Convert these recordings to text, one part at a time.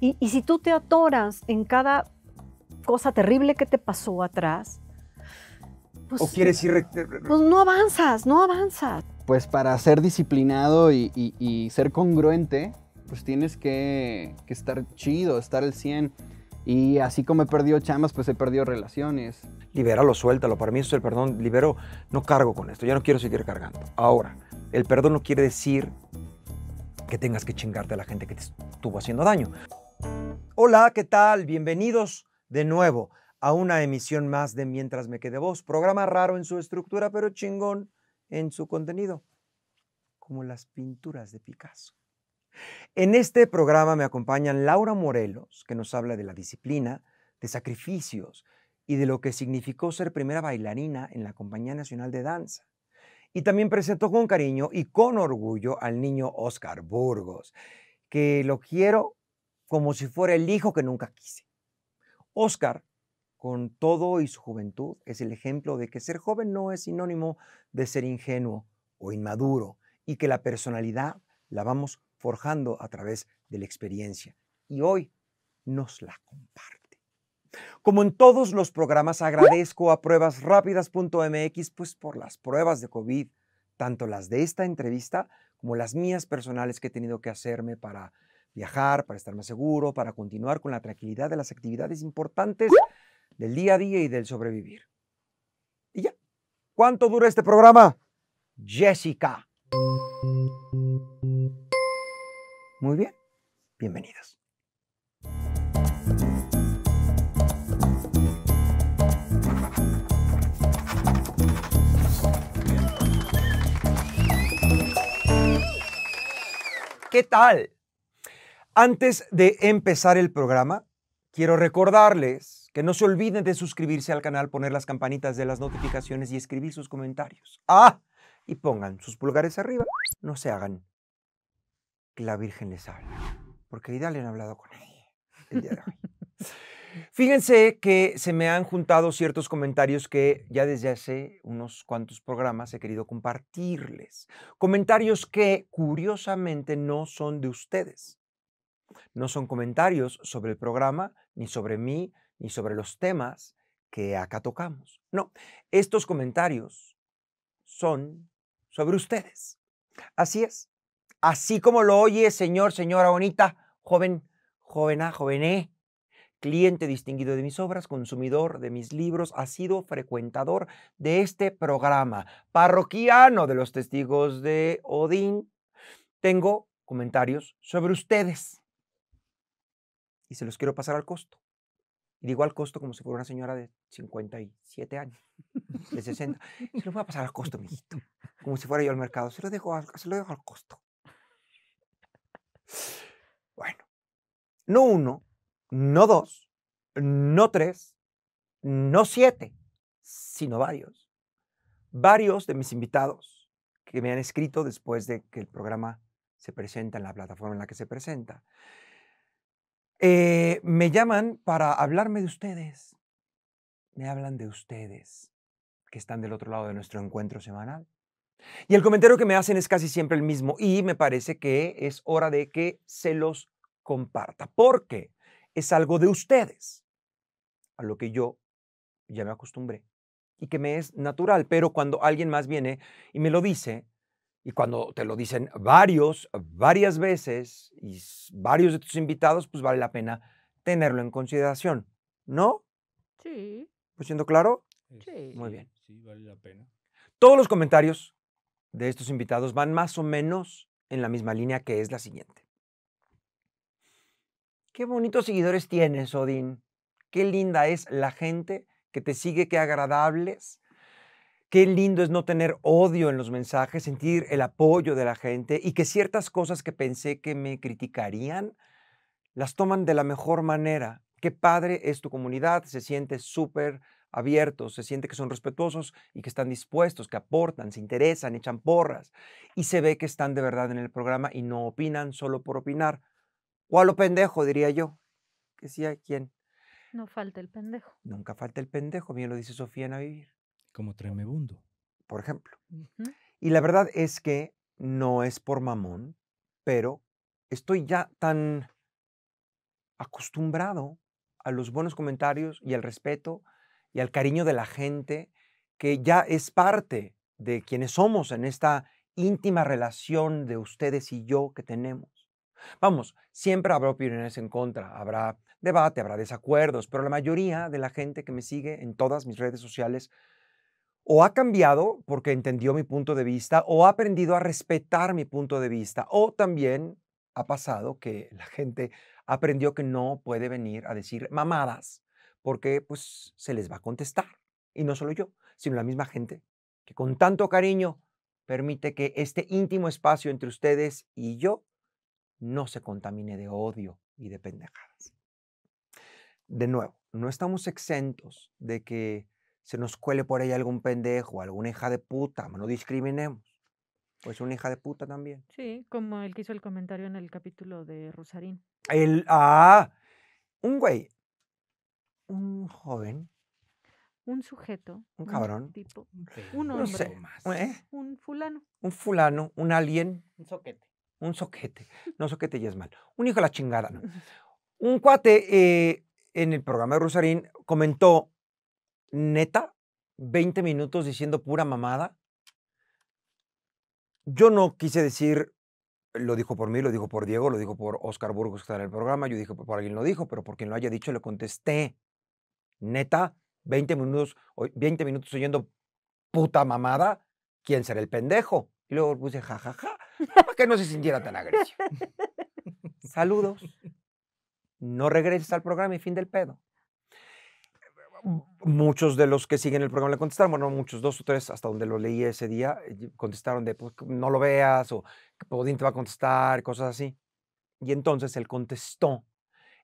Y, si tú te atoras en cada cosa terrible que te pasó atrás, pues, ¿O quieres ir... Pues no avanzas, no avanzas. Pues para ser disciplinado y, ser congruente, pues tienes que, estar chido, estar al 100. Y así como he perdido chamas, pues he perdido relaciones. Libéralo, suéltalo. Para mí eso es el perdón. Libero, no cargo con esto. Ya no quiero seguir cargando. Ahora, el perdón no quiere decir que tengas que chingarte a la gente que te estuvo haciendo daño. Hola, ¿qué tal? Bienvenidos de nuevo a una emisión más de Mientras me quede vos. Programa raro en su estructura, pero chingón en su contenido, como las pinturas de Picasso. En este programa me acompañan Laura Morelos, que nos habla de la disciplina, de sacrificios y de lo que significó ser primera bailarina en la Compañía Nacional de Danza y también presentó con cariño y con orgullo al niño Oscar Burgos, que lo quiero como si fuera el hijo que nunca quise. Oscar, con todo y su juventud, es el ejemplo de que ser joven no es sinónimo de ser ingenuo o inmaduro y que la personalidad la vamos forjando a través de la experiencia. Y hoy nos la comparto. Como en todos los programas, agradezco a pruebasrápidas.mx pues por las pruebas de COVID, tanto las de esta entrevista como las mías personales que he tenido que hacerme para viajar, para estar más seguro, para continuar con la tranquilidad de las actividades importantes del día a día y del sobrevivir. Y ya. ¿Cuánto dura este programa? Jessica. Muy bien. Bienvenidos. ¿Qué tal? Antes de empezar el programa, quiero recordarles que no se olviden de suscribirse al canal, poner las campanitas de las notificaciones y escribir sus comentarios. Ah, y pongan sus pulgares arriba, no se hagan que la Virgen les hable, porque ideal le han hablado con ella el día de hoy. Fíjense que se me han juntado ciertos comentarios que ya desde hace unos cuantos programas he querido compartirles. Comentarios que curiosamente no son de ustedes. No son comentarios sobre el programa, ni sobre mí, ni sobre los temas que acá tocamos. No, estos comentarios son sobre ustedes. Así es. Así como lo oye, señor, señora bonita, joven, jovena, jovené e, cliente distinguido de mis obras, consumidor de mis libros, ha sido frecuentador de este programa, parroquiano de los testigos de Odín. Tengo comentarios sobre ustedes y se los quiero pasar al costo. Y digo al costo como si fuera una señora de 57 años, de 60. Se los voy a pasar al costo, mijito. Como si fuera yo al mercado. Se lo dejo, se lo dejo al costo. Bueno, no uno, no dos, no tres, no siete, sino varios. Varios de mis invitados que me han escrito después de que el programa se presenta en la plataforma en la que se presenta, eh, me llaman para hablarme de ustedes. Me hablan de ustedes, que están del otro lado de nuestro encuentro semanal. Y el comentario que me hacen es casi siempre el mismo y me parece que es hora de que se los comparta, porque es algo de ustedes, a lo que yo ya me acostumbré y que me es natural, pero cuando alguien más viene y me lo dice, y cuando te lo dicen varios, varias veces, y varios de tus invitados, pues vale la pena tenerlo en consideración, ¿no? Sí. ¿Pues siendo claro? Sí. Muy bien. Sí, vale la pena. Todos los comentarios de estos invitados van más o menos en la misma línea que es la siguiente. Qué bonitos seguidores tienes, Odín. Qué linda es la gente que te sigue, qué agradables. Qué lindo es no tener odio en los mensajes, sentir el apoyo de la gente y que ciertas cosas que pensé que me criticarían las toman de la mejor manera. Qué padre es tu comunidad, se siente súper abierto, se siente que son respetuosos y que están dispuestos, que aportan, se interesan, echan porras y se ve que están de verdad en el programa y no opinan solo por opinar. O a lo pendejo, diría yo. Que sí, hay quién? No falta el pendejo. Nunca falta el pendejo, bien lo dice Sofía en A Vivir. Como tremebundo. Por ejemplo. Y la verdad es que no es por mamón, pero estoy ya tan acostumbrado a los buenos comentarios y al respeto y al cariño de la gente que ya es parte de quienes somos en esta íntima relación de ustedes y yo que tenemos. Vamos, siempre habrá opiniones en contra, habrá debate, habrá desacuerdos, pero la mayoría de la gente que me sigue en todas mis redes sociales o ha cambiado porque entendió mi punto de vista o ha aprendido a respetar mi punto de vista o también ha pasado que la gente aprendió que no puede venir a decir mamadas porque pues se les va a contestar y no solo yo, sino la misma gente que con tanto cariño permite que este íntimo espacio entre ustedes y yo no se contamine de odio y de pendejadas. De nuevo, no estamos exentos de que se nos cuele por ahí algún pendejo, alguna hija de puta, no discriminemos. Pues una hija de puta también. Sí, como el que hizo el comentario en el capítulo de Rosarín. El, ah, un güey, un joven. Un sujeto. Un cabrón. Un tipo. Un hombre. ¿eh? Un fulano. Un fulano, un alien. Un soquete un soquete, no soquete ya es mal, un hijo de la chingada, Un cuate eh, en el programa de Rusarín comentó, neta, 20 minutos diciendo pura mamada. Yo no quise decir, lo dijo por mí, lo dijo por Diego, lo dijo por Oscar Burgos que está en el programa, yo dije por alguien lo dijo, pero por quien lo haya dicho le contesté, neta, 20 minutos, 20 minutos oyendo puta mamada, ¿quién será el pendejo? Y luego puse jajaja para que no se sintiera tan agresivo. Saludos. No regreses al programa y fin del pedo. Muchos de los que siguen el programa le contestaron, bueno, muchos, dos o tres, hasta donde lo leí ese día, eh, contestaron de, pues, no lo veas o Podín te va a contestar, cosas así. Y entonces él contestó,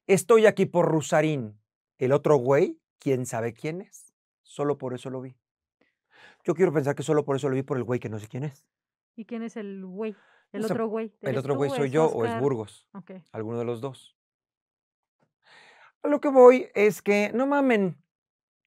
estoy aquí por Rusarín. El otro güey, quién sabe quién es. Solo por eso lo vi. Yo quiero pensar que solo por eso lo vi por el güey que no sé quién es. ¿Y quién es el güey? El otro güey. El otro güey soy yo o es Burgos. Okay. Alguno de los dos. A lo que voy es que no mamen.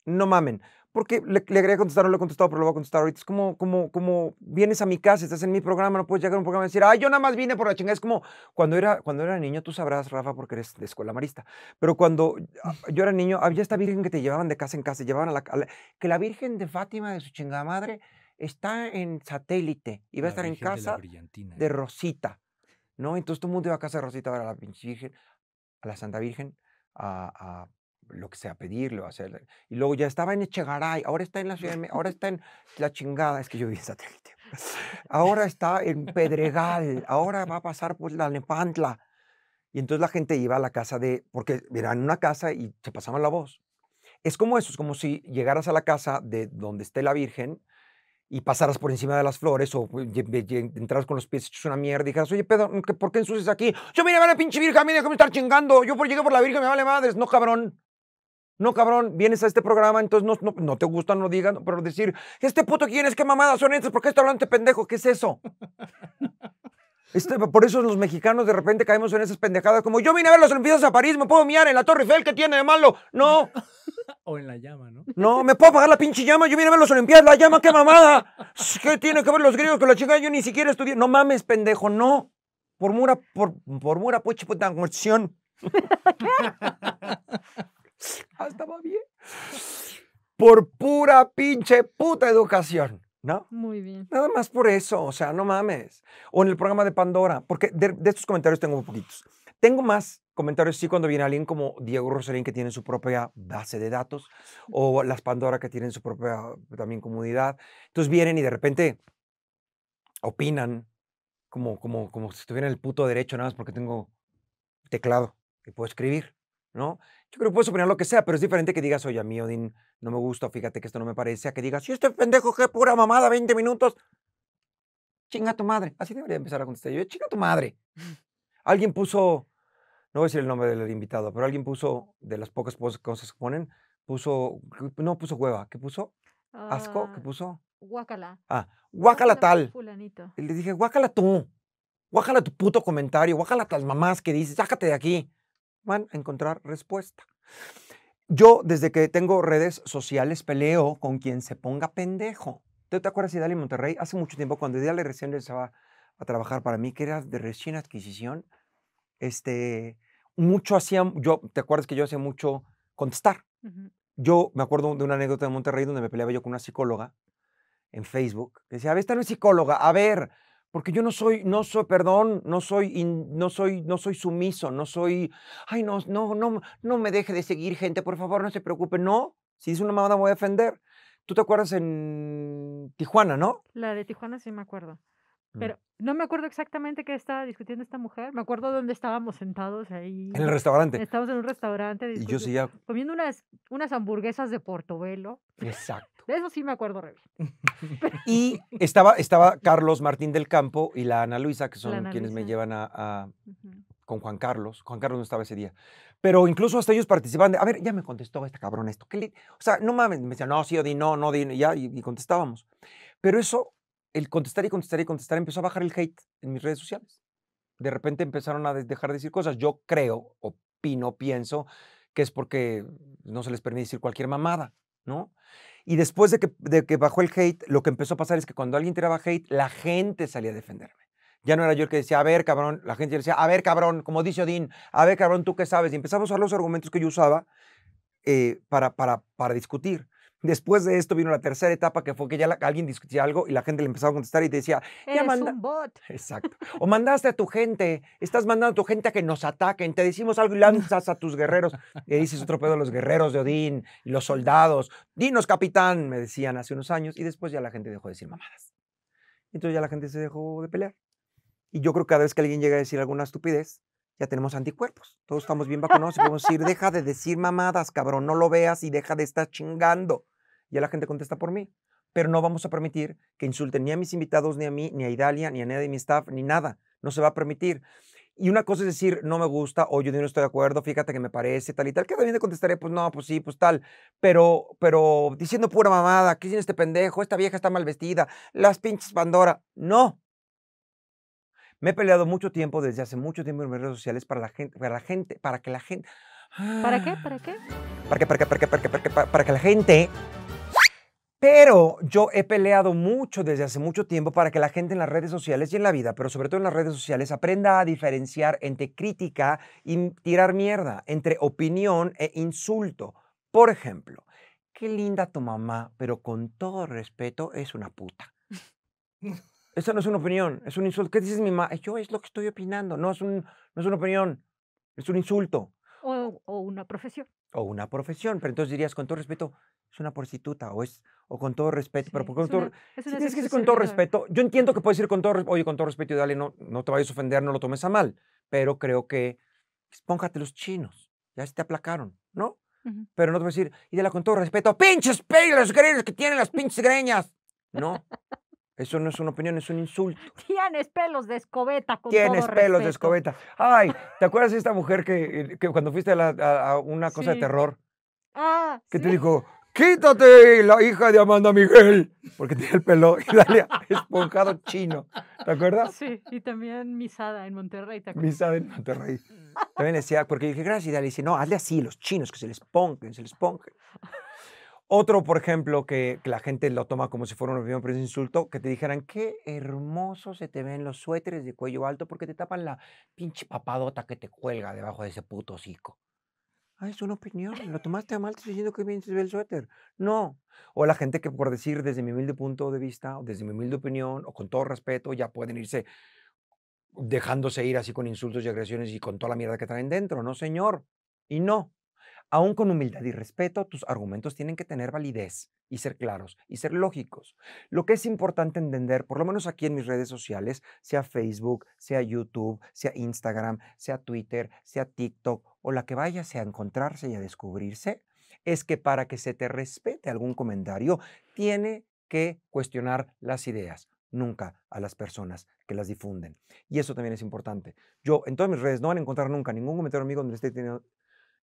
No mamen. Porque le, quería contestar, no lo he contestado, pero lo voy a contestar ahorita. Es como, como, como vienes a mi casa, estás en mi programa, no puedes llegar a un programa y decir, ay, yo nada más vine por la chingada. Es como cuando era, cuando era niño, tú sabrás, Rafa, porque eres de escuela marista. Pero cuando mm. yo era niño, había esta virgen que te llevaban de casa en casa, llevaban a la, que la virgen de Fátima de su chingada madre está en satélite y va a estar en casa de, Rosita, ¿no? Entonces todo el mundo iba a casa de Rosita a a la Virgen, a la Santa Virgen, a, lo que sea, pedirle o hacerle. Y luego ya estaba en Echegaray, ahora está en la ciudad, ahora está en la chingada, es que yo vi en satélite. Ahora está en Pedregal, ahora va a pasar por la Nepantla. Y entonces la gente iba a la casa de, porque eran una casa y se pasaban la voz. Es como eso, es como si llegaras a la casa de donde esté la Virgen y pasaras por encima de las flores o pues, entraras con los pies hechos una mierda y dijeras, oye, Pedro, ¿por qué ensucias aquí? Yo mira, vale a la pinche virgen, a mí déjame estar chingando. Yo por llegué por la virgen, me vale madres. No, cabrón. No, cabrón, vienes a este programa, entonces no, no, te gusta, no digan, pero decir, este puto quién es, qué mamadas son estas, ¿por qué está hablando este pendejo? ¿Qué es eso? Este, por eso los mexicanos de repente caemos en esas pendejadas como yo vine a ver los Olimpiadas a París, me puedo miar en la Torre Eiffel, ¿qué tiene de malo? No. O en la llama, ¿no? No, me puedo pagar la pinche llama, yo vine a ver los Olimpiadas, la llama, qué mamada. ¿Qué tiene que ver los griegos con la chica? Yo ni siquiera estudié. No mames, pendejo, no. Por mura, por, por mura, poche, puta, Hasta ah, va bien. Por pura pinche puta educación. ¿no? Muy bien. Nada más por eso, o sea, no mames. O en el programa de Pandora, porque de, estos comentarios tengo poquitos. Tengo más comentarios, sí, cuando viene alguien como Diego Roserín, que tiene su propia base de datos, o las Pandora, que tienen su propia también comunidad. Entonces vienen y de repente opinan como, como, como si estuvieran el puto derecho, nada más porque tengo teclado y puedo escribir. ¿no? Yo creo que puedes opinar lo que sea, pero es diferente que digas, oye, a mí Odín no me gusta, fíjate que esto no me parece, a que digas, si este pendejo, qué pura mamada, 20 minutos. Chinga tu madre. Así debería empezar a contestar yo, chinga tu madre. Alguien puso, no voy a decir el nombre del invitado, pero alguien puso, de las pocas cosas que ponen, puso, no puso hueva, ¿qué puso? ¿Asco? ¿Qué ah, puso? Guácala. Ah, guácala, tal. Y le dije, guácala tú. Guácala tu puto comentario, guácala las mamás que dices, sácate de aquí van a encontrar respuesta. Yo, desde que tengo redes sociales, peleo con quien se ponga pendejo. te acuerdas de Dali Monterrey? Hace mucho tiempo, cuando Idali recién empezaba a trabajar para mí, que era de recién adquisición, este, mucho hacía, yo, ¿te acuerdas que yo hacía mucho contestar? Yo me acuerdo de una anécdota de Monterrey donde me peleaba yo con una psicóloga en Facebook. decía, a ver, esta no es psicóloga, a ver, porque yo no soy, no soy, perdón, no soy, no soy, no soy sumiso, no soy, ay, no, no, no, no me deje de seguir gente, por favor, no se preocupe. No, si es una mamada voy a defender. ¿Tú te acuerdas en Tijuana, no? La de Tijuana sí me acuerdo. Pero no me acuerdo exactamente qué estaba discutiendo esta mujer. Me acuerdo dónde estábamos sentados ahí. En el restaurante. Estábamos en un restaurante. Y yo Comiendo unas, unas hamburguesas de Portobelo. Exacto. De eso sí me acuerdo y estaba, estaba Carlos Martín del Campo y la Ana Luisa, que son quienes me llevan a... Con Juan Carlos. Juan Carlos no estaba ese día. Pero incluso hasta ellos participaban a ver, ya me contestó esta cabrón esto. O sea, no mames. Me decía, no, sí, Odín, no, no ya, y, y contestábamos. Pero eso el contestar y contestar y contestar empezó a bajar el hate en mis redes sociales. De repente empezaron a dejar de decir cosas. Yo creo, opino, pienso que es porque no se les permite decir cualquier mamada, ¿no? Y después de que, que bajó el hate, lo que empezó a pasar es que cuando alguien tiraba hate, la gente salía a defenderme. Ya no era yo el que decía, a ver, cabrón, la gente decía, a ver, cabrón, como dice Odín, a ver, cabrón, tú qué sabes. Y empezamos a usar los argumentos que yo usaba eh, para, para, para discutir. Después de esto vino la tercera etapa que fue que ya alguien discutía algo y la gente le empezaba a contestar y te decía, ya un bot. Exacto. O mandaste a tu gente, estás mandando a tu gente a que nos ataquen, te decimos algo y lanzas a tus guerreros. Y dices otro pedo, los guerreros de Odín los soldados. Dinos, capitán, me decían hace unos años y después ya la gente dejó de decir mamadas. Entonces ya la gente se dejó de pelear. Y yo creo que cada vez que alguien llega a decir alguna estupidez, ya tenemos anticuerpos. Todos estamos bien vacunados y podemos decir, deja de decir mamadas, cabrón, no lo veas y deja de estar chingando. Ya la gente contesta por mí. Pero no vamos a permitir que insulten ni a mis invitados, ni a mí, ni a Idalia, ni a nadie de mi staff, ni nada. No se va a permitir. Y una cosa es decir, no me gusta, o yo no estoy de acuerdo, fíjate que me parece, tal y tal, que también te contestaré, pues no, pues sí, pues tal, pero, pero diciendo pura mamada, ¿qué tiene este pendejo? Esta vieja está mal vestida, las pinches Pandora. No, me he peleado mucho tiempo, desde hace mucho tiempo en redes sociales para la gente, para la gente, para que la gente. ¡Ah! ¿Para qué? ¿Para qué? Para que, para que, para para para que la gente. Pero yo he peleado mucho desde hace mucho tiempo para que la gente en las redes sociales y en la vida, pero sobre todo en las redes sociales, aprenda a diferenciar entre crítica y tirar mierda, entre opinión e insulto. Por ejemplo, qué linda tu mamá, pero con todo respeto es una puta. Esa no es una opinión, es un insulto. ¿Qué dices mi mamá? Yo es lo que estoy opinando, no es, un, no es una opinión, es un insulto. O, una profesión. O una profesión, pero entonces dirías con todo respeto, es una prostituta, o es, o con todo respeto, pero con todo, tienes que decir con todo respeto, yo entiendo que puedes decir con todo, oye, con todo respeto y dale, no, no te vayas a ofender, no lo tomes a mal, pero creo que espónjate los chinos, ya se te aplacaron, ¿no? Pero no te voy a decir, y la con todo respeto, pinches pelos que tienen las pinches greñas, ¿no? Eso no es una opinión, es un insulto. Tienes pelos de escobeta, con Tienes pelos de escobeta. Ay, ¿te acuerdas de esta mujer que, eh, que cuando fuiste a, una cosa de terror? Ah, Que te dijo, quítate la hija de Amanda Miguel, porque tiene el pelo y esponjado chino. ¿Te acuerdas? Sí, y también Misada en Monterrey. ¿te acuerdas? Misada en Monterrey. También decía, porque dije, gracias, y dale, dice, no, hazle así, los chinos, que se les pongan, se les pongan. Otro, por ejemplo, que, la gente lo toma como si fuera una opinión, pero es insulto, que te dijeran, qué hermoso se te ven los suéteres de cuello alto porque te tapan la pinche papadota que te cuelga debajo de ese puto hocico. Ah, es una opinión, lo tomaste a mal, te estoy diciendo que bien se ve el suéter. No. O la gente que por decir desde mi humilde punto de vista, o desde mi humilde opinión, o con todo respeto, ya pueden irse dejándose ir así con insultos y agresiones y con toda la mierda que traen dentro. No, señor. Y no, Aún con humildad y respeto, tus argumentos tienen que tener validez y ser claros y ser lógicos. Lo que es importante entender, por lo menos aquí en mis redes sociales, sea Facebook, sea YouTube, sea Instagram, sea Twitter, sea TikTok o la que vayas a encontrarse y a descubrirse, es que para que se te respete algún comentario, tiene que cuestionar las ideas, nunca a las personas que las difunden. Y eso también es importante. Yo en todas mis redes no van a encontrar nunca ningún comentario amigo donde esté teniendo,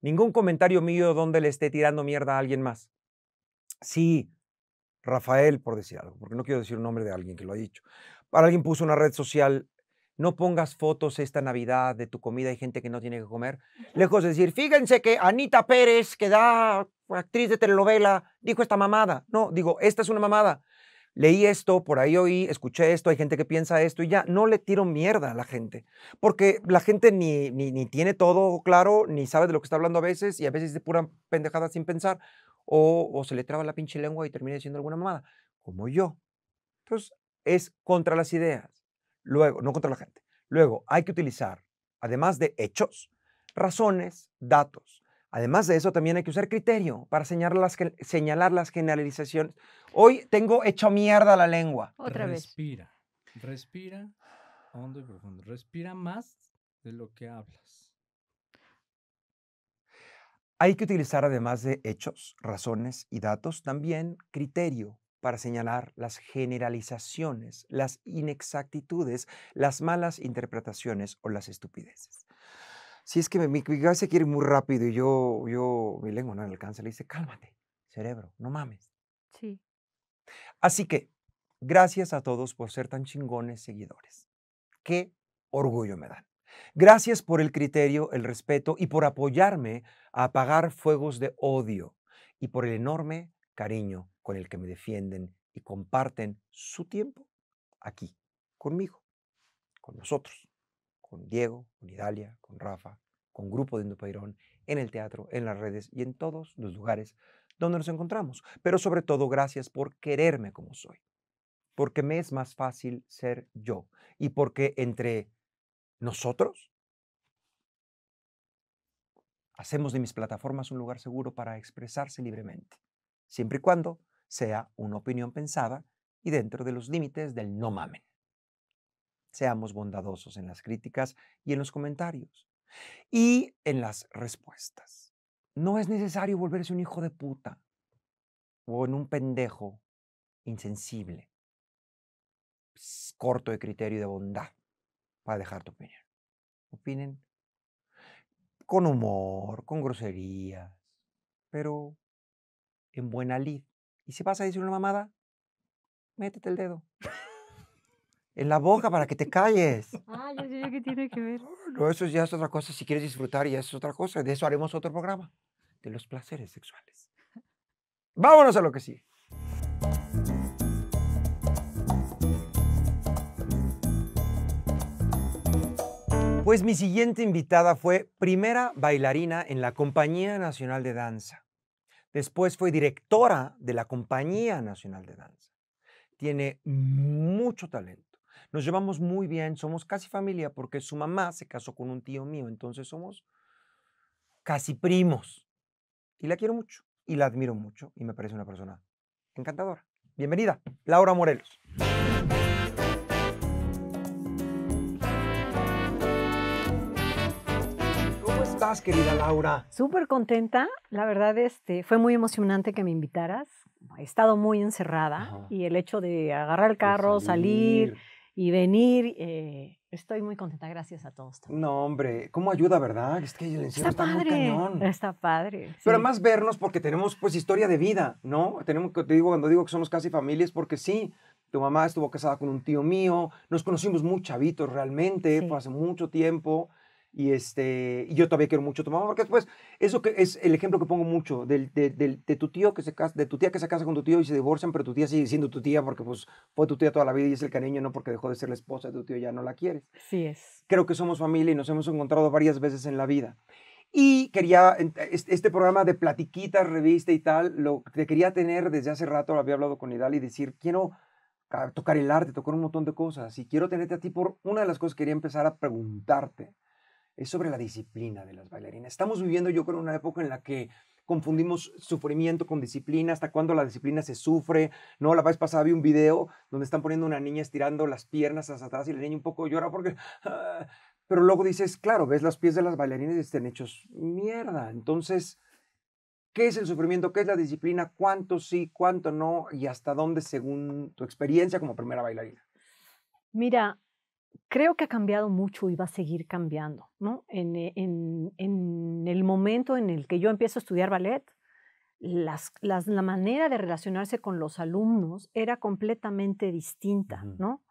Ningún comentario mío donde le esté tirando mierda a alguien más. Sí, Rafael, por decir algo, porque no quiero decir un nombre de alguien que lo ha dicho. Para alguien puso una red social, no pongas fotos esta Navidad de tu comida, y gente que no tiene que comer. Lejos de decir, fíjense que Anita Pérez, que da actriz de telenovela, dijo esta mamada. No, digo, esta es una mamada leí esto, por ahí oí, escuché esto, hay gente que piensa esto y ya, no le tiro mierda a la gente, porque la gente ni, ni, tiene todo claro, ni sabe de lo que está hablando a veces y a veces de pura pendejada sin pensar, o, o se le traba la pinche lengua y termina diciendo alguna mamada, como yo. Entonces, es contra las ideas, luego, no contra la gente. Luego, hay que utilizar, además de hechos, razones, datos. Además de eso, también hay que usar criterio para señalar las, señalar las generalizaciones. Hoy tengo hecho mierda la lengua. Otra respira, vez. Respira, respira, hondo y profundo. Respira más de lo que hablas. Hay que utilizar, además de hechos, razones y datos, también criterio para señalar las generalizaciones, las inexactitudes, las malas interpretaciones o las estupideces si es que mi, cabeza quiere ir muy rápido y yo, yo, mi lengua no le alcanza, le dice, cálmate, cerebro, no mames. Sí. Así que, gracias a todos por ser tan chingones seguidores. Qué orgullo me dan. Gracias por el criterio, el respeto y por apoyarme a apagar fuegos de odio y por el enorme cariño con el que me defienden y comparten su tiempo aquí, conmigo, con nosotros con Diego, con Idalia, con Rafa, con Grupo de Indopairón, en el teatro, en las redes y en todos los lugares donde nos encontramos. Pero sobre todo, gracias por quererme como soy, porque me es más fácil ser yo y porque entre nosotros hacemos de mis plataformas un lugar seguro para expresarse libremente, siempre y cuando sea una opinión pensada y dentro de los límites del no mamen. Seamos bondadosos en las críticas y en los comentarios y en las respuestas. No es necesario volverse un hijo de puta o en un pendejo insensible, corto de criterio y de bondad para dejar tu opinión. Opinen con humor, con groserías, pero en buena lid. Y si vas a decir una mamada, métete el dedo en la boca para que te calles. Ah, yo sé qué tiene que ver. No, eso ya es otra cosa. Si quieres disfrutar, ya es otra cosa. De eso haremos otro programa, de los placeres sexuales. Vámonos a lo que sí. Pues mi siguiente invitada fue primera bailarina en la Compañía Nacional de Danza. Después fue directora de la Compañía Nacional de Danza. Tiene mucho talento nos llevamos muy bien, somos casi familia porque su mamá se casó con un tío mío, entonces somos casi primos. Y la quiero mucho y la admiro mucho y me parece una persona encantadora. Bienvenida, Laura Morelos. ¿Cómo estás, querida Laura? Súper contenta. La verdad, este, fue muy emocionante que me invitaras. He estado muy encerrada y el hecho de agarrar el carro, salir y venir. Eh, estoy muy contenta, gracias a todos. No, hombre, ¿cómo ayuda, verdad? Es que el encierro está, está padre, muy cañón. Está padre. Pero más vernos porque tenemos pues historia de vida, ¿no? Tenemos, te digo, cuando digo que somos casi familias, porque sí, tu mamá estuvo casada con un tío mío, nos conocimos muy chavitos realmente, hace mucho tiempo. Y, este, yo todavía quiero mucho a tu mamá, porque después, eso que es el ejemplo que pongo mucho, de tu tío que se casa, de tu tía que se casa con tu tío y se divorcian, pero tu tía sigue siendo tu tía porque pues, fue tu tía toda la vida y es el cariño, no porque dejó de ser la esposa de tu tío, ya no la quieres. Sí es. Creo que somos familia y nos hemos encontrado varias veces en la vida. Y quería, este programa de platiquitas, revista y tal, lo que quería tener desde hace rato, lo había hablado con Idal y decir, quiero tocar el arte, tocar un montón de cosas y quiero tenerte a ti por una de las cosas que quería empezar a preguntarte es sobre la disciplina de las bailarinas. Estamos viviendo, yo con una época en la que confundimos sufrimiento con disciplina, hasta cuándo la disciplina se sufre, ¿no? La vez pasada vi un video donde están poniendo una niña estirando las piernas hacia atrás y la niña un poco llora porque... Ah, pero luego dices, claro, ves las pies de las bailarinas y están hechos mierda. Entonces, ¿qué es el sufrimiento? ¿Qué es la disciplina? ¿Cuánto sí, cuánto no? ¿Y hasta dónde según tu experiencia como primera bailarina? Mira, creo que ha cambiado mucho y va a seguir cambiando. ¿no? Eh, en, el momento en el que yo empiezo a estudiar ballet, las, las, la manera de relacionarse con los alumnos era completamente distinta. ¿no?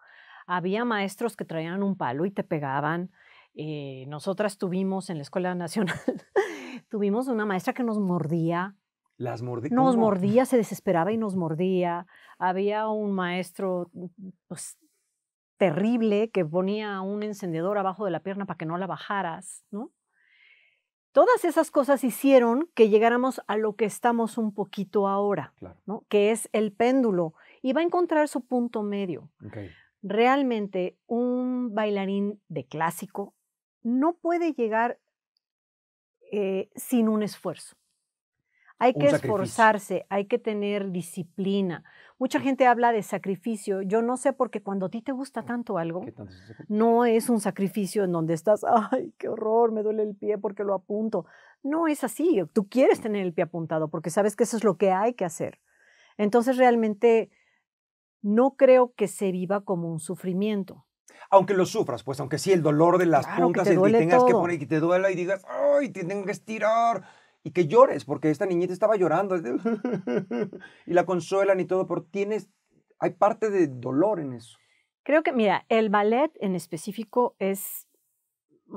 Había maestros que traían un palo y te pegaban. Eh, nosotras tuvimos en la Escuela Nacional, tuvimos una maestra que nos mordía, las mordía. Nos mordía, se desesperaba y nos mordía. Había un maestro pues, terrible que ponía un encendedor abajo de la pierna para que no la bajaras, ¿no? Todas esas cosas hicieron que llegáramos a lo que estamos un poquito ahora, que es el péndulo, y va a encontrar su punto medio. Realmente un bailarín de clásico no puede llegar eh, sin un esfuerzo. Hay que esforzarse, hay que tener disciplina. Mucha gente habla de sacrificio. Yo no sé porque cuando a ti te gusta tanto algo, no es un sacrificio en donde estás, ay, qué horror, me duele el pie porque lo apunto. No es así. Tú quieres tener el pie apuntado porque sabes que eso es lo que hay que hacer. Entonces realmente no creo que se viva como un sufrimiento. Aunque lo sufras, pues, aunque sí, el dolor de las puntas, y tengas que poner, y te duela y digas, ay, te tengo que estirar, y que llores, porque esta niñita estaba llorando y la consuelan y todo, pero tienes, hay parte de dolor en eso. Creo que, mira, el ballet en específico es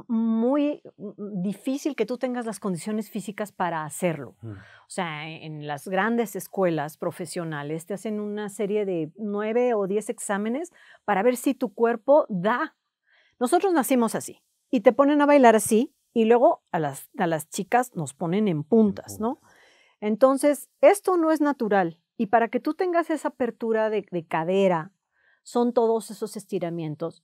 muy mm, difícil que tú tengas las condiciones físicas para hacerlo. Mm. O sea, e, en las grandes escuelas profesionales te hacen una serie de nueve o diez exámenes para ver si tu cuerpo da. Nosotros nacimos así y te ponen a bailar así y luego a las, a las chicas nos ponen en puntas, ¿no? Entonces, esto no es natural. Y para que tú tengas esa apertura de, de cadera, son todos esos estiramientos.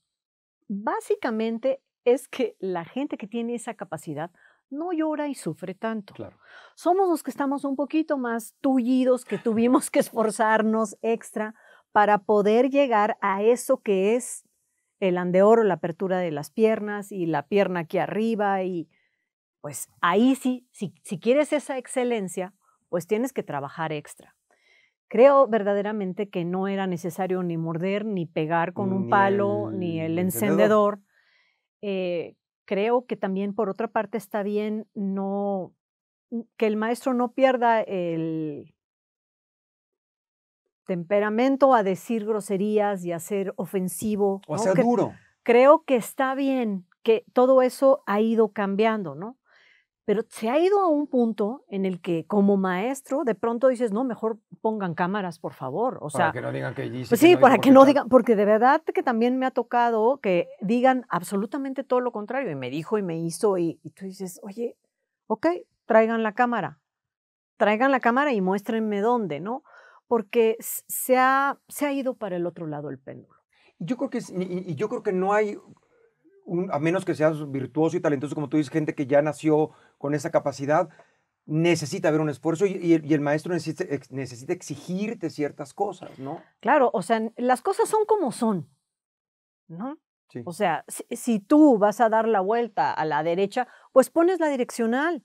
Básicamente es que la gente que tiene esa capacidad no llora y sufre tanto. Claro. Somos los que estamos un poquito más tullidos, que tuvimos que esforzarnos extra para poder llegar a eso que es el andeoro, la apertura de las piernas y la pierna aquí arriba. Y pues ahí sí, si, si quieres esa excelencia, pues tienes que trabajar extra. Creo verdaderamente que no era necesario ni morder, ni pegar con un palo, ni el encendedor. Eh, creo que también por otra parte está bien no que el maestro no pierda el, temperamento a decir groserías y a ser ofensivo. O a ser duro. Creo que está bien que todo eso ha ido cambiando, ¿no? Pero se ha ido a un punto en el que como maestro de pronto dices, no, mejor pongan cámaras, por favor. O para que no digan que pues Sí, para que no digan, porque de verdad que también me ha tocado que digan absolutamente todo lo contrario. Y me dijo y me hizo y, y tú dices, oye, ok, traigan la cámara, traigan la cámara y muéstrenme dónde, ¿no? porque se ha, se ha ido para el otro lado el péndulo. Yo creo que, y yo creo que no hay, a menos que seas virtuoso y talentoso, como tú dices, gente que ya nació con esa capacidad, necesita haber un esfuerzo y, el, maestro necesita, exigirte ciertas cosas, ¿no? Claro, o sea, las cosas son como son, ¿no? Sí. O sea, si, tú vas a dar la vuelta a la derecha, pues pones la direccional.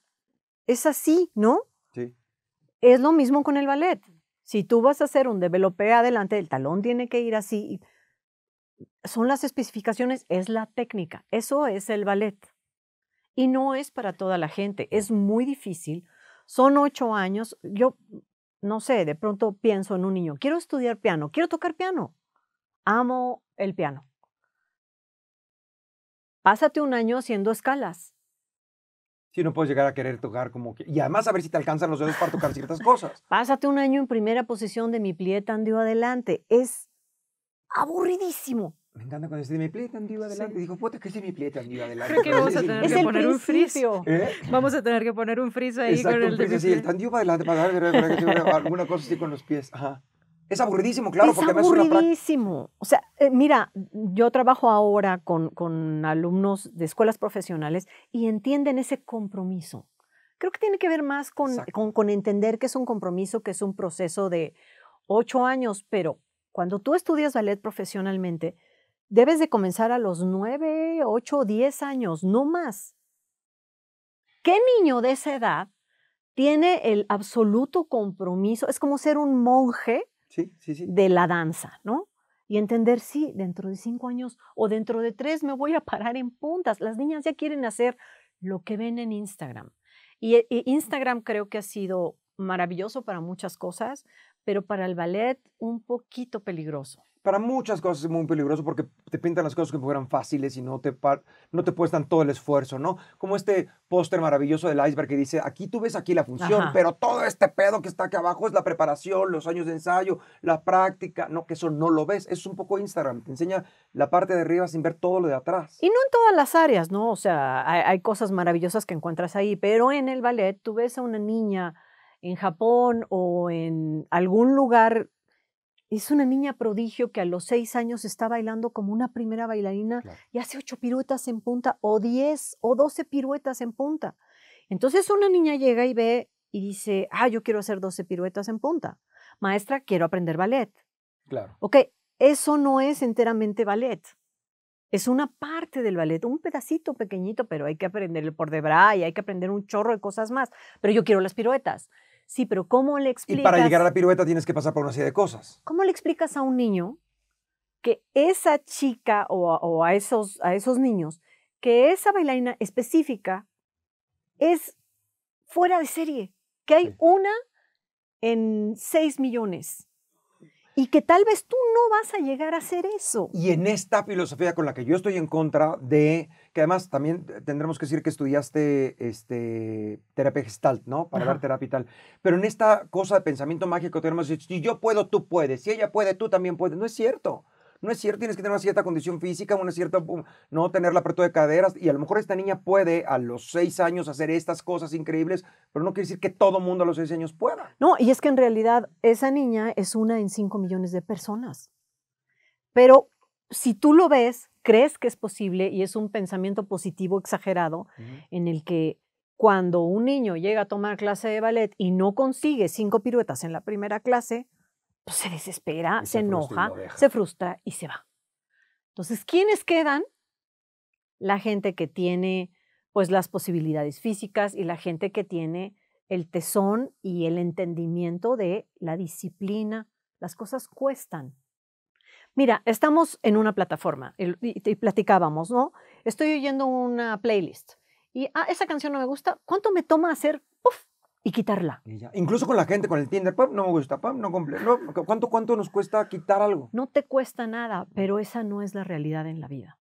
Es así, ¿no? Sí. Es lo mismo con el ballet. Si tú vas a hacer un developé adelante, el talón tiene que ir así. Son las especificaciones, es la técnica. Eso es el ballet. Y no es para toda la gente. Es muy difícil. Son ocho años. Yo, no sé, de pronto pienso en un niño. Quiero estudiar piano. Quiero tocar piano. Amo el piano. Pásate un año haciendo escalas si no puedes llegar a querer tocar como que... Y además a ver si te alcanzan los dedos para tocar ciertas cosas. Pásate un año en primera posición de mi plie dio adelante. Es aburridísimo. Me encanta cuando dice, mi plie dio adelante. dijo Digo, puta, ¿qué es mi plie dio adelante? Creo que vamos a tener que poner un friso. Vamos a tener que poner un frizo ahí Exacto, con el... sí, el tan va adelante, para adelante, alguna cosa así con los pies. Ajá. Es aburridísimo, claro, es porque aburridísimo. aburridísimo. o sea, eh, mira, yo trabajo ahora con, con alumnos de escuelas profesionales y entienden ese compromiso. Creo que tiene que ver más con, con, con entender que es un compromiso, que es un proceso de ocho años, pero cuando tú estudias ballet profesionalmente, debes de comenzar a los nueve, ocho, diez años, no más. ¿Qué niño de esa edad tiene el absoluto compromiso? Es como ser un monje de la danza, ¿no? Y entender, si dentro de cinco años o dentro de tres me voy a parar en puntas. Las niñas ya quieren hacer lo que ven en Instagram. y eh, Instagram creo que ha sido maravilloso para muchas cosas, pero para el ballet un poquito peligroso para muchas cosas es muy peligroso porque te pintan las cosas que fueran fáciles y no te, no te puestan todo el esfuerzo, ¿no? Como este póster maravilloso del iceberg que dice, aquí tú ves aquí la función, pero todo este pedo que está acá abajo es la preparación, los años de ensayo, la práctica, no, que eso no lo ves, es un poco Instagram, te enseña la parte de arriba sin ver todo lo de atrás. Y no en todas las áreas, ¿no? O sea, hay cosas maravillosas que encuentras ahí, pero en el ballet tú ves a una niña en Japón o en algún lugar es una niña prodigio que a los seis años está bailando como una primera bailarina y hace ocho piruetas en punta o diez o doce piruetas en punta. Entonces una niña llega y ve y dice, ah, yo quiero hacer doce piruetas en punta. Maestra, quiero aprender ballet. Claro. Ok, eso no es enteramente ballet. Es una parte del ballet, un pedacito pequeñito, pero hay que aprender el por de y hay que aprender un chorro de cosas más. Pero yo quiero las piruetas. Sí, pero ¿cómo le explicas? Y para llegar a la pirueta tienes que pasar por una serie de cosas. ¿Cómo le explicas a un niño que esa chica o, a, esos, a esos niños, que esa bailarina específica es fuera de serie? Que hay una en seis millones y que tal vez tú no vas a llegar a hacer eso. Y en esta filosofía con la que yo estoy en contra de, que además también tendremos que decir que estudiaste este, terapia gestalt, ¿no? Para dar terapia y tal. Pero en esta cosa de pensamiento mágico tenemos, si yo puedo, tú puedes, si ella puede, tú también puedes. No es cierto. No es cierto, tienes que tener una cierta condición física, um, no tener la apertura de caderas. Y a lo mejor esta niña puede a los seis años hacer estas cosas increíbles, pero no quiere decir que todo mundo a los seis años pueda. No, y es que en realidad esa niña es una en cinco millones de personas. Pero si tú lo ves, crees que es posible y es un pensamiento positivo exagerado en el que cuando un niño llega a tomar clase de ballet y no consigue cinco piruetas en la primera clase, pues se desespera, se, enoja, se frustra y se va. Entonces, ¿quiénes quedan? La gente que tiene pues las posibilidades físicas y la gente que tiene el tesón y el entendimiento de la disciplina. Las cosas cuestan. Mira, estamos en una plataforma y, platicábamos, ¿no? Estoy oyendo una playlist y ah, esa canción no me gusta. ¿Cuánto me toma hacer y quitarla. Incluso con la gente, con el Tinder, no me gusta, no cumple. ¿cuánto, ¿Cuánto nos cuesta quitar algo? No te cuesta nada, pero esa no es la realidad en la vida.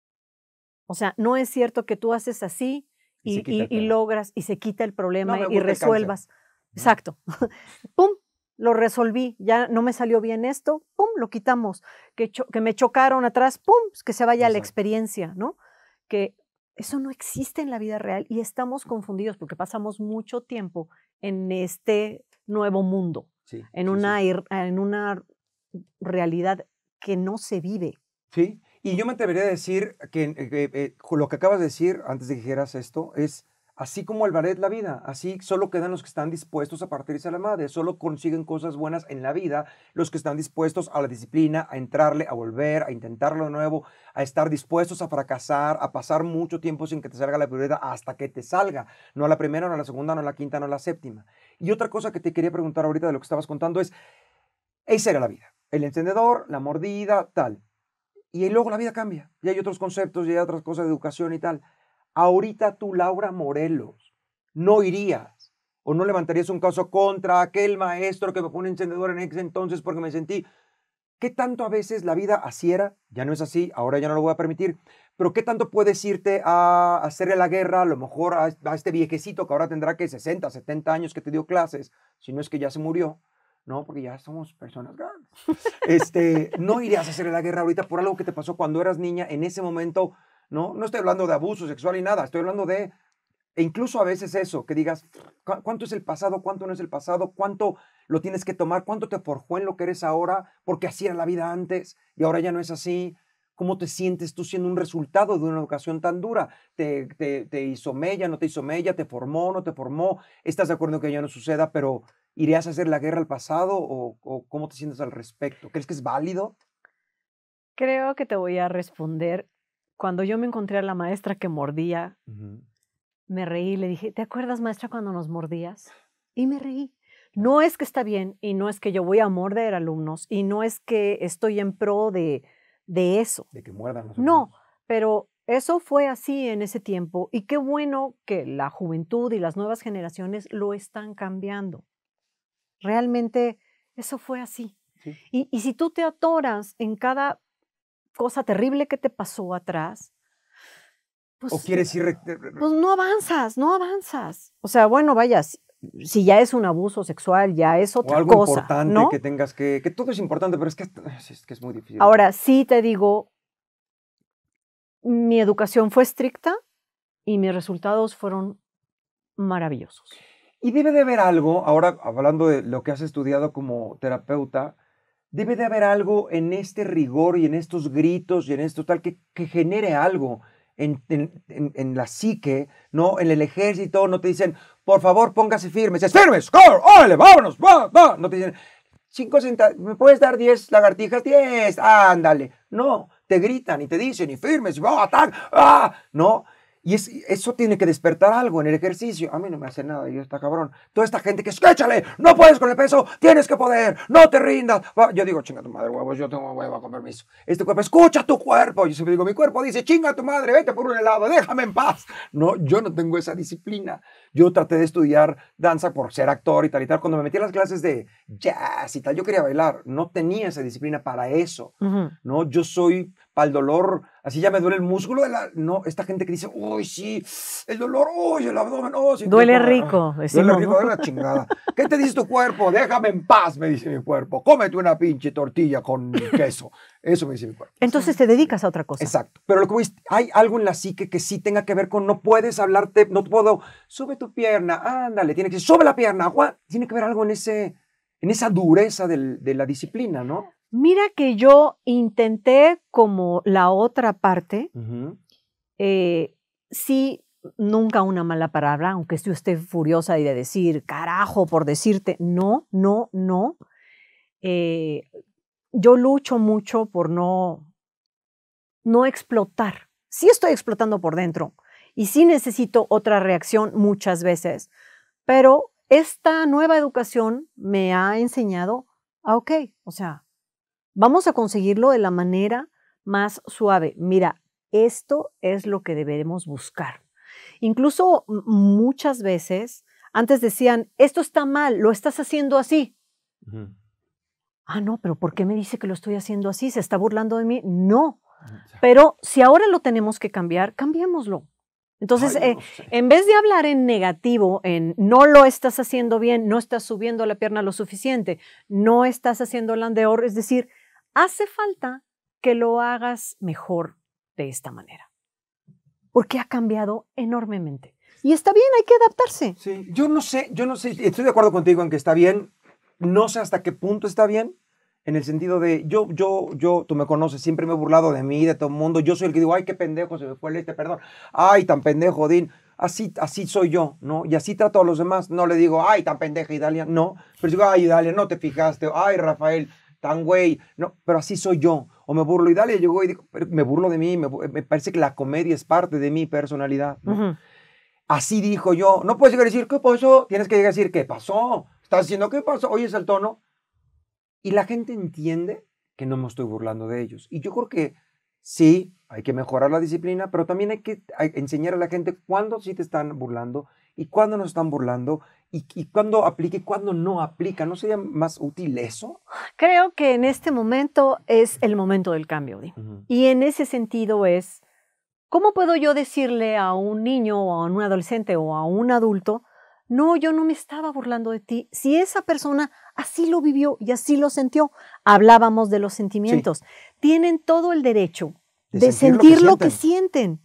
O sea, no es cierto que tú haces así y, logras y se quita el problema y resuelvas. Exacto. ¡Pum! Lo resolví, ya no me salió bien esto, ¡pum! Lo quitamos. Que, que me chocaron atrás, ¡pum! Que se vaya la experiencia, ¿no? Que eso no existe en la vida real y estamos confundidos porque pasamos mucho tiempo en este nuevo mundo, en, una, en una realidad que no se vive. Sí, y yo me atrevería a decir que, que, eh, eh, eh, lo que acabas de decir antes de que dijeras esto es Así como el Baret la vida, así solo quedan los que están dispuestos a partirse a la madre, solo consiguen cosas buenas en la vida los que están dispuestos a la disciplina, a entrarle, a volver, a intentarlo de nuevo, a estar dispuestos a fracasar, a pasar mucho tiempo sin que te salga la prioridad hasta que te salga, no a la primera, no a la segunda, no a la quinta, no a la séptima. Y otra cosa que te quería preguntar ahorita de lo que estabas contando es, esa era la vida, el encendedor, la mordida, tal. Y luego la vida cambia, y hay otros conceptos, y hay otras cosas de educación y tal ahorita tú, Laura Morelos, no irías o no levantarías un caso contra aquel maestro que me pone encendedor en ese entonces porque me sentí. ¿Qué tanto a veces la vida así era? Ya no es así, ahora ya no lo voy a permitir. Pero ¿qué tanto puedes irte a hacerle la guerra a lo mejor a, este viejecito que ahora tendrá que 60, 70 años que te dio clases, si no es que ya se murió? No, porque ya somos personas grandes. Este, no irías a hacerle la guerra ahorita por algo que te pasó cuando eras niña en ese momento ¿no? estoy hablando de abuso sexual y nada, estoy hablando de, e incluso a veces eso, que digas, ¿cuánto es el pasado? ¿Cuánto no es el pasado? ¿Cuánto lo tienes que tomar? ¿Cuánto te forjó en lo que eres ahora? Porque así era la vida antes y ahora ya no es así. ¿Cómo te sientes tú siendo un resultado de una educación tan dura? ¿Te, te, hizo mella, no te hizo mella? ¿Te formó, no te formó? ¿Estás de acuerdo que ya no suceda, pero irías a hacer la guerra al pasado o, o cómo te sientes al respecto? ¿Crees que es válido? Creo que te voy a responder cuando yo me encontré a la maestra que mordía, me reí, le dije, ¿te acuerdas maestra cuando nos mordías? Y me reí. No es que está bien y no es que yo voy a morder alumnos y no es que estoy en pro de, de eso. De que muerdan los No, pero eso fue así en ese tiempo y qué bueno que la juventud y las nuevas generaciones lo están cambiando. Realmente eso fue así. Y, y, si tú te atoras en cada cosa terrible que te pasó atrás. Pues, ¿O quieres ir? Pues no avanzas, no avanzas. O sea, bueno, vayas, si ya es un abuso sexual, ya es otra o algo cosa. importante que tengas que, que todo es importante, pero es que es, que es muy difícil. Ahora, sí te digo, mi educación fue estricta y mis resultados fueron maravillosos. Y debe de haber algo, ahora hablando de lo que has estudiado como terapeuta, Debe de haber algo en este rigor y en estos gritos y en esto tal que, que genere algo en, en, la psique, ¿no? En el ejército no te dicen, por favor, póngase firmes. Es firmes, órale, vámonos, va, va. No te dicen, cinco centavos, ¿me puedes dar diez lagartijas? Diez, ándale. No, te gritan y te dicen, y firmes, va, ¡Ah! no, y eso tiene que despertar algo en el ejercicio. A mí no me hace nada, yo está cabrón. Toda esta gente que es, no puedes con el peso, tienes que poder, no te rindas. Yo digo, chinga tu madre, huevos, yo tengo huevo con permiso. Este cuerpo, escucha tu cuerpo. Yo siempre digo, mi cuerpo dice, chinga tu madre, vete por un helado, déjame en paz. No, yo no tengo esa disciplina. Yo traté de estudiar danza por ser actor y tal y tal. Cuando me metí a las clases de jazz y tal, yo quería bailar. No tenía esa disciplina para eso. No, yo soy para el dolor así ya me duele el músculo de la... No, esta gente que dice, uy, sí, el dolor, uy, el abdomen, oh, sí, Duele rico, rico, Duele rico, de la chingada. ¿Qué te dice tu cuerpo? Déjame en paz, me dice mi cuerpo. Cómete una pinche tortilla con queso. Eso me dice mi cuerpo. Entonces te dedicas a otra cosa. Exacto. Pero lo que voy, hay algo en la psique que sí tenga que ver con no puedes hablarte, no puedo, sube tu pierna, ándale, tiene que, sube la pierna, Juan. Tiene que ver algo en ese en esa dureza del, de la disciplina, ¿no? Mira que yo intenté como la otra parte, eh, sí, nunca una mala palabra, aunque yo esté furiosa y de decir, carajo, por decirte, no, no, no. Eh, yo lucho mucho por no, no explotar. Sí estoy explotando por dentro y sí necesito otra reacción muchas veces, pero esta nueva educación me ha enseñado, a, ah, ok, o sea, Vamos a conseguirlo de la manera más suave. Mira, esto es lo que debemos buscar. Incluso muchas veces antes decían, esto está mal, lo estás haciendo así. Ah, no, pero ¿por qué me dice que lo estoy haciendo así? ¿Se está burlando de mí? No. Mm, pero si ahora lo tenemos que cambiar, cambiémoslo. Entonces, eh, en vez de hablar en negativo, en no lo estás haciendo bien, no estás subiendo la pierna lo suficiente, no estás haciendo el andeor, es decir, hace falta que lo hagas mejor de esta manera, porque ha cambiado enormemente. Y está bien, hay que adaptarse. Sí, yo no sé, yo no sé, estoy de acuerdo contigo en que está bien, no sé hasta qué punto está bien, en el sentido de, yo, yo, yo, tú me conoces, siempre me he burlado de mí, de todo el mundo, yo soy el que digo, ay, qué pendejo, se me fue el este, perdón, ay, tan pendejo, Din, así, así soy yo, ¿no? Y así trato a los demás, no le digo, ay, tan pendeja, Italia. no, pero digo, ay, Italia. no te fijaste, ay, Rafael, tan güey, no, pero así soy yo. O me burlo y dale, yo voy me burlo de mí, me, parece que la comedia es parte de mi personalidad. Así dijo yo. No puedes llegar a decir, ¿qué pasó? Tienes que llegar a decir, ¿qué pasó? Estás diciendo, ¿qué pasó? Oyes el tono. Y la gente entiende que no me estoy burlando de ellos. Y yo creo que sí, hay que mejorar la disciplina, pero también hay que enseñar a la gente cuándo sí te están burlando y cuándo nos están burlando y, y cuándo aplica y cuándo no aplica. ¿No sería más útil eso? Creo que en este momento es el momento del cambio. Y en ese sentido es, ¿cómo puedo yo decirle a un niño o a un adolescente o a un adulto, no, yo no me estaba burlando de ti. Si esa persona así lo vivió y así lo sintió, hablábamos de los sentimientos. Tienen todo el derecho de, sentir, lo que sienten.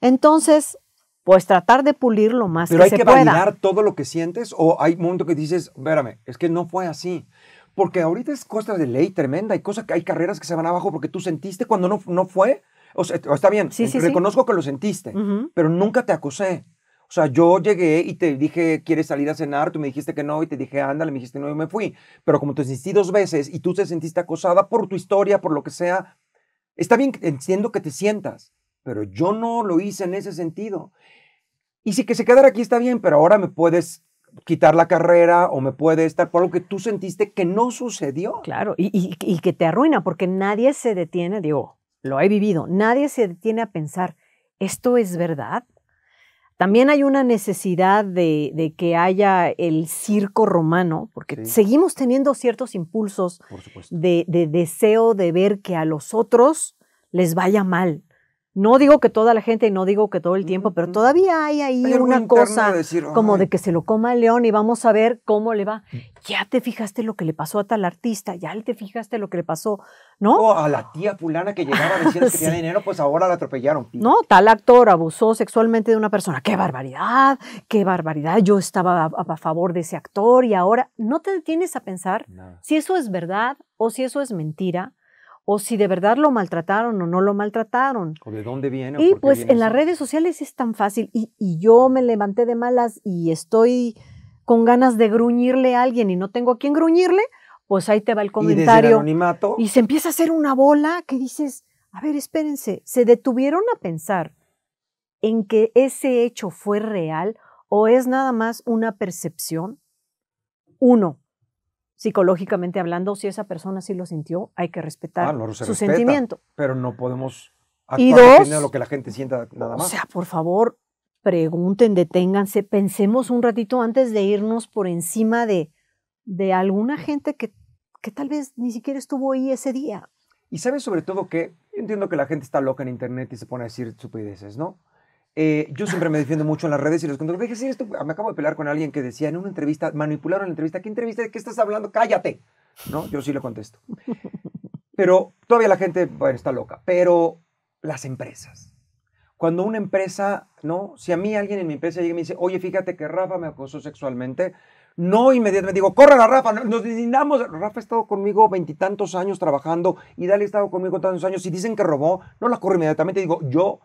Entonces, pues tratar de pulir lo más Pero que se pueda. Pero hay que validar todo lo que sientes o hay mundo que dices, espérame, es que no fue así. Porque ahorita es cosa de ley tremenda, hay cosas que hay carreras que se van abajo porque tú sentiste cuando no, no fue. O sea, está bien, reconozco que lo sentiste, pero nunca te acosé. O sea, yo llegué y te dije, ¿quieres salir a cenar? Tú me dijiste que no y te dije, ándale, me dijiste no y me fui. Pero como te sentí dos veces y tú te sentiste acosada por tu historia, por lo que sea, está bien, entiendo que te sientas, pero yo no lo hice en ese sentido. Y si que se quedara aquí está bien, pero ahora me puedes quitar la carrera o me puede estar por lo que tú sentiste que no sucedió. Claro, y, que te arruina, porque nadie se detiene, digo, lo he vivido, nadie se detiene a pensar, ¿esto es verdad? También hay una necesidad de, que haya el circo romano, porque seguimos teniendo ciertos impulsos de, de, deseo de ver que a los otros les vaya mal no digo que toda la gente y no digo que todo el tiempo, pero todavía hay ahí una cosa como de que se lo coma el león y vamos a ver cómo le va. Mm. Ya te fijaste lo que le pasó a tal artista, ya te fijaste lo que le pasó, ¿no? O a la tía fulana que llegaba a decir que tenía dinero, pues ahora la atropellaron. No, tal actor abusó sexualmente de una persona. ¡Qué barbaridad! ¡Qué barbaridad! Yo estaba a, favor de ese actor y ahora no te detienes a pensar si eso es verdad o si eso es mentira o si de verdad lo maltrataron o no lo maltrataron. O de dónde viene. Y pues en las redes sociales es tan fácil y, yo me levanté de malas y estoy con ganas de gruñirle a alguien y no tengo a quién gruñirle, pues ahí te va el comentario. Y, y se empieza a hacer una bola que dices, a ver, espérense, se detuvieron a pensar en que ese hecho fue real o es nada más una percepción. Uno, psicológicamente hablando, si esa persona sí lo sintió, hay que respetar ah, su sentimiento. Pero no podemos actuar a lo que la gente sienta nada más. O sea, por favor, pregunten, deténganse, pensemos un ratito antes de irnos por encima de, de alguna gente que, que tal vez ni siquiera estuvo ahí ese día. Y sabes sobre todo que entiendo que la gente está loca en internet y se pone a decir estupideces, ¿no? Eh, yo siempre me defiendo mucho en las redes y les cuento, dije, sí, esto, me acabo de pelear con alguien que decía en una entrevista, manipularon la entrevista, ¿qué entrevista? ¿De qué estás hablando? Cállate. ¿No? Yo sí le contesto. Pero todavía la gente, bueno, está loca. Pero las empresas. Cuando una empresa, ¿no? Si a mí alguien en mi empresa llega y me dice, oye, fíjate que Rafa me acosó sexualmente, no inmediatamente digo, corre a Rafa, nos designamos Rafa ha estado conmigo veintitantos años trabajando y dale ha estado conmigo tantos años. Si dicen que robó, no la corro inmediatamente. Digo, yo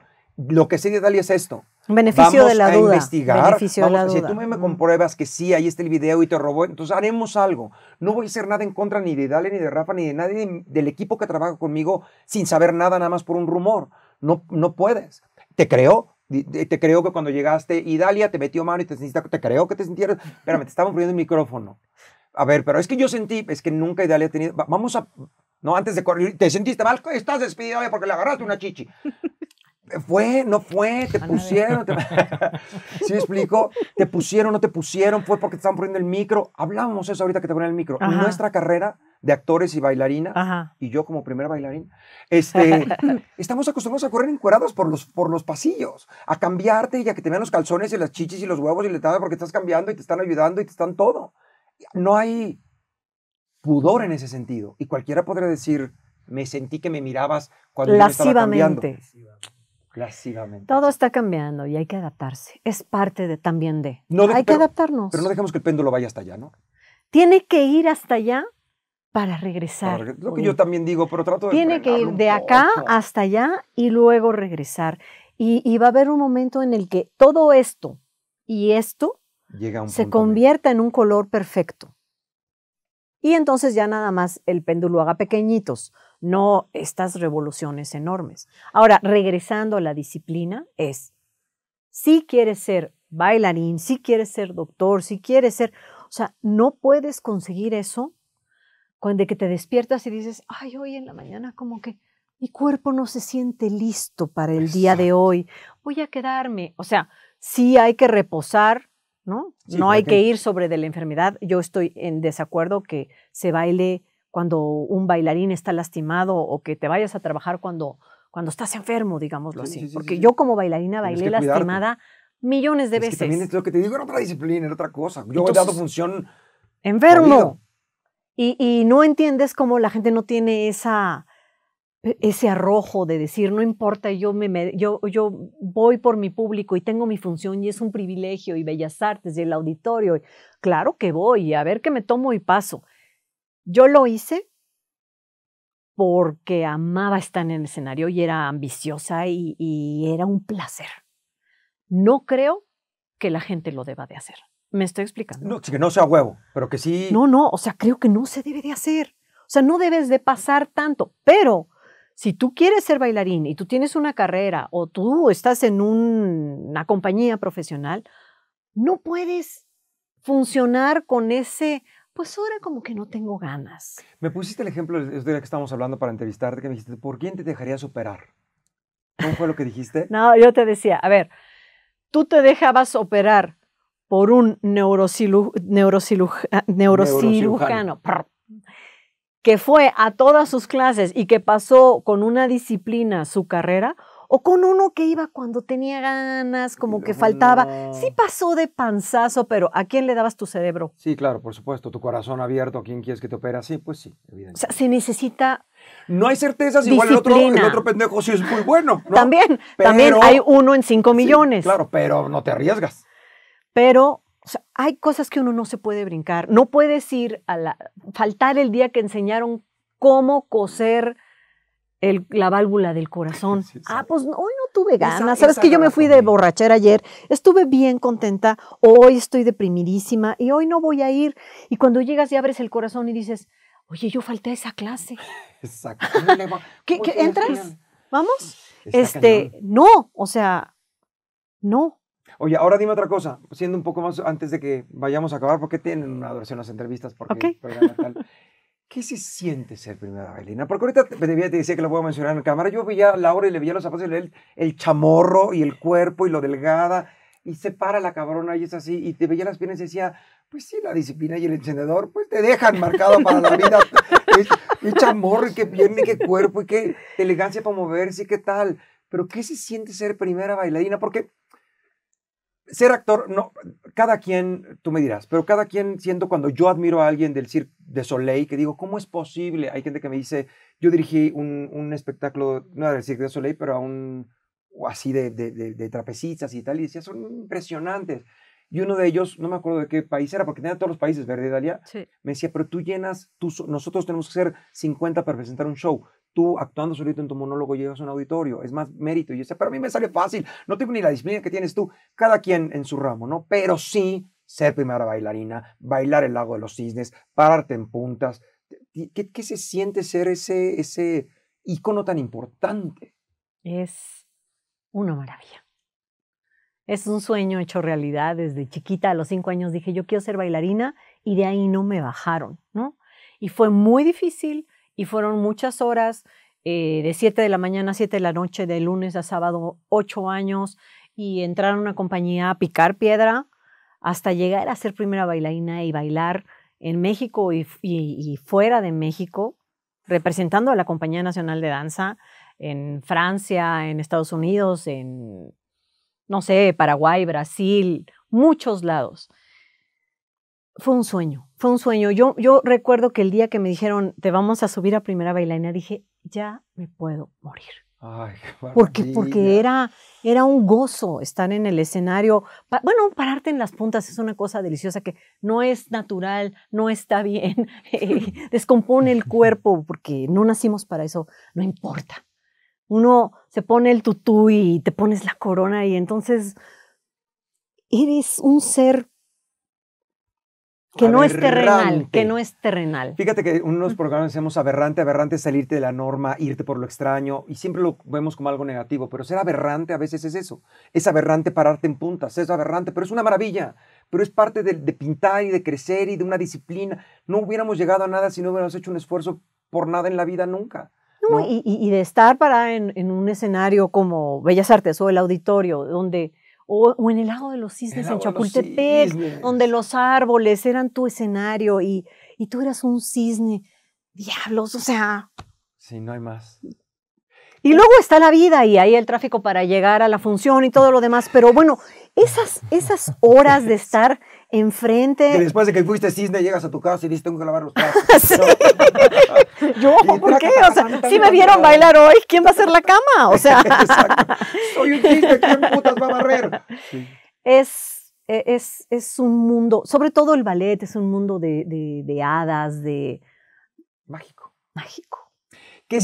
lo que sé de Dalia es esto. Beneficio vamos de la a Investigar. vamos, si tú me compruebas que sí, ahí está el video y te robó, entonces haremos algo. No voy a hacer nada en contra ni de Dalia, ni de Rafa, ni de nadie del equipo que trabaja conmigo sin saber nada, nada más por un rumor. No, no puedes. Te creo, te creo que cuando llegaste, Dalia te metió mano y te sentiste, te creo que te sintieras, espérame, te estaban poniendo el micrófono. A ver, pero es que yo sentí, es que nunca Dalia ha tenido, vamos a, no, antes de correr, te sentiste mal, estás despidida porque le agarraste una chichi fue, no fue, te pusieron. Te... ¿Sí me explico? Te pusieron, no te pusieron, fue porque te estaban poniendo el micro. Hablábamos eso ahorita que te ponen el micro. Nuestra carrera de actores y bailarina, y yo como primera bailarina, este, estamos acostumbrados a correr encuerados por los, por los pasillos, a cambiarte y a que te vean los calzones y las chichis y los huevos y le porque estás cambiando y te están ayudando y te están todo. No hay pudor en ese sentido. Y cualquiera podría decir, me sentí que me mirabas cuando yo me estaba cambiando. Clásicamente. Todo está cambiando y hay que adaptarse. Es parte de también de. hay que adaptarnos. Pero no dejamos que el péndulo vaya hasta allá, ¿no? Tiene que ir hasta allá para regresar. lo que yo también digo, pero trato de... Tiene que ir de acá hasta allá y luego regresar. Y, y, va a haber un momento en el que todo esto y esto se convierta en un color perfecto. Y entonces ya nada más el péndulo haga pequeñitos no estas revoluciones enormes. Ahora, regresando a la disciplina, es, si quieres ser bailarín, si quieres ser doctor, si quieres ser, o sea, no puedes conseguir eso cuando que te despiertas y dices, ay, hoy en la mañana como que mi cuerpo no se siente listo para el día de hoy, voy a quedarme. O sea, sí hay que reposar, ¿no? no hay que ir sobre de la enfermedad. Yo estoy en desacuerdo que se baile cuando un bailarín está lastimado o que te vayas a trabajar cuando, cuando estás enfermo, digámoslo ah, así. Porque yo como bailarina bailé lastimada millones de veces. Que también es lo que te digo era otra disciplina, era otra cosa. Yo he dado función. Enfermo. Y, no entiendes cómo la gente no tiene esa, e, ese arrojo de decir, no importa, yo, me, yo, voy por mi público y tengo mi función y es un privilegio y Bellas Artes y el auditorio. claro que voy, a ver qué me tomo y paso. Yo lo hice porque amaba estar en el escenario y era ambiciosa y, era un placer. No creo que la gente lo deba de hacer. Me estoy explicando. No, que no sea huevo, pero que sí. No, no, o sea, creo que no se debe de hacer. O sea, no debes de pasar tanto. Pero si tú quieres ser bailarín y tú tienes una carrera o tú estás en una compañía profesional, no puedes funcionar con ese pues ahora como que no tengo ganas. Me pusiste el ejemplo de que estábamos hablando para entrevistarte, que me dijiste, ¿por quién te dejarías operar? ¿Cómo fue lo que dijiste? no, yo te decía, a ver, tú te dejabas operar por un ah, neurocirujano. que fue a todas sus clases y que pasó con una disciplina su carrera, o con uno que iba cuando tenía ganas, como que faltaba. Sí pasó de panzazo, pero ¿a quién le dabas tu cerebro? Sí, claro, por supuesto, tu corazón abierto, ¿a quién quieres que te opera? Sí, pues sí, evidentemente. O sea, se necesita no hay certezas, igual el otro, pendejo sí es muy bueno. También, también hay uno en cinco millones. claro, pero no te arriesgas. Pero hay cosas que uno no se puede brincar. No puedes ir a la, faltar el día que enseñaron cómo coser la válvula del corazón. Ah, pues hoy no tuve ganas. Sabes que yo me fui de borrachera ayer, estuve bien contenta, hoy estoy deprimidísima y hoy no voy a ir. Y cuando llegas y abres el corazón y dices, oye, yo falté a esa clase. Exacto. ¿Qué, ¿Entras? ¿Vamos? este, no, o sea, no. Oye, ahora dime otra cosa, siendo un poco más antes de que vayamos a acabar, porque tienen una duración las entrevistas, porque ¿Qué se siente ser primera bailarina? Porque ahorita te, decía que lo voy a mencionar en cámara. Yo veía a Laura y le veía los zapatos y el, el chamorro y el cuerpo y lo delgada. Y se para la cabrona y es así. Y te veía las piernas y decía, pues sí, la disciplina y el encendedor, pues te dejan marcado para la vida. El chamorro y qué pierna y qué cuerpo y qué elegancia para moverse y qué tal. Pero ¿qué se siente ser primera bailarina? Porque ser actor, no, cada quien, tú me dirás, pero cada quien siento cuando yo admiro a alguien del Cirque de Soleil, que digo, ¿cómo es posible? Hay gente que me dice, yo dirigí un, espectáculo, no del Cirque de Soleil, pero a un, así de, de, y tal, y decía, son impresionantes. Y uno de ellos, no me acuerdo de qué país era, porque tenía todos los países, ¿verdad, Dalia? Sí. Me decía, pero tú llenas, tú, nosotros tenemos que ser 50 para presentar un show tú actuando solito en tu monólogo llegas a un auditorio, es más mérito. Y ese, pero a mí me sale fácil, no tengo ni la disciplina que tienes tú, cada quien en su ramo, ¿no? Pero sí ser primera bailarina, bailar el lago de los cisnes, pararte en puntas. ¿Qué, se siente ser ese, ese ícono tan importante? Es una maravilla. Es un sueño hecho realidad. Desde chiquita, a los cinco años, dije, yo quiero ser bailarina y de ahí no me bajaron, ¿no? Y fue muy difícil y fueron muchas horas, eh, de 7 de la mañana a 7 de la noche, de lunes a sábado, 8 años, y entrar a una compañía a picar piedra hasta llegar a ser primera bailarina y bailar en México y, y fuera de México, representando a la Compañía Nacional de Danza en Francia, en Estados Unidos, en, no sé, Paraguay, Brasil, muchos lados fue un sueño, fue un sueño. Yo, yo recuerdo que el día que me dijeron, te vamos a subir a primera bailarina, dije, ya me puedo morir. Ay, qué porque, porque era, era un gozo estar en el escenario. bueno, pararte en las puntas es una cosa deliciosa que no es natural, no está bien, eh, descompone el cuerpo porque no nacimos para eso, no importa. Uno se pone el tutú y te pones la corona y entonces eres un ser que no es terrenal, que no es terrenal. Fíjate que unos programas decimos aberrante, aberrante es salirte de la norma, irte por lo extraño, y siempre lo vemos como algo negativo, pero ser aberrante a veces es eso. Es aberrante pararte en puntas, es aberrante, pero es una maravilla, pero es parte de, pintar y de crecer y de una disciplina. No hubiéramos llegado a nada si no hubiéramos hecho un esfuerzo por nada en la vida nunca. No, Y, de estar parada en un escenario como Bellas Artes o el auditorio, donde o, en el lago de los cisnes en Chapultepec, donde los árboles eran tu escenario y, tú eras un cisne. Diablos, o sea. Sí, no hay más. Y luego está la vida y ahí el tráfico para llegar a la función y todo lo demás, pero bueno, esas, esas horas de estar enfrente. después de que fuiste cisne, llegas a tu casa y dices, tengo que lavar los platos. Yo, ¿por qué? O sea, si me vieron bailar hoy, ¿quién va a hacer la cama? O sea. Soy un cisne, ¿quién putas va a barrer? Es. E, es, es un mundo, sobre todo el ballet, es un mundo de, de, hadas, de... Mágico. Mágico.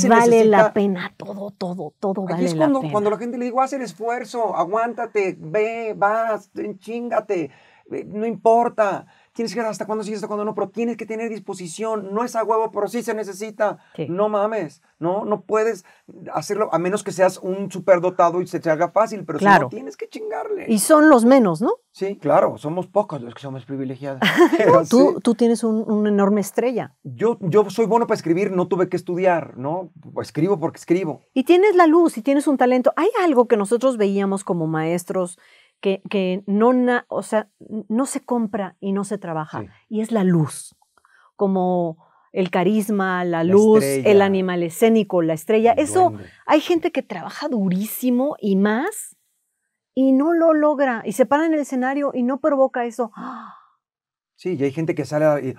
vale la pena, todo, todo, todo vale cuando, la pena. Cuando la gente le digo, haz el esfuerzo, aguántate, ve, vas, chingate, eh, no importa, tienes que hasta cuándo sí, hasta cuándo no, pero tienes que tener disposición, no es a huevo, pero sí se necesita, no mames, no, no puedes hacerlo a menos que seas un superdotado y se te haga fácil, pero claro. tienes que chingarle. Y son los menos, ¿no? Sí, claro, somos pocos los que somos privilegiados. tú, tú tienes una enorme estrella. Yo, yo soy bueno para escribir, no tuve que estudiar, ¿no? Escribo porque escribo. Y tienes la luz y tienes un talento. Hay algo que nosotros veíamos como maestros que, no, o sea, no se compra y no se trabaja, y es la luz, como el carisma, la, luz, el animal escénico, la estrella. Eso, hay gente que trabaja durísimo y más, y no lo logra, y se para en el escenario y no provoca eso. Sí, y hay gente que sale y,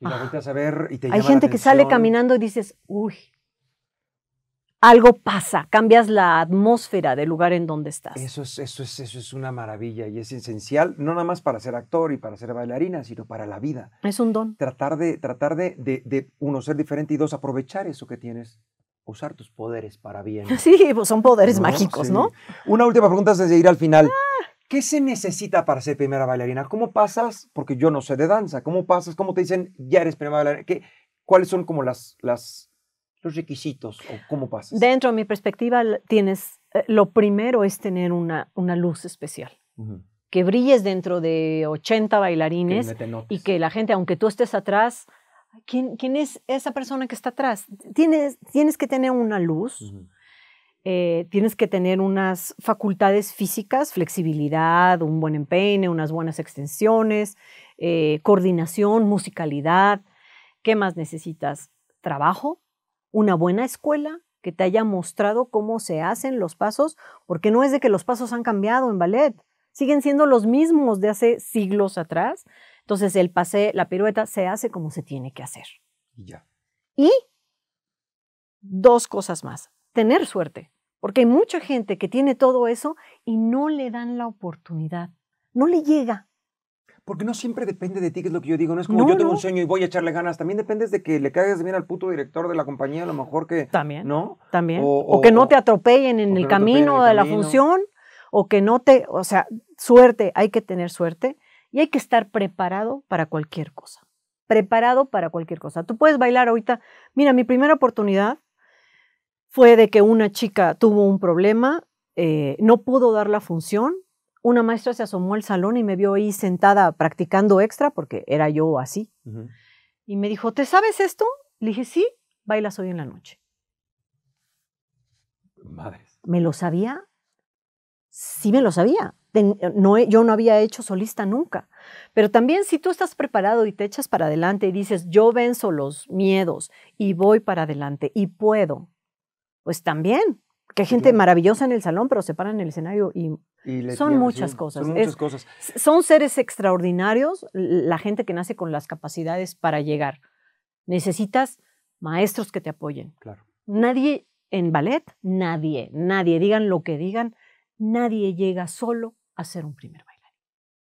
la ah. a ver y te Hay gente que sale caminando y dices, uy, algo pasa, cambias la atmósfera del lugar en donde estás. Eso es, eso es, eso es una maravilla y es esencial, no nada más para ser actor y para ser bailarina, sino para la vida. Es un don. Tratar de, tratar de, uno, ser diferente y dos, aprovechar eso que tienes. Usar tus poderes para bien. Sí, pues son poderes mágicos, ¿no? Una última pregunta antes de ir al final. Ah. ¿Qué se necesita para ser primera bailarina? ¿Cómo pasas? Porque yo no sé de danza. ¿Cómo pasas? ¿Cómo te dicen ya eres primera bailarina? ¿Cuáles son como las, las los requisitos o cómo pasas? Dentro de mi perspectiva, tienes, eh, lo primero es tener una, una luz especial. Que brilles dentro de 80 bailarines y que la gente, aunque tú estés atrás, ¿quién, quién es esa persona que está atrás? Tienes, tienes que tener una luz. Eh, tienes que tener unas facultades físicas, flexibilidad, un buen empeine, unas buenas extensiones, eh, coordinación, musicalidad. ¿Qué más necesitas? Trabajo, una buena escuela que te haya mostrado cómo se hacen los pasos, porque no es de que los pasos han cambiado en ballet, siguen siendo los mismos de hace siglos atrás. Entonces el pase, la pirueta se hace como se tiene que hacer. Y ya. Y dos cosas más, tener suerte, porque hay mucha gente que tiene todo eso y no le dan la oportunidad, no le llega, porque no siempre depende de ti, que es lo que yo digo. No es como yo tengo un sueño y voy a echarle ganas. También depende de que le caigas bien al puto director de la compañía, a lo mejor que. También. ¿No? También. O, que no te atropellen en el camino de la función, o que no te. O sea, suerte, hay que tener suerte y hay que estar preparado para cualquier cosa. Preparado para cualquier cosa. Tú puedes bailar ahorita. Mira, mi primera oportunidad fue de que una chica tuvo un problema, eh, no pudo dar la función una maestra se asomó al salón y me vio ahí sentada practicando extra, porque era yo así. Y me dijo, ¿te sabes esto? Le dije, sí, bailas hoy en la noche. Madres. ¿Me lo sabía? Sí, me lo sabía. No, yo no había hecho solista nunca. Pero también si tú estás preparado y te echas para adelante y dices, yo venzo los miedos y voy para adelante y puedo, pues también que hay gente maravillosa en el salón, pero se paran en el escenario y, son, muchas cosas. son cosas. Son seres extraordinarios, la gente que nace con las capacidades para llegar. Necesitas maestros que te apoyen. Claro. Nadie en ballet, nadie, nadie, digan lo que digan, nadie llega solo a ser un primer bailarín.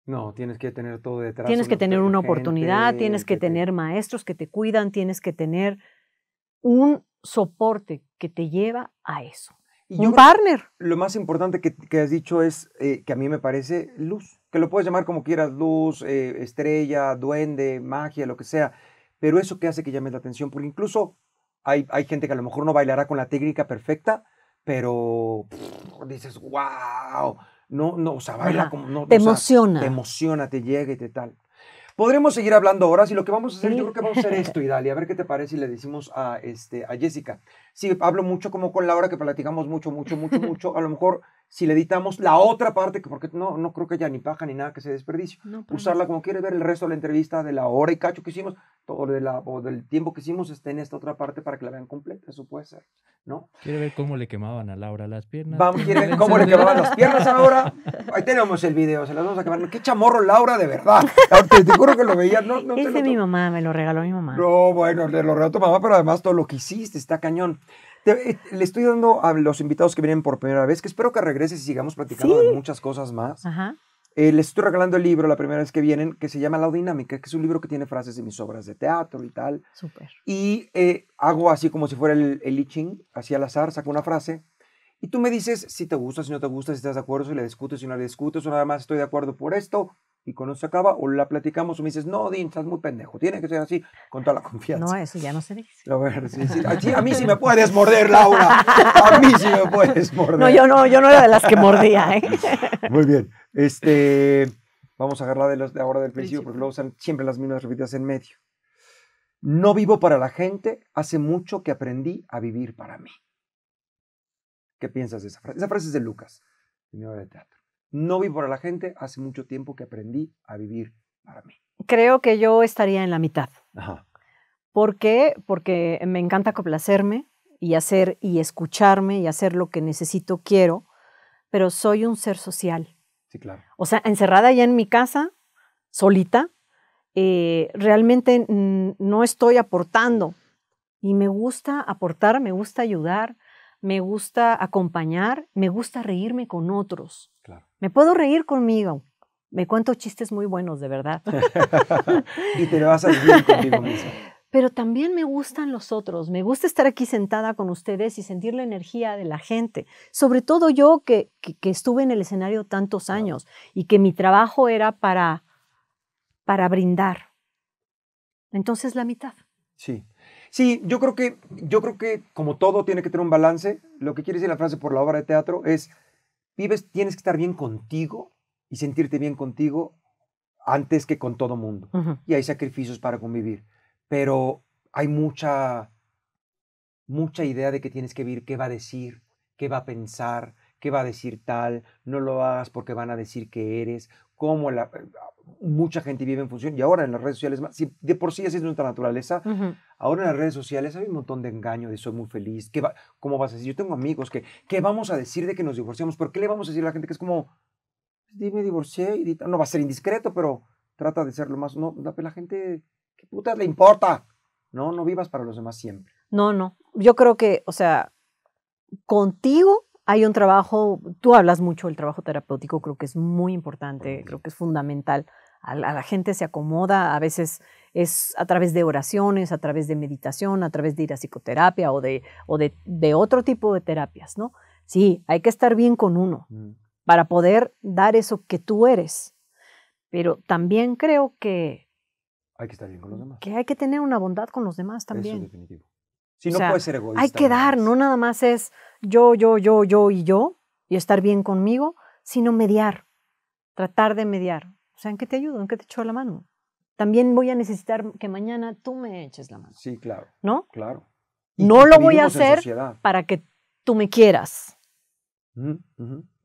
No, tienes que tener todo detrás. Tienes que tener una oportunidad, tienes que, tener maestros que te cuidan, tienes que tener un soporte que te lleva a eso un partner. Lo más importante que, has dicho es, eh, que a mí me parece, luz. Que lo puedes llamar como quieras, luz, eh, estrella, duende, magia, lo que sea. Pero eso que hace que llames la atención, porque incluso hay, gente que a lo mejor no bailará con la técnica perfecta, pero dices, wow, no, no, o sea, baila como... te emociona. te emociona, te llega y te tal. Podremos seguir hablando ahora, si lo que vamos a hacer, yo creo que vamos a hacer esto, Idalia, a ver qué te parece y le decimos a, este, a Jessica. Sí, hablo mucho como con Laura, que platicamos mucho, mucho, mucho, mucho. A lo mejor si le editamos la otra parte, que porque no, no creo que haya ni paja ni nada que se desperdicie. Usarla como quiere ver el resto de la entrevista de la hora y cacho que hicimos, todo de la, o del tiempo que hicimos esté en esta otra parte para que la vean completa, eso puede ser, ¿no? Quiere ver cómo le quemaban a Laura las piernas. Vamos, quiere ver cómo le quemaban las piernas a Laura. Ahí tenemos el video, se las vamos a quemar. Qué chamorro Laura, de verdad. Te, te juro que lo veía. no, no Ese mi mamá, me lo regaló mi mamá. No, bueno, le lo regaló tu mamá, pero además todo lo que hiciste está cañón. Eh, le estoy dando a los invitados que vienen por primera vez, que espero que regreses y sigamos platicando de muchas cosas más. Ajá. Eh, les estoy regalando el libro la primera vez que vienen, que se llama La Dinámica, que es un libro que tiene frases de mis obras de teatro y tal. Y eh, hago así como si fuera el, el itching, así al azar, saco una frase. Y tú me dices si te gusta, si no te gusta, si estás de acuerdo, si le discutes, si no le discutes, o nada más estoy de acuerdo por esto, y cuando se acaba o la platicamos o me dices, no, Din, estás muy pendejo, tiene que ser así, con toda la confianza. No, eso ya no se dice. A ver, sí, A, mí sí me puedes morder, Laura, a mí sí me puedes morder. No, yo no, yo no era de las que mordía. ¿eh? Muy bien, este, vamos a agarrar de, ahora del principio, porque luego usan siempre las mismas repetidas en medio. No vivo para la gente, hace mucho que aprendí a vivir para mí. ¿Qué piensas de esa frase? Esa frase es de Lucas, señor de teatro. No vivo para la gente, hace mucho tiempo que aprendí a vivir para mí. Creo que yo estaría en la mitad. Ajá. ¿Por qué? Porque me encanta complacerme y hacer y escucharme y hacer lo que necesito, quiero, pero soy un ser social. Sí, claro. O sea, encerrada ya en mi casa, solita, eh, realmente no estoy aportando y me gusta aportar, me gusta ayudar, me gusta acompañar, me gusta reírme con otros. Me puedo reír conmigo. Me cuento chistes muy buenos, de verdad. y te lo vas a reír conmigo. Pero también me gustan los otros. Me gusta estar aquí sentada con ustedes y sentir la energía de la gente. Sobre todo yo que, que, que estuve en el escenario tantos años y que mi trabajo era para, para brindar. Entonces la mitad. Sí. Sí, yo creo que, yo creo que como todo tiene que tener un balance, lo que quiere decir la frase por la obra de teatro es vives, tienes que estar bien contigo y sentirte bien contigo antes que con todo mundo. Y hay sacrificios para convivir. Pero hay mucha, mucha idea de que tienes que vivir, qué va a decir, qué va a pensar, qué va a decir tal, no lo hagas porque van a decir que eres, cómo la, eh, mucha gente vive en función, y ahora en las redes sociales, de por sí así es nuestra naturaleza, ahora en las redes sociales hay un montón de engaño, de soy muy feliz, ¿qué va, ¿cómo vas a decir? Yo tengo amigos que, ¿qué vamos a decir de que nos divorciamos? ¿Por qué le vamos a decir a la gente que es como, pues, dime divorcié, y no va a ser indiscreto, pero trata de ser lo más, no, la gente, ¿qué puta le importa? No, no vivas para los demás siempre. No, no, yo creo que, o sea, contigo hay un trabajo, tú hablas mucho del trabajo terapéutico, creo que es muy importante, creo que es fundamental. A, la gente se acomoda, a veces es a través de oraciones, a través de meditación, a través de ir a psicoterapia o de, o de, otro tipo de terapias, ¿no? Sí, hay que estar bien con uno mm. para poder dar eso que tú eres. Pero también creo que... Hay que hay que tener una bondad con los demás también. Eso si no puedes ser egoísta. Hay que dar, no nada más es yo, yo, yo, yo y yo, y estar bien conmigo, sino mediar, tratar de mediar. O sea, ¿en qué te ayudo? ¿En qué te echo la mano? También voy a necesitar que mañana tú me eches la mano. Sí, claro. ¿No? Claro. no lo voy a hacer para que tú me quieras.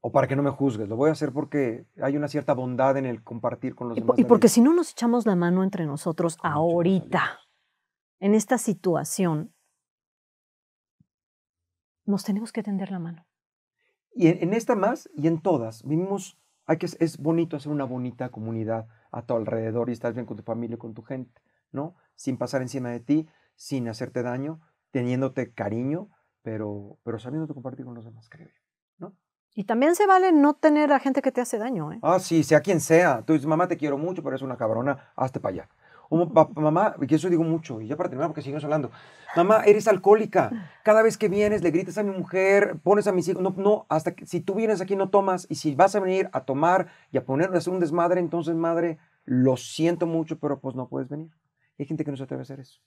O para que no me juzgues. Lo voy a hacer porque hay una cierta bondad en el compartir con los demás. Y porque si no nos echamos la mano entre nosotros ahorita, en esta situación, nos tenemos que tender la mano. Y en, esta más y en todas, hay que, es bonito hacer una bonita comunidad a tu alrededor y estar bien con tu familia y con tu gente, ¿no? Sin pasar encima de ti, sin hacerte daño, teniéndote cariño, pero, pero sabiéndote compartir con los demás, creo ¿no? Y también se vale no tener a gente que te hace daño, ¿eh? Ah, sí, sea quien sea. Tú dices, mamá, te quiero mucho, pero es una cabrona, hazte para allá mamá, y eso digo mucho, y ya para terminar, porque seguimos hablando. Mamá, eres alcohólica. Cada vez que vienes, le gritas a mi mujer, pones a mis hijos. No, no, hasta que, si tú vienes aquí no tomas. Y si vas a venir a tomar y a poner, a hacer un desmadre, entonces, madre, lo siento mucho, pero pues no puedes venir. hay gente que no se atreve a hacer eso.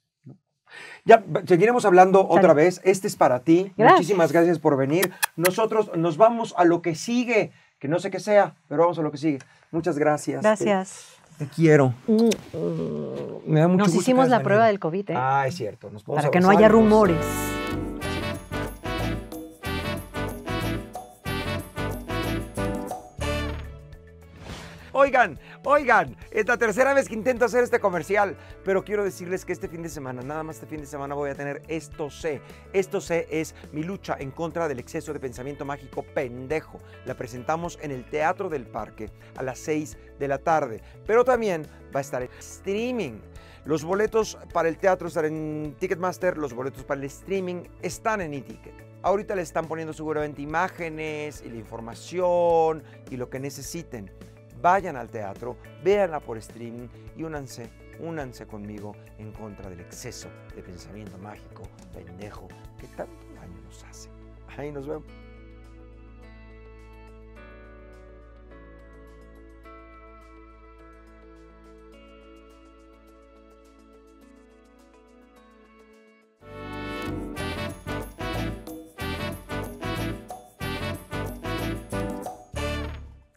Ya seguiremos hablando otra vez. Este es para ti. Muchísimas gracias por venir. Nosotros nos vamos a lo que sigue, que no sé qué sea, pero vamos a lo que sigue. Muchas gracias. Gracias. Te quiero. Mm. Nos hicimos la prueba del COVID, ¿eh? Ah, es cierto. Para que no haya rumores. Oigan, oigan, es la tercera vez que intento hacer este comercial, pero quiero decirles que este fin de semana, nada más este fin de semana voy a tener esto C. Esto C es mi lucha en contra del exceso de pensamiento mágico pendejo. La presentamos en el Teatro del Parque a las 6 de la tarde, pero también va a estar en streaming. Los boletos para el teatro están en Ticketmaster, los boletos para el streaming están en eTicket. Ahorita le están poniendo seguramente imágenes y la información y lo que necesiten vayan al teatro, véanla por streaming y únanse, únanse conmigo en contra del exceso de pensamiento mágico, pendejo, que tanto daño nos hace. Ahí nos vemos.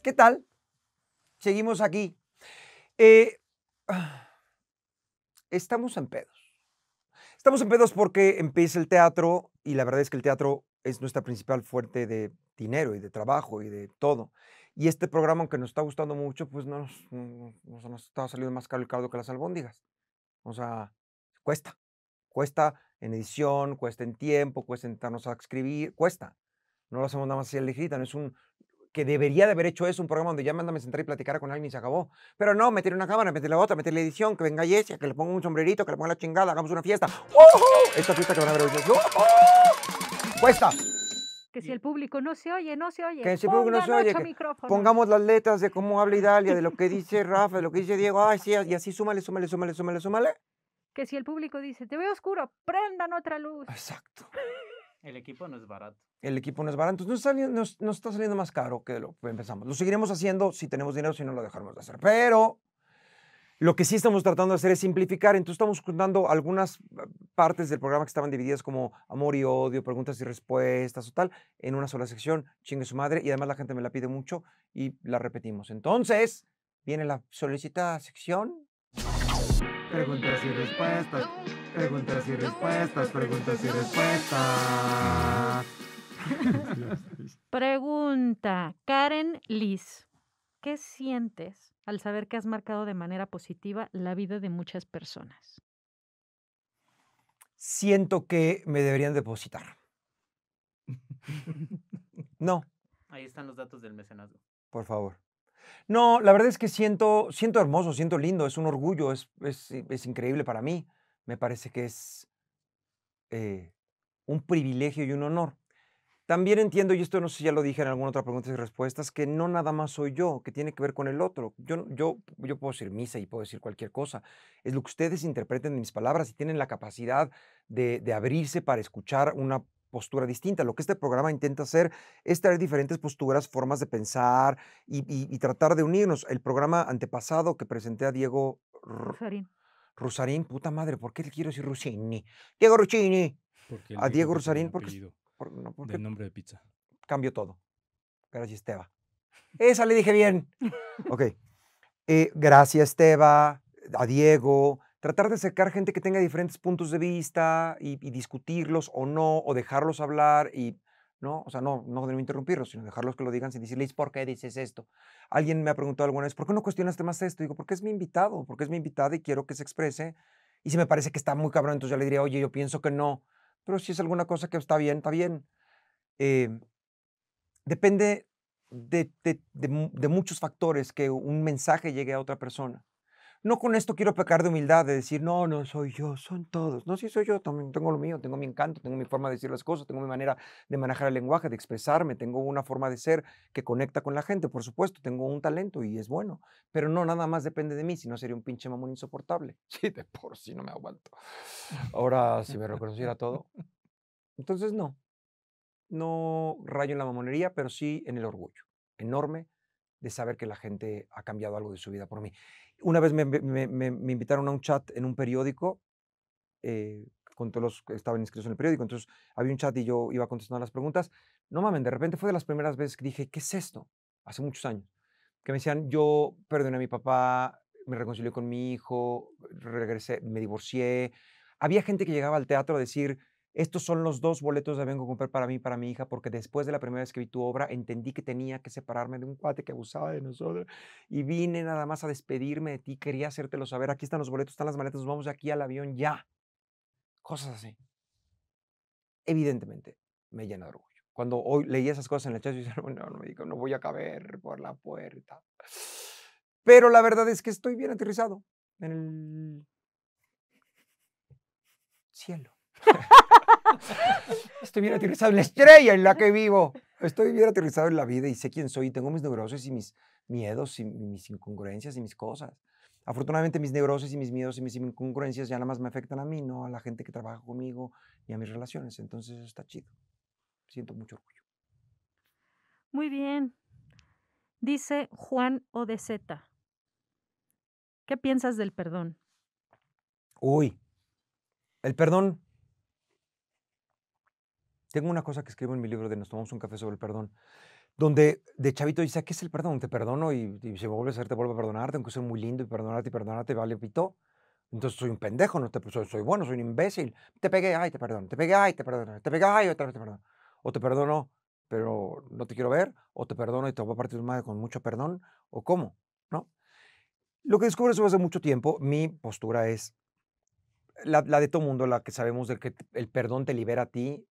¿Qué tal? seguimos aquí. Eh, estamos en pedos. Estamos en pedos porque empieza el teatro y la verdad es que el teatro es nuestra principal fuente de dinero y de trabajo y de todo. Y este programa, aunque nos está gustando mucho, pues no nos, nos está saliendo más caro el caldo que las albóndigas. O sea, cuesta. Cuesta en edición, cuesta en tiempo, cuesta en a escribir, cuesta. No lo hacemos nada más así ligerita, no es un, que debería de haber hecho eso, un programa donde ya mándame sentar y platicara con alguien y se acabó. Pero no, meter una cámara, meter la otra, meter la edición, que venga Yesia, que le ponga un sombrerito, que le ponga la chingada, hagamos una fiesta. ¡Oh! Esta fiesta que van a ver hoy. ¡Cuesta! Que si el público no se oye, no se oye. Que si el público no se oye, pongamos las letras de cómo habla Italia, de lo que dice Rafa, de lo que dice Diego, ay, sí, y así súmale, súmale, súmale, súmale, súmale. Que si el público dice, te veo oscuro, prendan otra luz. Exacto. El equipo no es barato. El equipo no es barato. Entonces, no, está saliendo más caro que lo que empezamos. Lo seguiremos haciendo si tenemos dinero, si no lo dejaremos de hacer. Pero lo que sí estamos tratando de hacer es simplificar. Entonces, estamos juntando algunas ah, partes del programa que estaban divididas como amor y odio, preguntas y respuestas o tal, en una sola sección. Chingue su madre. Y además, la gente me la pide mucho y la repetimos. Entonces, viene la solicitada sección. Preguntas y respuestas. Preguntas y respuestas, preguntas y respuestas. Pregunta, Karen Liz, ¿qué sientes al saber que has marcado de manera positiva la vida de muchas personas? Siento que me deberían depositar. No. Ahí están los datos del mecenazgo. Por favor. No, la verdad es que siento, siento hermoso, siento lindo, es un orgullo, es increíble para mí me parece que es eh, un privilegio y un honor. También entiendo, y esto no sé si ya lo dije en alguna otra pregunta y respuestas, que no nada más soy yo, que tiene que ver con el otro. Yo, yo, yo puedo decir misa y puedo decir cualquier cosa. Es lo que ustedes interpreten de mis palabras y tienen la capacidad de, abrirse para escuchar una postura distinta. Lo que este programa intenta hacer es traer diferentes posturas, formas de pensar y, tratar de unirnos. El programa antepasado que presenté a Diego Rusarín puta madre, ¿por qué le quiero decir Rusini? Diego Rucini. A Diego Rusarín, porque, por, nombre de pizza. Cambio todo. Gracias, Esteba. Esa le dije bien. ok. Eh, gracias, Esteba, a Diego. Tratar de acercar gente que tenga diferentes puntos de vista y discutirlos o no, o dejarlos hablar y ¿no? O sea, no, no debo interrumpirlos, sino dejarlos que lo digan sin decirles, ¿por qué dices esto? Alguien me ha preguntado alguna vez, ¿por qué no cuestionaste más esto? digo, porque es mi invitado, porque es mi invitada y quiero que se exprese. Y si me parece que está muy cabrón, entonces yo le diría, oye, yo pienso que no. Pero si es alguna cosa que está bien, está bien. Eh, depende de muchos factores que un mensaje llegue a otra persona. No con esto quiero pecar de humildad, de decir, no, no soy yo, son todos. No, sí soy yo, también tengo lo mío, tengo mi encanto, tengo mi forma de decir las cosas, tengo mi manera de manejar el lenguaje, de expresarme, tengo una forma de ser que conecta con la gente, por supuesto, tengo un talento y es bueno, pero no nada más depende de mí, si no sería un pinche mamón insoportable. Sí, de por sí no me aguanto. Ahora, si me reconociera todo. Entonces, no. No rayo en la mamonería, pero sí en el orgullo enorme de saber que la gente ha cambiado algo de su vida por mí. Una vez me, invitaron a un chat en un periódico, eh, con todos los que estaban inscritos en el periódico, entonces había un chat y yo iba contestando las preguntas. No mames, de repente fue de las primeras veces que dije, ¿qué es esto? Hace muchos años. Que me decían, yo perdoné a mi papá, me reconcilié con mi hijo, regresé, me divorcié. Había gente que llegaba al teatro a decir, estos son los dos boletos que vengo a comprar para mí y para mi hija, porque después de la primera vez que vi tu obra entendí que tenía que separarme de un cuate que abusaba de nosotros y vine nada más a despedirme de ti, quería hacértelo saber, aquí están los boletos, están las maletas, nos vamos de aquí al avión ya. Cosas así. Evidentemente, me llena de orgullo. Cuando hoy leí esas cosas en el chat, yo no, no, me digo, no voy a caber por la puerta. Pero la verdad es que estoy bien aterrizado en el cielo. Estoy bien aterrizado en la estrella en la que vivo. Estoy bien aterrizado en la vida y sé quién soy y tengo mis neurosis y mis miedos y mis incongruencias y mis cosas. Afortunadamente mis neurosis y mis miedos y mis incongruencias ya nada más me afectan a mí, no a la gente que trabaja conmigo y a mis relaciones. Entonces está chido. Siento mucho orgullo. Muy bien. Dice Juan Odeseta ¿Qué piensas del perdón? Uy, el perdón tengo una cosa que escribo en mi libro de Nos tomamos un café sobre el perdón, donde de chavito dice, ¿qué es el perdón? Te perdono y, y si vuelve a hacer, te vuelvo a perdonar, tengo que ser muy lindo y perdonarte y perdonarte, vale, pito. Entonces soy un pendejo, no te, pues, soy, bueno, soy un imbécil. Te pegué, ay, te perdono, te pegué, ay, te perdono, te pegué, ay, otra vez te perdono. O te perdono, pero no te quiero ver, o te perdono y te voy a partir tu madre con mucho perdón, o cómo, ¿no? Lo que descubro eso hace mucho tiempo, mi postura es la, la de todo mundo, la que sabemos de que el perdón te libera a ti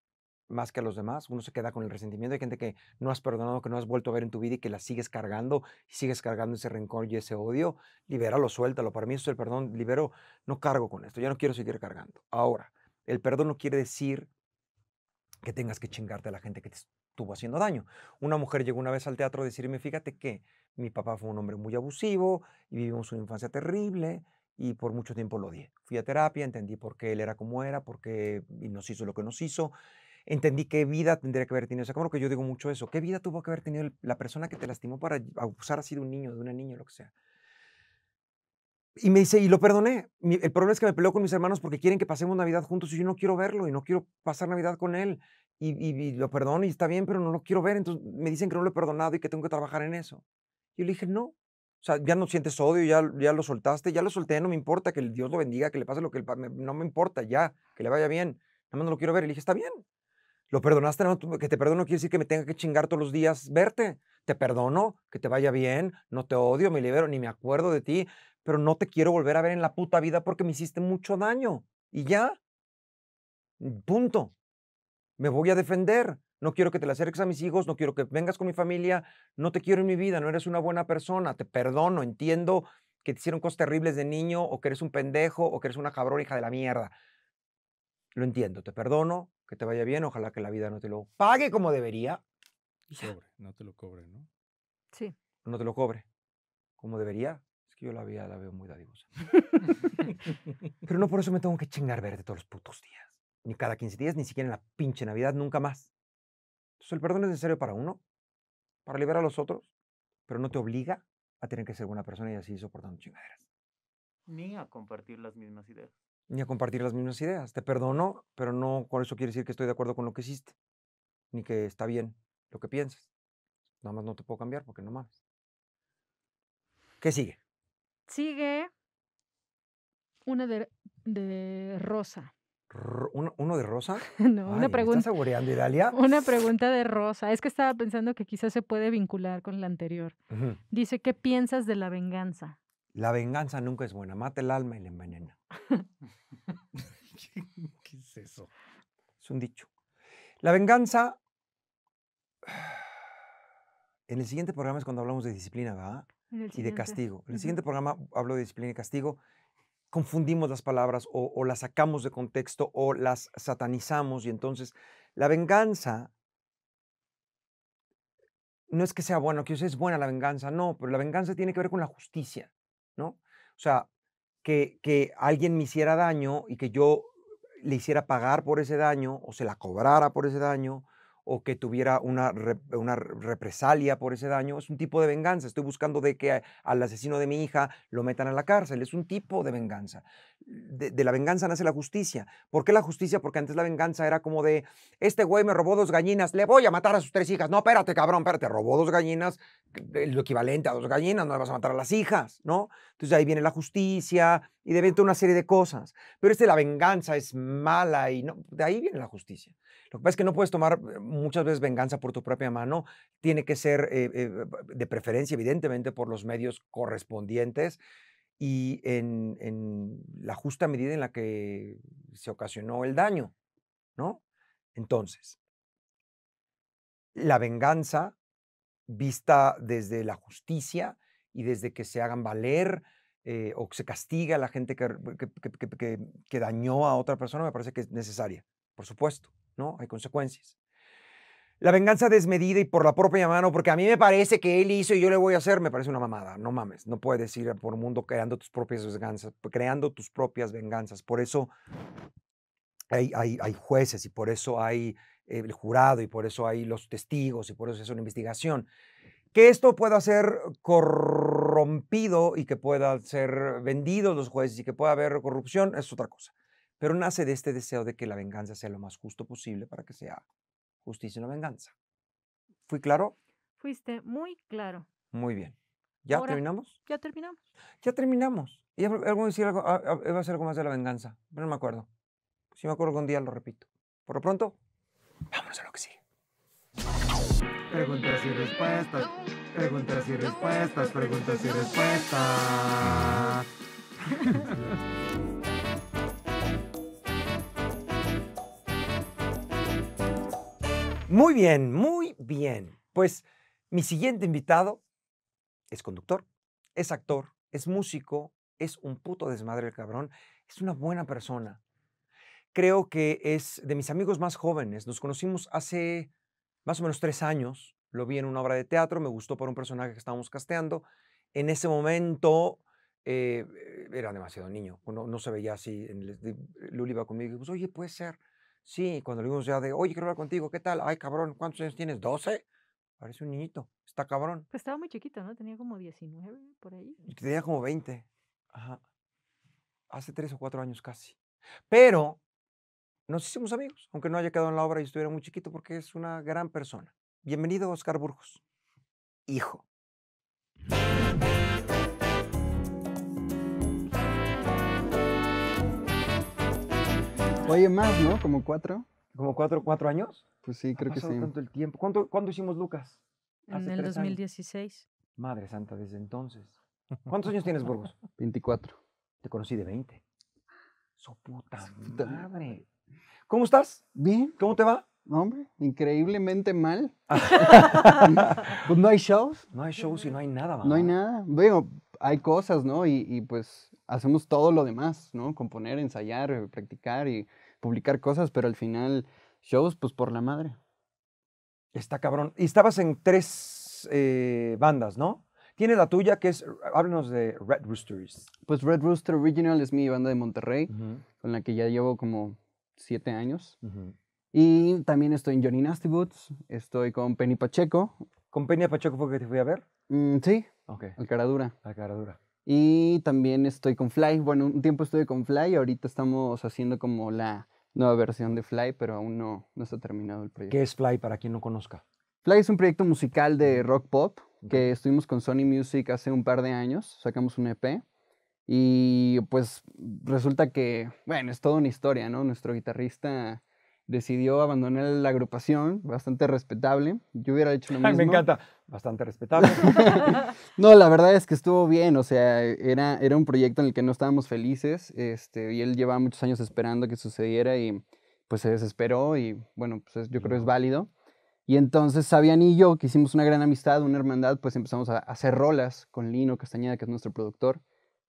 más que a los demás, uno se queda con el resentimiento, hay gente que no has perdonado, que no has vuelto a ver en tu vida y que la sigues cargando, y sigues cargando ese rencor y ese odio, libéralo, suéltalo, para mí eso es el perdón, libero, no cargo con esto, ya no quiero seguir cargando. Ahora, el perdón no quiere decir que tengas que chingarte a la gente que te estuvo haciendo daño. Una mujer llegó una vez al teatro a decirme, fíjate que mi papá fue un hombre muy abusivo y vivimos una infancia terrible, y por mucho tiempo lo odié. Fui a terapia, entendí por qué él era como era, por qué nos hizo lo que nos hizo, entendí qué vida tendría que haber tenido. O sea, como que yo digo mucho eso, qué vida tuvo que haber tenido la persona que te lastimó para abusar así de un niño, de una niña, lo que sea. Y me dice, y lo perdoné. el problema es que me peleó con mis hermanos porque quieren que pasemos Navidad juntos y yo no quiero verlo y no quiero pasar Navidad con él. Y, lo perdono y está bien, pero no lo quiero ver. Entonces me dicen que no lo he perdonado y que tengo que trabajar en eso. Yo le dije, no. O sea, ya no sientes odio, ya, ya lo soltaste, ya lo solté, no me importa, que Dios lo bendiga, que le pase lo que no me importa, ya, que le vaya bien. Nada más no lo quiero ver. Y le dije, está bien. Lo perdonaste, no, que te perdono quiere decir que me tenga que chingar todos los días verte. Te perdono, que te vaya bien, no te odio, me libero, ni me acuerdo de ti, pero no te quiero volver a ver en la puta vida porque me hiciste mucho daño. Y ya. Mm, punto. Me voy a defender. No quiero que te la acerques a mis hijos, no quiero que vengas con mi familia, no te quiero en mi vida, no eres una buena persona, te perdono, entiendo que te hicieron cosas terribles de niño o que eres un pendejo o que eres una cabrón hija de la mierda. Lo entiendo, te perdono, que te vaya bien, ojalá que la vida no te lo pague como debería. no te lo cobre, ¿no? Sí. No te lo cobre como debería. Es que yo la vida la veo muy dadivosa. Pero no por eso me tengo que chingar verde todos los putos días. Ni cada 15 días, ni siquiera en la pinche Navidad, nunca más. Entonces el perdón es necesario para uno, para liberar a los otros, pero no te obliga a tener que ser buena persona y así soportando chingaderas. Ni a compartir las mismas ideas ni a compartir las mismas ideas. Te perdono, pero no con eso quiere decir que estoy de acuerdo con lo que hiciste, ni que está bien lo que piensas. Nada más no te puedo cambiar porque no mames. ¿Qué sigue? Sigue una de, de rosa. ¿Uno, de rosa? no, una pregunta. ¿Estás saboreando, Una pregunta de rosa. Es que estaba pensando que quizás se puede vincular con la anterior. Dice, ¿qué piensas de la venganza? La venganza nunca es buena. Mata el alma y la envenena. ¿Qué, es eso? Es un dicho. La venganza. En el siguiente programa es cuando hablamos de disciplina, ¿verdad? Y de castigo. En el siguiente programa hablo de disciplina y castigo. Confundimos las palabras o, las sacamos de contexto o las satanizamos y entonces la venganza no es que sea bueno, que es buena la venganza, no, pero la venganza tiene que ver con la justicia. O sea, que alguien me hiciera daño y que yo le hiciera pagar por ese daño o se la cobrara por ese daño o que tuviera una, una, represalia por ese daño. Es un tipo de venganza. Estoy buscando de que al asesino de mi hija lo metan a la cárcel. Es un tipo de venganza. De, la venganza nace la justicia. ¿Por qué la justicia? Porque antes la venganza era como de, este güey me robó dos gallinas, le voy a matar a sus tres hijas. No, espérate, cabrón, espérate, robó dos gallinas, lo equivalente a dos gallinas, no le vas a matar a las hijas, ¿no? Entonces ahí viene la justicia, y de una serie de cosas. Pero este, la venganza es mala y no, de ahí viene la justicia. Lo que pasa es que no puedes tomar eh, muchas veces venganza por tu propia mano. Tiene que ser eh, eh, de preferencia, evidentemente, por los medios correspondientes y en, en, la justa medida en la que se ocasionó el daño, ¿no? Entonces, la venganza vista desde la justicia y desde que se hagan valer eh, o se castiga a la gente que, que, dañó a otra persona, me parece que es necesaria, por supuesto, ¿no? Hay consecuencias. La venganza desmedida y por la propia mano, porque a mí me parece que él hizo y yo le voy a hacer, me parece una mamada, no mames, no puedes ir por el mundo creando tus propias venganzas, creando tus propias venganzas. Por eso hay, hay, jueces y por eso hay eh, el jurado y por eso hay los testigos y por eso es una investigación que esto pueda ser corrompido y que pueda ser vendidos los jueces y que pueda haber corrupción es otra cosa. Pero nace de este deseo de que la venganza sea lo más justo posible para que sea justicia y no venganza. ¿Fui claro? Fuiste muy claro. Muy bien. ¿Ya terminamos? Ya terminamos. Ya terminamos. Y algo decir a ser algo más de la venganza, no me acuerdo. Si me acuerdo algún día lo repito. Por lo pronto, vámonos a lo que sigue. Preguntas y respuestas. Preguntas y respuestas. Preguntas y respuestas. Muy bien, muy bien. Pues mi siguiente invitado es conductor, es actor, es músico, es un puto desmadre el cabrón, es una buena persona. Creo que es de mis amigos más jóvenes. Nos conocimos hace más o menos tres años. Lo vi en una obra de teatro, me gustó por un personaje que estábamos casteando. En ese momento eh, eh, era demasiado niño, no, no se veía así. Luli iba conmigo y dijo, pues, oye, puede ser. Sí, cuando le vimos ya de, oye, quiero hablar contigo, ¿qué tal? Ay, cabrón, ¿cuántos años tienes? ¿12? Parece un niñito, está cabrón. Pues estaba muy chiquito, ¿no? Tenía como 19 por ahí. Tenía como 20. Ajá. Hace tres o cuatro años casi. Pero nos hicimos amigos, aunque no haya quedado en la obra y estuviera muy chiquito, porque es una gran persona. Bienvenido, Oscar Burgos. Hijo. Oye, más, ¿no? Como cuatro. ¿Como cuatro, cuatro años? Pues sí, creo que sí. tanto el tiempo. ¿Cuánto, ¿Cuándo hicimos Lucas? en el 2016. Madre santa, desde entonces. ¿Cuántos años tienes, Burgos? 24. Te conocí de 20. Su puta, madre. ¿Cómo estás? Bien. ¿Cómo te va? hombre, increíblemente mal. pues no hay shows. No hay shows y no hay nada, No hay nada. Bueno, hay cosas, ¿no? Y, pues hacemos todo lo demás, ¿no? Componer, ensayar, eh, practicar y publicar cosas, pero al final shows, pues por la madre. Está cabrón. Y estabas en tres eh, bandas, ¿no? Tiene la tuya que es, háblanos de Red Roosters. Pues Red Rooster Original es mi banda de Monterrey, con la que ya llevo como siete años. Y también estoy en Johnny Nasty Boots, estoy con Penny Pacheco. ¿Con Penny Pacheco fue que te fui a ver? Mm, sí, Ok. al Caradura. Y también estoy con Fly. Bueno, un tiempo estuve con Fly ahorita estamos haciendo como la nueva versión de Fly, pero aún no, no está terminado el proyecto. ¿Qué es Fly para quien no conozca? Fly es un proyecto musical de rock pop que estuvimos con Sony Music hace un par de años. Sacamos un EP y pues resulta que, bueno, es toda una historia, ¿no? Nuestro guitarrista decidió abandonar la agrupación, bastante respetable. Yo hubiera hecho lo mismo. Ay, me encanta, bastante respetable. no, la verdad es que estuvo bien, o sea, era, un proyecto en el que no estábamos felices, este, y él llevaba muchos años esperando que sucediera y pues se desesperó y bueno, pues yo creo que es válido. Y entonces Sabian y yo, que hicimos una gran amistad, una hermandad, pues empezamos a hacer rolas con Lino Castañeda, que es nuestro productor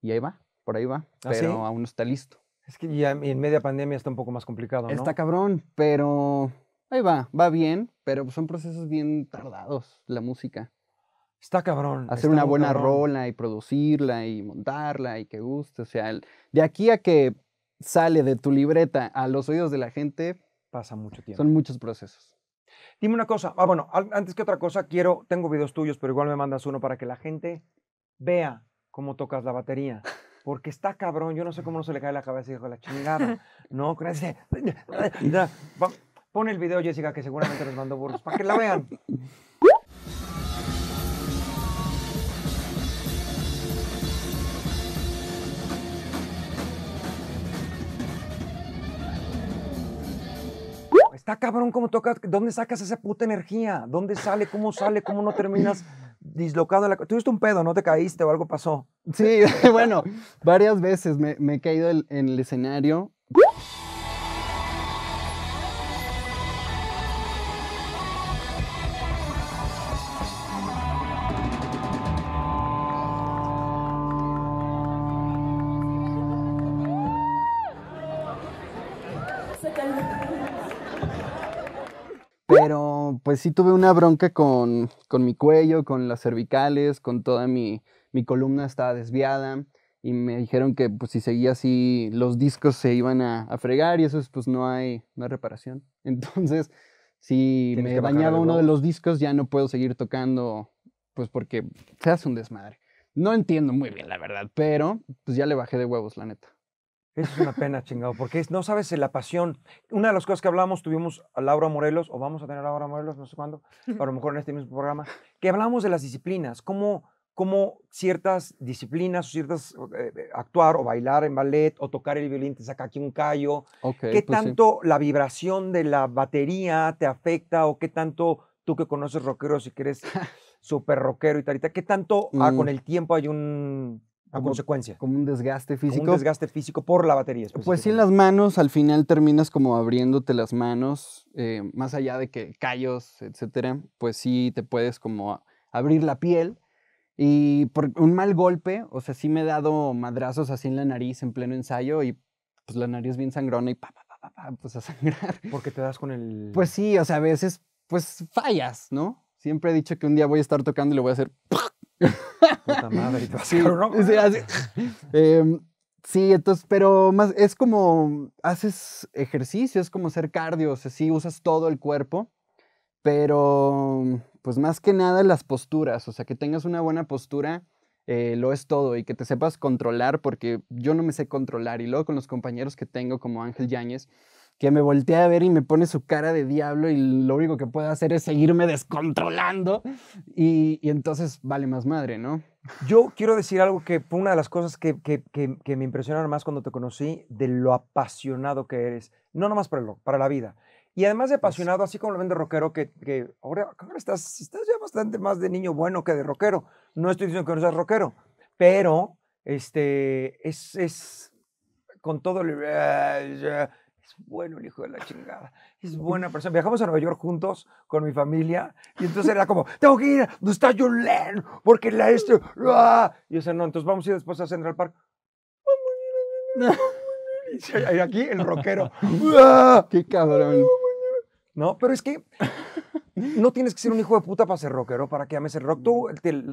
y ahí va, por ahí va, ¿Ah, pero aún no está listo. Es que ya en media pandemia está un poco más complicado, Está cabrón, pero ahí va, va bien, pero son procesos bien tardados, la música. Está cabrón. Hacer una buena rola y producirla y montarla y que guste. O sea, de aquí a que sale de tu libreta a los oídos de la gente. Pasa mucho tiempo. Son muchos procesos. Dime una cosa. Ah, bueno, antes que otra cosa, quiero, tengo videos tuyos, pero igual me mandas uno para que la gente vea cómo tocas la batería. Porque está cabrón, yo no sé cómo no se le cae la cabeza, y de la chingada. No, crece. Pon el video, Jessica, que seguramente nos mando Burros, para que la vean. Está cabrón cómo tocas, ¿dónde sacas esa puta energía? ¿Dónde sale? ¿Cómo sale? ¿Cómo no terminas? dislocado la... ¿Tuviste un pedo? ¿No te caíste o algo pasó? Sí, bueno, varias veces me, he caído en el escenario. Pues, sí tuve una bronca con, mi cuello, con las cervicales, con toda mi, columna estaba desviada y me dijeron que pues si seguía así los discos se iban a, fregar y eso es, pues no hay, no reparación. Entonces, si me dañaba uno de los discos ya no puedo seguir tocando pues porque se hace un desmadre. No entiendo muy bien la verdad, pero pues ya le bajé de huevos la neta es una pena, chingado, porque no sabes eh, la pasión. Una de las cosas que hablamos, tuvimos a Laura Morelos, o vamos a tener a Laura Morelos, no sé cuándo, a lo mejor en este mismo programa, que hablamos de las disciplinas, cómo, cómo ciertas disciplinas, ciertas eh, eh, actuar o bailar en ballet o tocar el violín te saca aquí un callo. ¿Qué pues tanto la vibración de la batería te afecta o qué tanto tú que conoces rockeros y que eres súper rockero y tal, qué tanto ah, con mm. el tiempo hay un a consecuencia. Como un desgaste físico. un desgaste físico por la batería. Pues sí, en las manos, al final terminas como abriéndote las manos, eh, más allá de que callos, etcétera, pues sí te puedes como abrir la piel. Y por un mal golpe, o sea, sí me he dado madrazos así en la nariz en pleno ensayo y pues la nariz bien sangrona y pa, pa, pa, pa, pues a sangrar. Porque te das con el... Pues sí, o sea, a veces pues fallas, ¿no? Siempre he dicho que un día voy a estar tocando y le voy a hacer Puta madre, em, sí, entonces, pero más es como haces ejercicio, es como hacer cardio, o sea, sí usas todo el cuerpo, pero pues más que nada las posturas, o sea, que tengas una buena postura. Eh, lo es todo y que te sepas controlar porque yo no me sé controlar y luego con los compañeros que tengo como Ángel Yáñez, que me voltea a ver y me pone su cara de diablo y lo único que puedo hacer es seguirme descontrolando y, entonces vale más madre, ¿no? Yo quiero decir algo que fue una de las cosas que, me impresionaron más cuando te conocí, de lo apasionado que eres, no nomás para, lo, para la vida. Y además de apasionado, así como lo ven de rockero, que, ahora, estás, estás ya bastante más de niño bueno que de rockero. No estoy diciendo que no seas rockero, pero este, es, es con todo el... Eh, bueno el hijo de la chingada, es buena persona. Viajamos a Nueva York juntos con mi familia y entonces era como, tengo que ir, ¿Dónde está porque la esto, ¡ah!". y yo decía, no, entonces vamos a ir después a Central Park. Y aquí el rockero, ¡Ah! qué cabrón. No, pero es que no tienes que ser un hijo de puta para ser rockero, para que ames el rock. ¿Tú,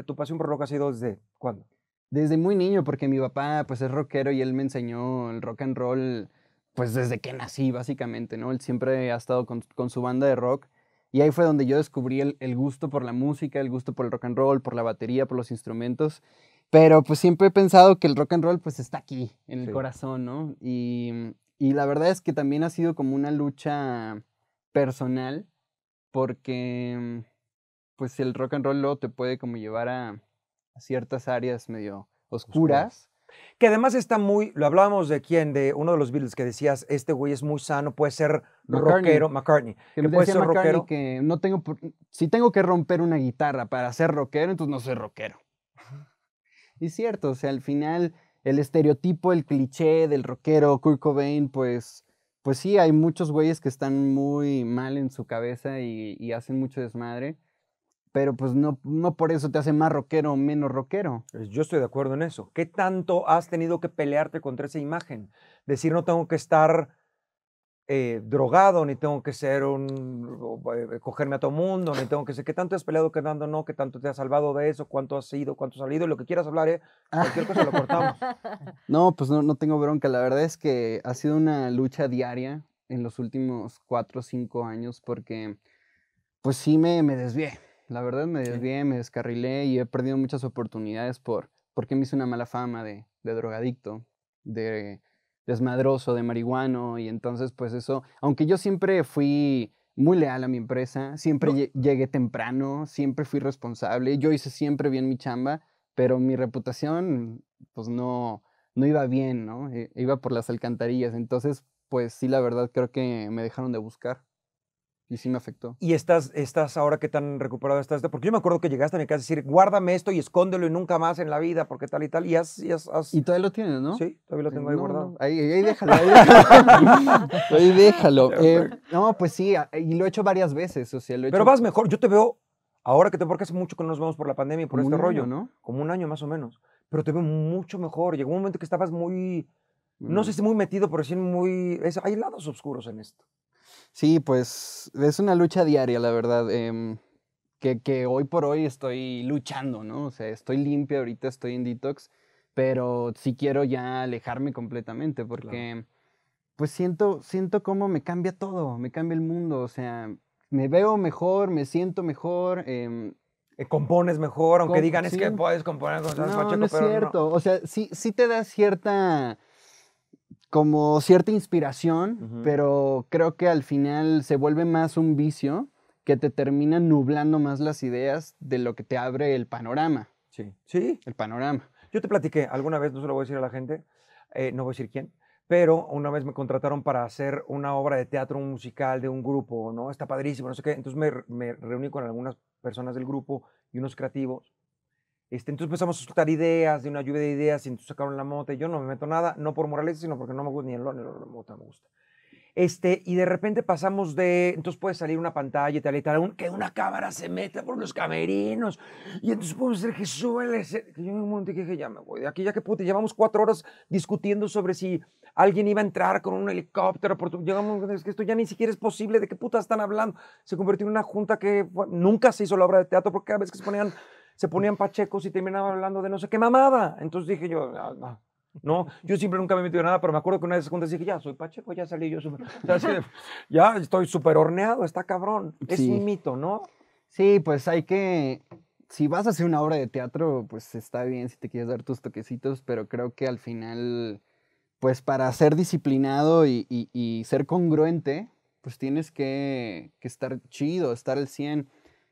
tu pasión por rock ha sido desde cuándo? Desde muy niño, porque mi papá pues es rockero y él me enseñó el rock and roll pues desde que nací, básicamente, ¿no? Él siempre ha estado con, su banda de rock. Y ahí fue donde yo descubrí el, gusto por la música, el gusto por el rock and roll, por la batería, por los instrumentos. Pero pues siempre he pensado que el rock and roll pues está aquí, en el corazón, ¿no? Y, la verdad es que también ha sido como una lucha personal, porque pues el rock and roll luego te puede como llevar a, ciertas áreas medio oscuras, que además está muy, lo hablábamos de quién, de uno de los Beatles que decías, este güey es muy sano, puede ser rockero, McCartney. Que, puede ser rockero. Que no tengo, si tengo que romper una guitarra para ser rockero, entonces no soy rockero. y cierto, o sea, al final el estereotipo, el cliché del rockero Kurt Cobain, pues, pues sí, hay muchos güeyes que están muy mal en su cabeza y hacen mucho desmadre pero pues no, no por eso te hace más rockero o menos rockero. Pues, yo estoy de acuerdo en eso. ¿Qué tanto has tenido que pelearte contra esa imagen? Decir no tengo que estar eh, drogado, ni tengo que ser un, eh, cogerme a todo mundo, ni tengo que ser, ¿qué tanto has peleado, quedando no, qué tanto te has salvado de eso, cuánto has ido, cuánto has salido, lo que quieras hablar, ¿eh? cualquier cosa lo cortamos. No, pues no, no tengo bronca, la verdad es que ha sido una lucha diaria en los últimos cuatro o cinco años porque pues sí me, me desvié, la verdad me desvié, me descarrilé y he perdido muchas oportunidades por porque me hice una mala fama de, drogadicto, de desmadroso, de marihuano. Y entonces, pues eso, aunque yo siempre fui muy leal a mi empresa, siempre llegué temprano, siempre fui responsable, yo hice siempre bien mi chamba, pero mi reputación, pues no, no iba bien, ¿no? E-, iba por las alcantarillas. Entonces, pues sí, la verdad creo que me dejaron de buscar. Y sí me afectó. ¿Y estás, estás ahora qué tan recuperado estás? Porque yo me acuerdo que llegaste a mi casa a decir, guárdame esto y escóndelo y nunca más en la vida, porque tal y tal. Y, has, y, ¿Y todavía lo tienes, ¿no? Sí, todavía lo tengo ahí guardado. Ahí, déjalo, ahí déjalo. Eh, no, pues sí, y lo he hecho varias veces. O sea, lo he Pero vas mejor, yo te veo, ahora que te... Porque hace mucho que no nos vemos por la pandemia y por este rollo, ¿no? Como un año más o menos. Pero te veo mucho mejor. Llegó un momento que estabas muy... No sé si muy metido, pero sí muy... hay lados oscuros en esto. Sí, pues es una lucha diaria, la verdad, em, que, hoy por hoy estoy luchando, ¿no? O sea, estoy limpio ahorita, estoy en detox, pero sí quiero ya alejarme completamente porque, pues siento, siento cómo me cambia todo, me cambia el mundo, o sea, me veo mejor, me siento mejor. Em, compones mejor, aunque digan es que puedes componer con esas no, no es cierto. O sea, sí, sí te da cierta como cierta inspiración, pero creo que al final se vuelve más un vicio que te termina nublando más las ideas de lo que te abre el panorama. Sí. Sí. El panorama. Yo te platiqué alguna vez, no se lo voy a decir a la gente, eh, no voy a decir quién, pero una vez me contrataron para hacer una obra de teatro musical de un grupo, ¿no? Está padrísimo, no sé qué. Entonces me, me reuní con algunas personas del grupo y unos creativos este, entonces empezamos a soltar ideas, de una lluvia de ideas, y entonces sacaron la mota, y yo no me meto nada, no por moraleza, sino porque no me gusta ni el la mota me gusta. Este, y de repente pasamos de, entonces puede salir una pantalla y tal y tal, que una cámara se meta por los camerinos, y entonces podemos hacer que suele ser, que yo en un momento dije, ya me voy de aquí, ya que puta, llevamos cuatro horas discutiendo sobre si alguien iba a entrar con un helicóptero, por tu, llegamos, es que esto ya ni siquiera es posible, ¿de qué puta están hablando? Se convirtió en una junta que nunca se hizo la obra de teatro, porque cada vez que se ponían se ponían pachecos y terminaban hablando de no sé qué mamada. Entonces dije yo, ah, no. yo siempre nunca me he metido en nada, pero me acuerdo que una vez se dije, ya, soy Pacheco, ya salí yo. Super, ya estoy súper horneado, está cabrón. Es un mito, ¿no? Sí, pues hay que... Si vas a hacer una obra de teatro, pues está bien si te quieres dar tus toquecitos, pero creo que al final, pues para ser disciplinado y, ser congruente, pues tienes que, que estar chido, estar al 100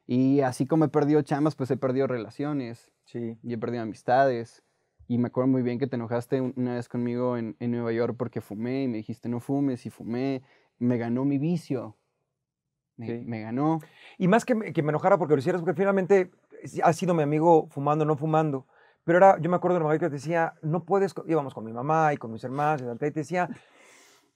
y así como he perdido chamas, pues he perdido relaciones. Sí. Y he perdido amistades. Y me acuerdo muy bien que te enojaste una vez conmigo en, Nueva York porque fumé y me dijiste no fumes y fumé. Me ganó mi vicio. Me, ganó. Y más que me, que me enojara porque lo hicieras, porque finalmente ha sido mi amigo fumando, no fumando. Pero ahora yo me acuerdo de vez que te decía, no puedes, íbamos con mi mamá y con mis hermanas, y te decía,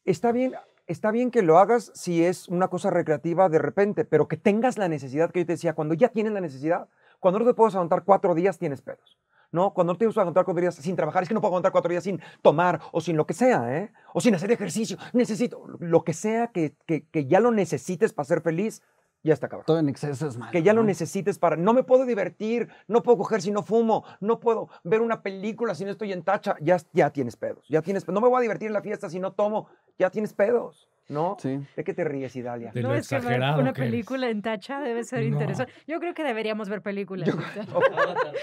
está bien, está bien que lo hagas si es una cosa recreativa de repente, pero que tengas la necesidad que yo te decía, cuando ya tienes la necesidad, cuando no te puedes aguantar cuatro días, tienes pedos. ¿no? Cuando no te puedes aguantar cuatro días sin trabajar, es que no puedo aguantar cuatro días sin tomar o sin lo que sea, ¿eh? O sin hacer ejercicio. Necesito lo que sea que, que ya lo necesites para ser feliz, ya está cabrón. Todo en exceso es malo. Que ya lo necesites para. No me puedo divertir, no puedo coger si no fumo, no puedo ver una película si no estoy en tacha. Ya, ya tienes pedos. Ya tienes, no me voy a divertir en la fiesta si no tomo. Ya tienes pedos. ¿No? Sí. ¿De qué te ríes, Idalia? lo que una película en tacha debe ser interesante. Yo creo que deberíamos ver películas.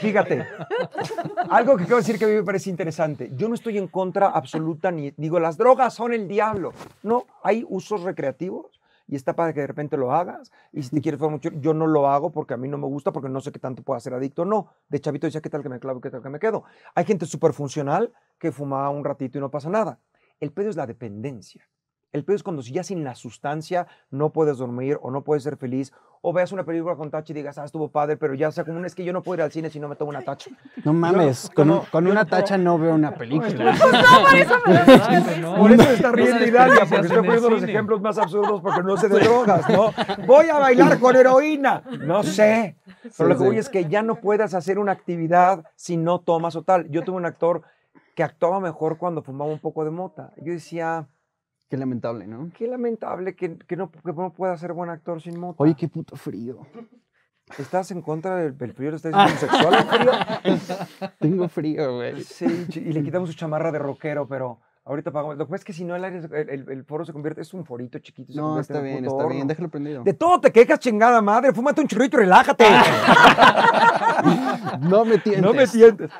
Fíjate. Algo que quiero decir que a mí me parece interesante. Yo no estoy en contra absoluta ni digo, las drogas son el diablo. No, hay usos recreativos y está para que de repente lo hagas. Y si te quieres fumar mucho, yo no lo hago porque a mí no me gusta, porque no sé qué tanto pueda ser adicto o no. De chavito dice, ¿qué tal que me clavo? ¿Qué tal que me quedo? Hay gente súper funcional que fuma un ratito y no pasa nada. El pedo es la dependencia. El peor es cuando si ya sin la sustancia no puedes dormir o no puedes ser feliz o veas una película con Tachi y digas, ah, estuvo padre, pero ya sea como es que yo no puedo ir al cine si no me tomo una tacha. No mames, con, con una tacha no veo una película. Pues, pues, por eso está riendo Idalia, porque estoy poniendo los ejemplos más absurdos porque no sé de drogas, ¿no? Voy a bailar con heroína, no sé. Pero lo que voy es que ya no puedas hacer una actividad si no tomas o tal. Yo tuve un actor que actuaba mejor cuando fumaba un poco de mota. Yo decía, Qué lamentable, ¿no? Qué lamentable que, que no, pueda ser buen actor sin moto. Oye, qué puto frío. ¿Estás en contra del, frío? estás sexual? Tengo frío, güey. Sí, y le quitamos su chamarra de rockero, pero ahorita pagamos. Lo que pasa es que si no, el, foro se convierte, es un forito chiquito. no, está bien, está bien, déjalo prendido. De todo te quejas, chingada madre. Fúmate un churrito y relájate. no me tientes. No me sientes.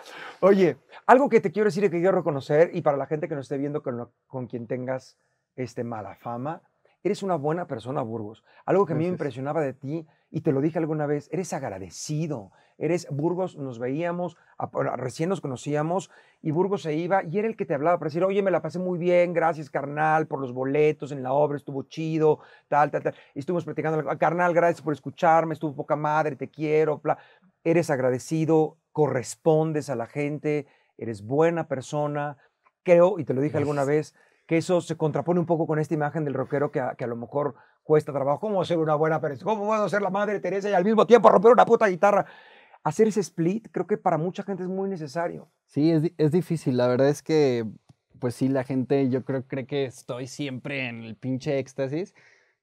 Oye, algo que te quiero decir y que quiero reconocer, y para la gente que nos esté viendo, con, con quien tengas este, mala fama. Eres una buena persona, Burgos. Algo que a mí me impresionaba de ti, y te lo dije alguna vez, eres agradecido. Eres Burgos, nos veíamos, recién nos conocíamos, y Burgos se iba y era el que te hablaba para decir, oye, me la pasé muy bien, gracias, carnal, por los boletos en la obra, estuvo chido, tal, tal, tal. Y estuvimos platicando, ah, carnal, gracias por escucharme, estuvo poca madre, te quiero, bla. Eres agradecido, correspondes a la gente, eres buena persona. Creo, y te lo dije alguna vez, que eso se contrapone un poco con esta imagen del rockero que a, que a lo mejor cuesta trabajo. ¿Cómo ser una buena persona? ¿Cómo puedo ser la madre Teresa y al mismo tiempo romper una puta guitarra? Hacer ese split creo que para mucha gente es muy necesario. Sí, es, es difícil. La verdad es que, pues sí, la gente, yo creo, cree que estoy siempre en el pinche éxtasis.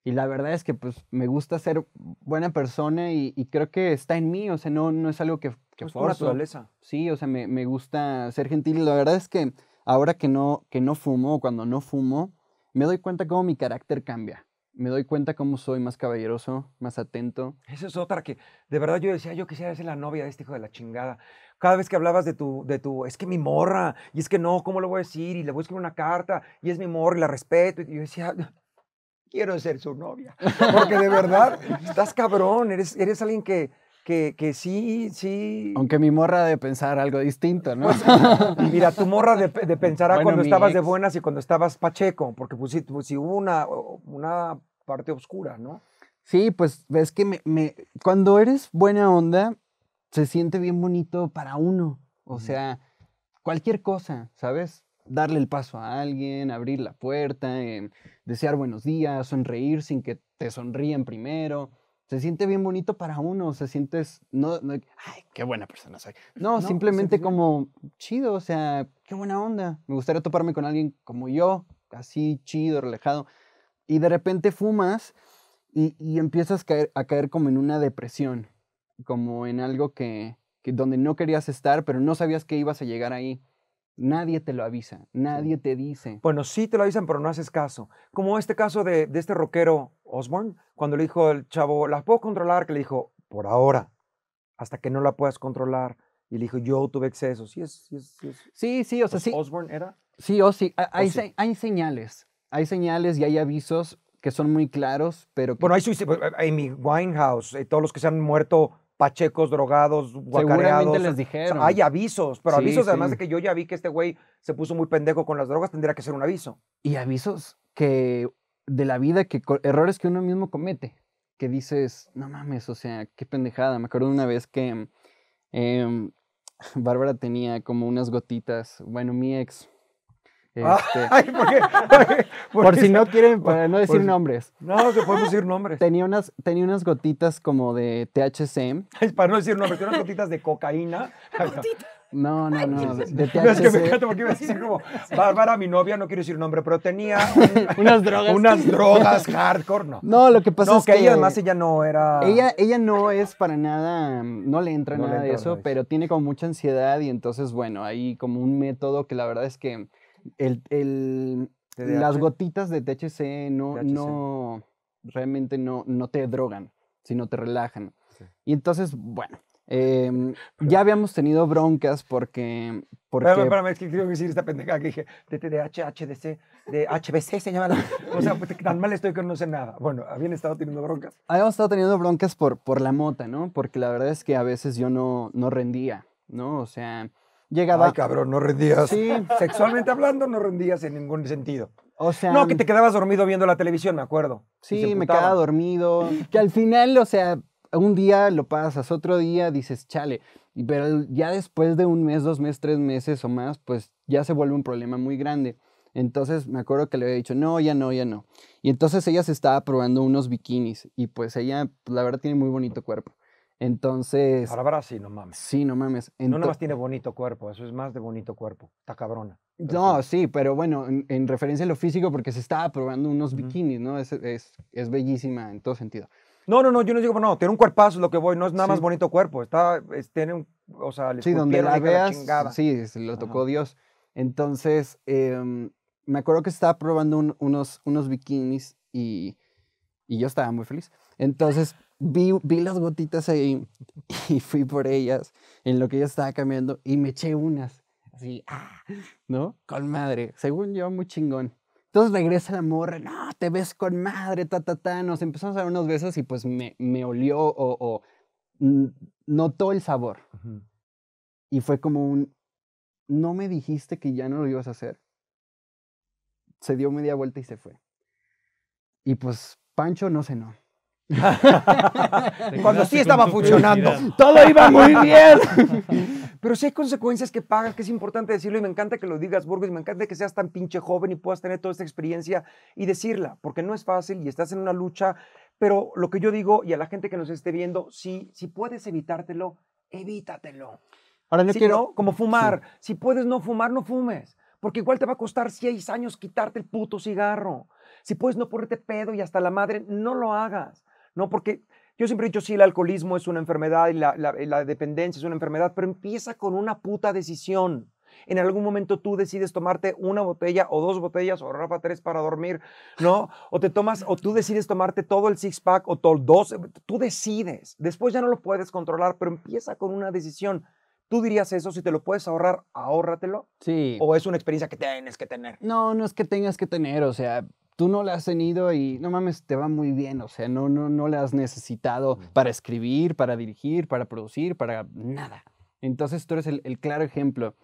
Y la verdad es que, pues, me gusta ser buena persona y, creo que está en mí. O sea, no, no es algo que, que naturaleza. Sí, o sea, me, me gusta ser gentil. La verdad es que ahora que no, que no fumo o cuando no fumo, me doy cuenta cómo mi carácter cambia. Me doy cuenta cómo soy más caballeroso, más atento. Eso es otra que, de verdad, yo decía, yo quisiera ser la novia de este hijo de la chingada. Cada vez que hablabas de tu, de tu, es que mi morra, y es que no, ¿cómo lo voy a decir? Y le voy a escribir una carta, y es mi morra, y la respeto. Y yo decía, quiero ser su novia. Porque de verdad, estás cabrón, eres, eres alguien que, que, sí, sí. Aunque mi morra de pensar algo distinto, ¿no? Pues, mira, tu morra de, de pensar a cuando estabas de buenas y cuando estabas pacheco, porque pues sí, pues, hubo una, una parte oscura, ¿no? Sí, pues ves que me, cuando eres buena onda, se siente bien bonito para uno. O sea, cualquier cosa, ¿sabes? Darle el paso a alguien, abrir la puerta, em, desear buenos días, sonreír sin que te sonríen primero se siente bien bonito para uno, se sientes, no, no ay, qué buena persona soy. No, pues, simplemente como chido, o sea, qué buena onda. Me gustaría toparme con alguien como yo, así chido, relajado. Y de repente fumas y, empiezas a caer, a caer como en una depresión, como en algo que, que donde no querías estar, pero no sabías que ibas a llegar ahí. Nadie te lo avisa, nadie te dice. Bueno, sí te lo avisan, pero no haces caso. Como este caso de, este rockero Osborne, cuando le dijo el chavo, ¿la puedo controlar? Que le dijo, por ahora, hasta que no la puedas controlar. Y le dijo, yo tuve excesos. Sí, sí, sí, sí, sí, o sea, sí. ¿Osborne era? Sí, o sí. Hay, señales, hay señales y hay avisos que son muy claros, pero... Que... Bueno, hay mi Winehouse, eh, todos los que se han muerto pachecos, drogados, Seguramente les dijeron. hay avisos, pero avisos además de que yo ya vi que este güey se puso muy pendejo con las drogas, tendría que ser un aviso. Y avisos que de la vida, que errores que uno mismo comete, que dices, no mames, o sea, qué pendejada. Me acuerdo una vez que em, Bárbara tenía como unas gotitas, bueno, mi ex ¿por, si no quieren, para no decir nombres. No, que podemos decir nombres. Tenía unas, tenía unas gotitas como de THC. Ay, para no decir nombres, tenía unas gotitas de cocaína. No, no, no. De THC. es que me encanta porque iba a como, Bárbara, mi novia, no quiero decir nombre, pero tenía unas drogas. Unas drogas hardcore, no. No, lo que pasa es que. además ella no era. Ella, ella no es para nada, no le entra nada de eso, pero tiene como mucha ansiedad y entonces, bueno, hay como un método que la verdad es que el, el, las gotitas de THC no, no realmente no, no te drogan, sino te relajan. Y entonces, bueno, em, ya habíamos tenido broncas porque. porque... Espérame, espérame, es que quiero decir esta pendejada que dije de HDC, de HBC se llama. O sea, pues, tan mal estoy que no sé nada. Bueno, habían estado teniendo broncas. Habíamos estado teniendo broncas por, por la mota, ¿no? Porque la verdad es que a veces yo no, no rendía, ¿no? O sea, Ay, cabrón, no rendías. Sí. Sexualmente hablando, no rendías en ningún sentido. O sea. No, que te quedabas dormido viendo la televisión, me acuerdo. Sí, me quedaba dormido. Que al final, o sea, un día lo pasas, otro día dices, chale. Pero ya después de un mes, dos meses, tres meses o más, pues ya se vuelve un problema muy grande. Entonces me acuerdo que le había dicho, no, ya no, ya no. Y entonces ella se estaba probando unos bikinis y pues ella, pues, la verdad, tiene muy bonito cuerpo. Entonces. Ahora sí, no mames. Sí, no mames. No no, más tiene bonito cuerpo, eso es más de bonito cuerpo. Está cabrona. No, sí. pero bueno, en, referencia a lo físico, porque se estaba probando unos bikinis, ¿no? Es, es, bellísima en todo sentido. No, no, no, yo no digo, no, tiene un cuerpazo lo que voy, no es nada más bonito cuerpo, está, tiene un, o sea, le Sí, donde la veas, sí, se lo tocó Dios. Entonces, em, me acuerdo que estaba probando unos, unos bikinis y, y yo estaba muy feliz. Entonces, vi, las gotitas ahí y fui por ellas en lo que ella estaba cambiando y me eché unas. Así, ah, ¿no? Con madre. Según yo, muy chingón. Entonces regresa la morra, no, te ves con madre, ta, ta, ta. Nos empezamos a dar unos besos y pues me, me olió o, notó el sabor. Y fue como un, no me dijiste que ya no lo ibas a hacer. Se dio media vuelta y se fue. Y pues Pancho no cenó. Cuando sí estaba funcionando. Todo iba muy bien. Pero si hay consecuencias que pagas, que es importante decirlo y me encanta que lo digas, Burgos, y me encanta que seas tan pinche joven y puedas tener toda esta experiencia y decirla, porque no es fácil y estás en una lucha. Pero lo que yo digo y a la gente que nos esté viendo, si, si puedes evitártelo, evítatelo. Ahora quiero... como fumar. Si puedes no fumar, no fumes. Porque igual te va a costar seis años quitarte el puto cigarro. Si puedes no ponerte pedo y hasta la madre, no lo hagas. ¿no? Porque yo siempre he dicho, sí, el alcoholismo es una enfermedad y eh, la, dependencia es una enfermedad, pero empieza con una puta decisión. En algún momento tú decides tomarte una botella o dos botellas o Rafa, tres para dormir, ¿no? O te tomas, o tú decides tomarte todo el six pack o todo dos, eh, tú decides. Después ya no lo puedes controlar, pero empieza con una decisión. ¿Tú dirías eso? Si te lo puedes ahorrar, ahórratelo. Sí. ¿O es una experiencia que tienes que tener? No, no es que tengas que tener, o sea, tú no la has tenido y no mames, te va muy bien, o sea, no, no, no la has necesitado para escribir, para dirigir, para producir, para nada. Entonces tú eres el, claro ejemplo.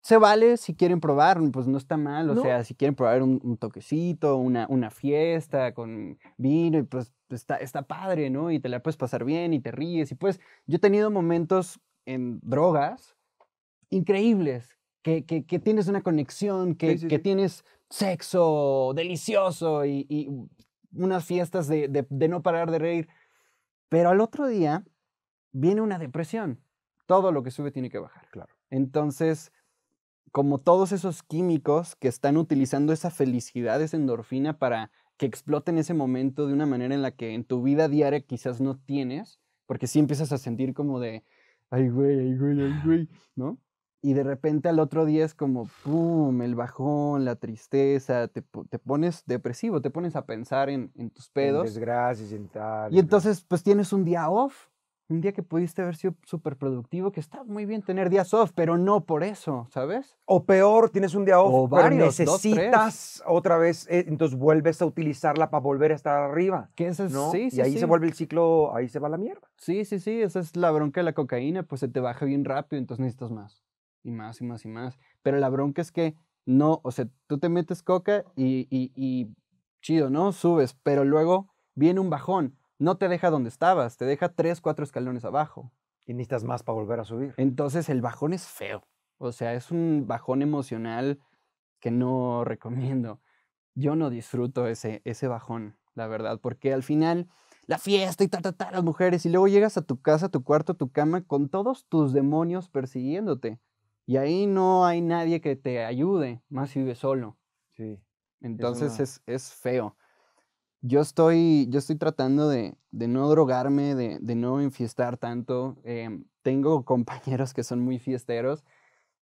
Se vale si quieren probar, pues no está mal, o sea, si quieren probar un, toquecito, una, una, fiesta con vino, pues está, está padre, ¿no? Y te la puedes pasar bien y te ríes. Y pues yo he tenido momentos en drogas increíbles, que, tienes una conexión, que, que tienes sexo delicioso y, unas fiestas de, de no parar de reír. Pero al otro día viene una depresión. Todo lo que sube tiene que bajar. Claro. Entonces, como todos esos químicos que están utilizando esa felicidad, esa endorfina para que explote en ese momento de una manera en la que en tu vida diaria quizás no tienes, porque sí empiezas a sentir como de, ay güey, ay güey, ay güey, ¿no? y de repente al otro día es como, ¡pum!, el bajón, la tristeza, te, te pones depresivo, te pones a pensar en, en tus pedos. En desgracias y tal. Y entonces, pues tienes un día off, un día que pudiste haber sido súper productivo, que está muy bien tener días off, pero no por eso, ¿sabes? O peor, tienes un día off, pero necesitas otra vez, eh, entonces vuelves a utilizarla para volver a estar arriba. Que es, ¿no? sí, y ahí se vuelve el ciclo, ahí se va la mierda. Sí, sí, sí, esa es la bronca de la cocaína, pues se te baja bien rápido, entonces necesitas más y más y más y más. Pero la bronca es que no, o sea, tú te metes coca y, chido, ¿no? Subes, pero luego viene un bajón. No te deja donde estabas, te deja tres, cuatro escalones abajo. Y necesitas más para volver a subir. Entonces el bajón es feo. O sea, es un bajón emocional que no recomiendo. Yo no disfruto ese, ese bajón, la verdad, porque al final la fiesta y ta, ta, las mujeres, y luego llegas a tu casa, a tu cuarto, a tu cama, con todos tus demonios persiguiéndote. Y ahí no hay nadie que te ayude, más si vives solo. Sí. Entonces es, feo. Yo estoy, yo estoy tratando de, no drogarme, de, no enfiestar tanto. Em, tengo compañeros que son muy fiesteros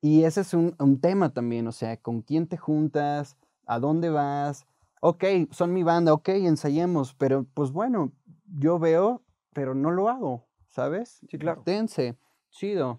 y ese es un, un, tema también, o sea, con quién te juntas, a dónde vas. Ok, son mi banda, ok, ensayemos, pero pues bueno, yo veo, pero no lo hago, ¿sabes? Sí, claro. Tense.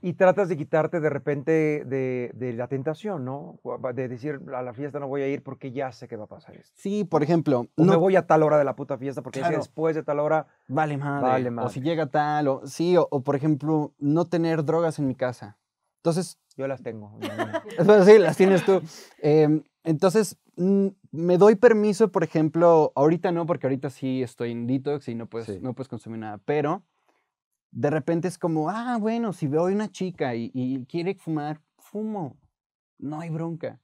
Y tratas de quitarte de repente de, de, la tentación, ¿no? De decir, a la fiesta no voy a ir porque ya sé que va a pasar esto. Sí, por ejemplo. no me voy a tal hora de la puta fiesta porque después de tal hora. Vale madre. Vale O si llega tal, o sí, o, por ejemplo, no tener drogas en mi casa. Entonces. Yo las tengo. sí, las tienes tú. Em, entonces, mm, me doy permiso, por ejemplo, ahorita no, porque ahorita sí estoy en detox y no puedes, no puedes consumir nada, pero de repente es como, ah, bueno, si veo a una chica y, quiere fumar, fumo. No hay bronca.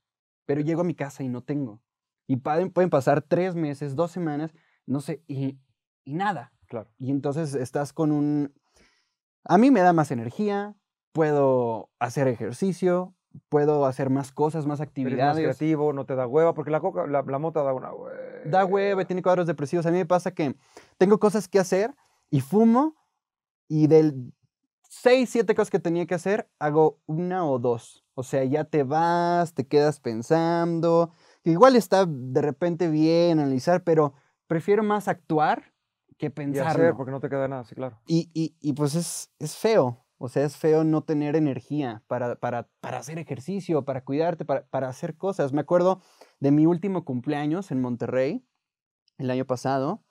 Pero llego a mi casa y no tengo. Y pueden, pasar tres meses, dos semanas, no sé, y, nada. Claro. Y entonces estás con un... A mí me da más energía, puedo hacer ejercicio, puedo hacer más cosas, más actividades. más creativo, no te da hueva, porque la, coca, la, la mota da una hueva. Da hueva, tiene cuadros depresivos. A mí me pasa que tengo cosas que hacer y fumo y del 6, 7 cosas que tenía que hacer, hago una o dos. O sea, ya te vas, te quedas pensando. Igual está de repente bien analizar, pero prefiero más actuar que pensar. porque no te queda nada, sí, claro. Y, pues es, feo. O sea, es feo no tener energía para, hacer ejercicio, para cuidarte, para, para, hacer cosas. Me acuerdo de mi último cumpleaños en Monterrey, el año pasado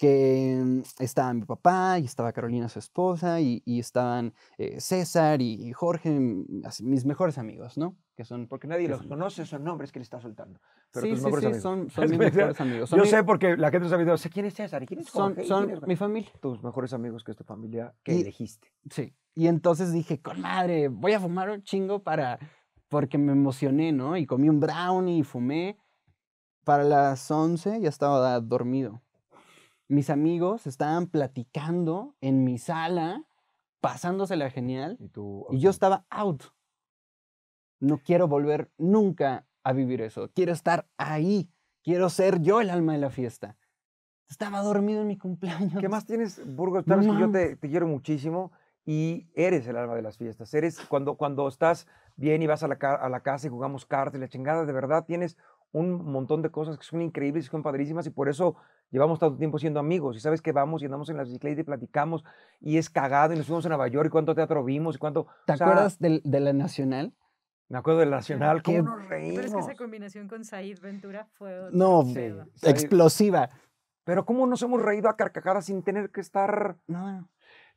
que mm, estaba mi papá y estaba Carolina, su esposa, y, y estaban eh, César y, Jorge, mm, mis mejores amigos, ¿no? Que son, porque nadie los conoce, son nombres que le está soltando. Pero sí, sí, sí, son, mis mejores amigos. Yo sé porque la gente sabe, sé quién es César, quién es Jorge. Son, mi familia. Tus mejores amigos que es tu familia que elegiste. Sí, y entonces dije, con madre, voy a fumar un chingo para, porque me emocioné, ¿no? Y comí un brownie y fumé. Para las 11 ya estaba dormido mis amigos estaban platicando en mi sala, pasándosela genial, y, yo estaba out. No quiero volver nunca a vivir eso. Quiero estar ahí. Quiero ser yo el alma de la fiesta. Estaba dormido en mi cumpleaños. ¿Qué más tienes, Burgos? que yo te, quiero muchísimo y eres el alma de las fiestas. Eres cuando, cuando estás bien y vas a la, a la casa y jugamos cartas y la chingada, de verdad tienes un montón de cosas que son increíbles y son padrísimas y por eso llevamos tanto tiempo siendo amigos y sabes que vamos y andamos en las bicicletas y platicamos y es cagado y nos fuimos a Nueva York y cuánto teatro vimos y cuánto... ¿Te acuerdas de, la Nacional? Me acuerdo de La Nacional, ¿cómo nos reímos? Pero es que esa combinación con Said Ventura fue... no, explosiva. Pero cómo nos hemos reído a carcajadas sin tener que estar... No.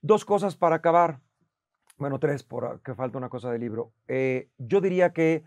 Dos cosas para acabar. Bueno, tres, por que falta una cosa del libro. Eh, yo diría que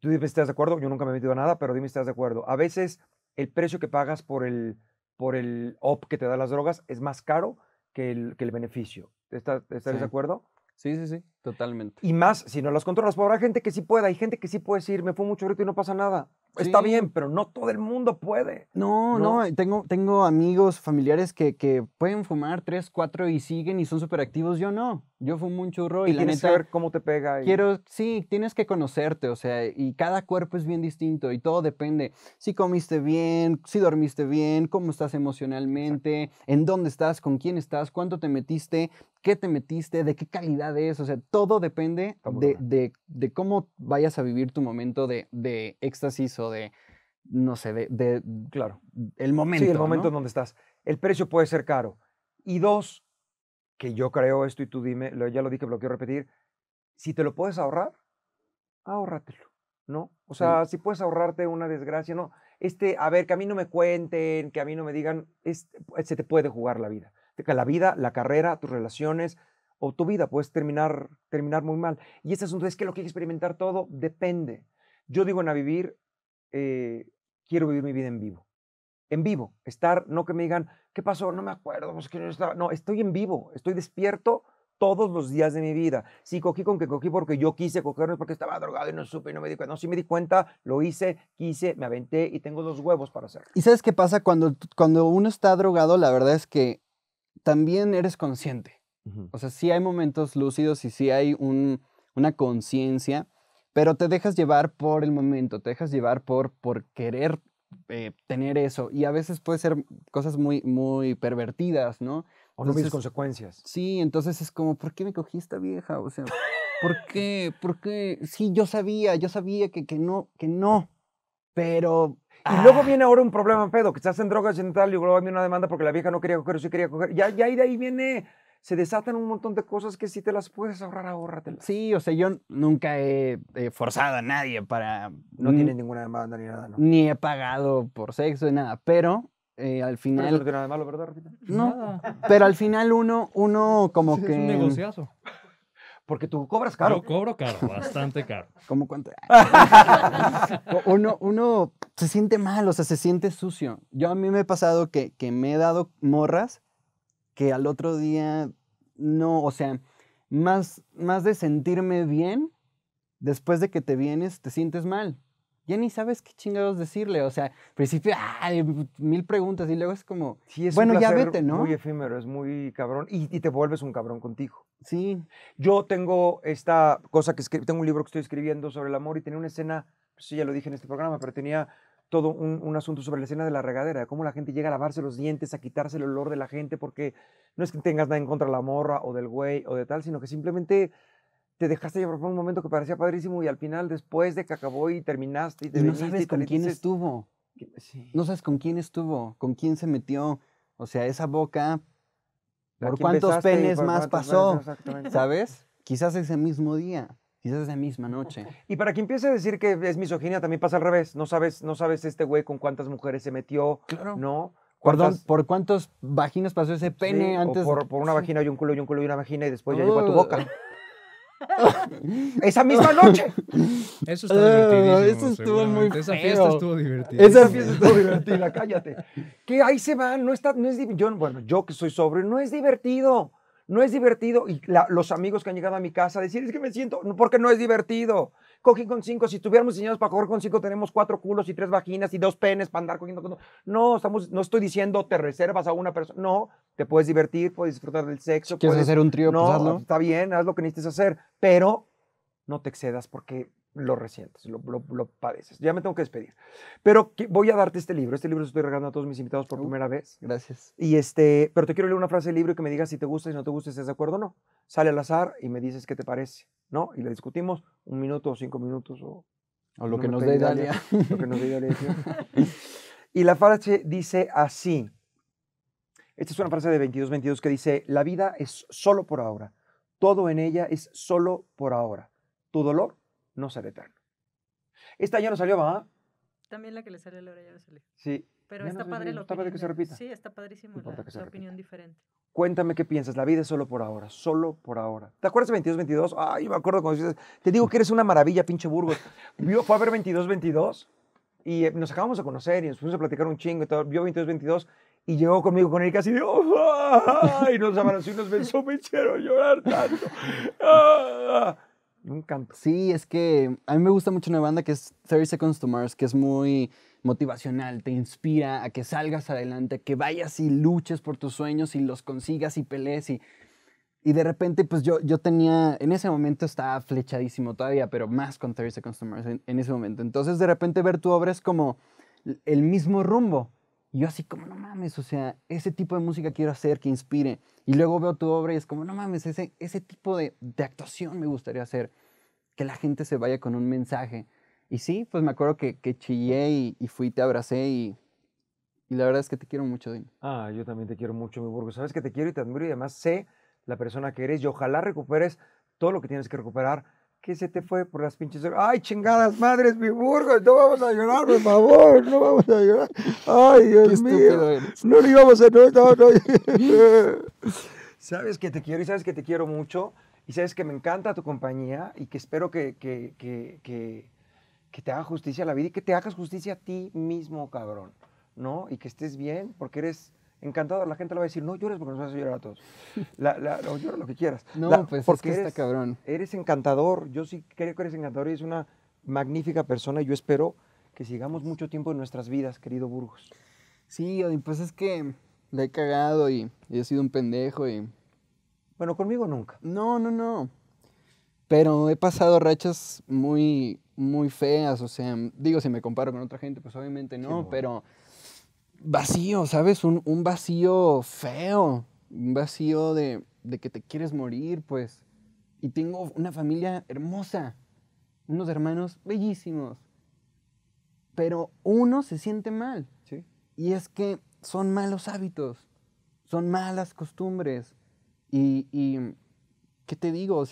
tú dime si estás de acuerdo, yo nunca me he metido a nada, pero dime si estás de acuerdo. A veces el precio que pagas por el, por el op que te da las drogas es más caro que el, que el beneficio. ¿Estás, estás de acuerdo? Sí, sí, sí. Totalmente. Y más si no los controlas. pues habrá gente que sí pueda. Hay gente que sí puede decir, me fue mucho grito y no pasa nada. Está bien, pero no todo el mundo puede. No, no. Tengo, tengo amigos, familiares que, pueden fumar tres, cuatro y siguen y son súper activos. Yo no. Yo fumo un churro y, y la tienes que ver cómo te pega. Quiero, sí, tienes que conocerte. O sea, y cada cuerpo es bien distinto y todo depende. Si comiste bien, si dormiste bien, cómo estás emocionalmente, en dónde estás, con quién estás, cuánto te metiste, qué te metiste, de qué calidad es. O sea, todo depende de, cómo vayas a vivir tu momento de, éxtasis o de, no sé, de, claro, el momento. Sí, el momento en donde estás. El precio puede ser caro. Y dos, que yo creo esto y tú dime, lo, ya lo dije, pero lo quiero repetir, si te lo puedes ahorrar, ahórratelo, ¿no? O sea, si puedes ahorrarte una desgracia, no. Este, a ver, que a mí no me cuenten, que a mí no me digan, este, se te puede jugar la vida. La vida, la carrera, tus relaciones, o tu vida puedes terminar, terminar muy mal. Y ese asunto es que lo que hay que experimentar todo depende. Yo digo en a vivir, eh, quiero vivir mi vida en vivo. En vivo, estar, no que me digan, ¿qué pasó? No me acuerdo, no estoy en vivo, estoy despierto todos los días de mi vida. Si cogí con que cogí porque yo quise cogerme, porque estaba drogado y no supe y no me di cuenta. No, si me di cuenta, lo hice, quise, me aventé y tengo dos huevos para hacer. ¿Y sabes qué pasa cuando, cuando uno está drogado? La verdad es que también eres consciente. O sea, sí hay momentos lúcidos y sí hay una conciencia, pero te dejas llevar por el momento, te dejas llevar por, por querer eh, tener eso. Y a veces puede ser cosas muy, muy pervertidas, ¿no? O no ves consecuencias. Sí, entonces es como, ¿por qué me cogí esta vieja? O sea, ¿por qué? ¿Por Sí, yo sabía, yo sabía que, que no, que no, pero... Y luego ah. viene ahora un problema, pedo, que estás en drogas y tal, y luego viene una demanda porque la vieja no quería coger o sí quería coger. Ya, ya y de ahí viene se desatan un montón de cosas que si te las puedes ahorrar, ahórratelas. Sí, o sea, yo nunca he, forzado a nadie para... No tiene ninguna demanda ni nada, ¿no? Ni he pagado por sexo ni nada, pero eh, al final... Pero no malo, ¿verdad, Rafita? Pues no, pero al final uno, uno como que... Es un negociazo. Porque tú cobras caro. Yo cobro caro, bastante caro. ¿Cómo cuánto? uno, uno se siente mal, o sea, se siente sucio. Yo a mí me ha pasado que, que me he dado morras que al otro día no, o sea, más, más de sentirme bien, después de que te vienes te sientes mal. Ya ni sabes qué chingados decirle, o sea, al principio, ¡ay! mil preguntas y luego es como, es bueno, ya vete, ¿no? es Muy efímero, es muy cabrón y, te vuelves un cabrón contigo. Sí. Yo tengo esta cosa que tengo un libro que estoy escribiendo sobre el amor y tenía una escena, pues sí, ya lo dije en este programa, pero tenía todo un, asunto sobre la escena de la regadera, de cómo la gente llega a lavarse los dientes, a quitarse el olor de la gente, porque no es que tengas nada en contra de la morra o del güey o de tal, sino que simplemente te dejaste llevar por un momento que parecía padrísimo y al final, después de que acabó y terminaste y te no sabes con quién estuvo. No sabes con quién estuvo, con quién se metió. O sea, esa boca, ¿por cuántos penes más pasó? ¿Sabes? Quizás ese mismo día. Quizás esa misma noche. Y para quien empiece a decir que es misoginia, también pasa al revés. No sabes, no sabes este güey con cuántas mujeres se metió. Claro. ¿No? ¿por cuántos vaginas pasó ese pene antes? O por, una vagina y un culo y un culo y una vagina y después ya llegó a tu uh. boca. Esa misma noche. Eso estuvo divertidísimo. Eso estuvo muy Esa fiesta estuvo divertida. Esa fiesta estuvo divertida, cállate. Que ahí se van, no está, no es yo, bueno, yo que soy sobrio, no es divertido. No es divertido. Y los amigos que han llegado a mi casa decir, es que me siento, porque no es divertido. Cogí con cinco. Si tuviéramos diseñados para coger con cinco, tenemos cuatro culos y tres vaginas y dos penes para andar cogiendo con dos. No, estamos, no estoy diciendo te reservas a una persona. No, te puedes divertir, puedes disfrutar del sexo. ¿Quieres puedes, hacer un trío? Pues no, está bien, haz lo que necesites hacer. Pero no te excedas porque lo recientes, lo, padeces. Ya me tengo que despedir. Pero voy a darte este libro. Este libro lo estoy regalando a todos mis invitados por uh, primera vez. Gracias. Y este, pero te quiero leer una frase del libro y que me digas si te gusta, si no te gusta, si estás de acuerdo o no. Sale al azar y me dices qué te parece, ¿no? Y le discutimos un minuto o cinco minutos o... O lo, que nos dé Dalia. Lo que nos dé Dalia. y la frase dice así. Esta es una frase de 22 22 que dice, la vida es solo por ahora. Todo en ella es solo por ahora. Tu dolor no será tan... Esta ya no salió, ¿verdad? También la que le salió a Laura ya no salió. Sí. Pero está padre, lo que se repita. Sí, está padrísimo no la, opinión diferente. Cuéntame qué piensas. La vida es solo por ahora, solo por ahora. ¿Te acuerdas de 22, 22? Ay, me acuerdo cuando dices, te digo que eres una maravilla, pinche Burgos. Vio, fue a ver 22, 22 y eh, nos acabamos de conocer y nos fuimos a platicar un chingo y todo. Vio 22, 22 y llegó conmigo con Erika así de, ¡ay! Y nos abrazó y nos besó, me hicieron llorar tanto. Sí, es que a mí me gusta mucho una banda que es 30 Seconds to Mars, que es muy motivacional, te inspira a que salgas adelante, que vayas y luches por tus sueños y los consigas y pelees y... Y de repente, pues yo, yo tenía, en ese momento estaba flechadísimo todavía, pero más con 30 Seconds to Mars en ese momento. Entonces, de repente ver tu obra es como el mismo rumbo y yo así como, no mames, o sea, ese tipo de música quiero hacer que inspire. Y luego veo tu obra y es como, no mames, ese, ese tipo de, de actuación me gustaría hacer. Que la gente se vaya con un mensaje. Y sí, pues me acuerdo que, que chillé y, y fui, te abracé y, y la verdad es que te quiero mucho, Dino. Ah, yo también te quiero mucho, mi Burgo. Sabes que te quiero y te admiro y además sé la persona que eres y ojalá recuperes todo lo que tienes que recuperar que se te fue por las pinches Ay, chingadas madres, mi burgo, no vamos a llorar, por favor, no vamos a llorar. Ay, Dios mío. No lo íbamos a no, sabes que te quiero y sabes que te quiero mucho y sabes que me encanta tu compañía y que espero que, que te haga justicia a la vida y que te hagas justicia a ti mismo, cabrón, ¿no? Y que estés bien porque eres encantador. La gente le va a decir, no llores porque nos vas a llorar a todos. La, lo que quieras. No, pues porque está cabrón. Eres encantador. Yo sí creo que eres encantador y es una magnífica persona. Y yo espero que sigamos mucho tiempo en nuestras vidas, querido Burgos. Sí, pues es que le he cagado y, he sido un pendejo y... Bueno, conmigo nunca. No, no, no. Pero he pasado rachas muy, muy feas. O sea, digo, si me comparo con otra gente, pues obviamente no. pero vacío, ¿sabes? Un, vacío feo, un vacío de, que te quieres morir, pues. Y tengo una familia hermosa, unos hermanos bellísimos. Pero uno se siente mal. ¿Sí? Y es que son malos hábitos, son malas costumbres. Y, y ¿qué te digo?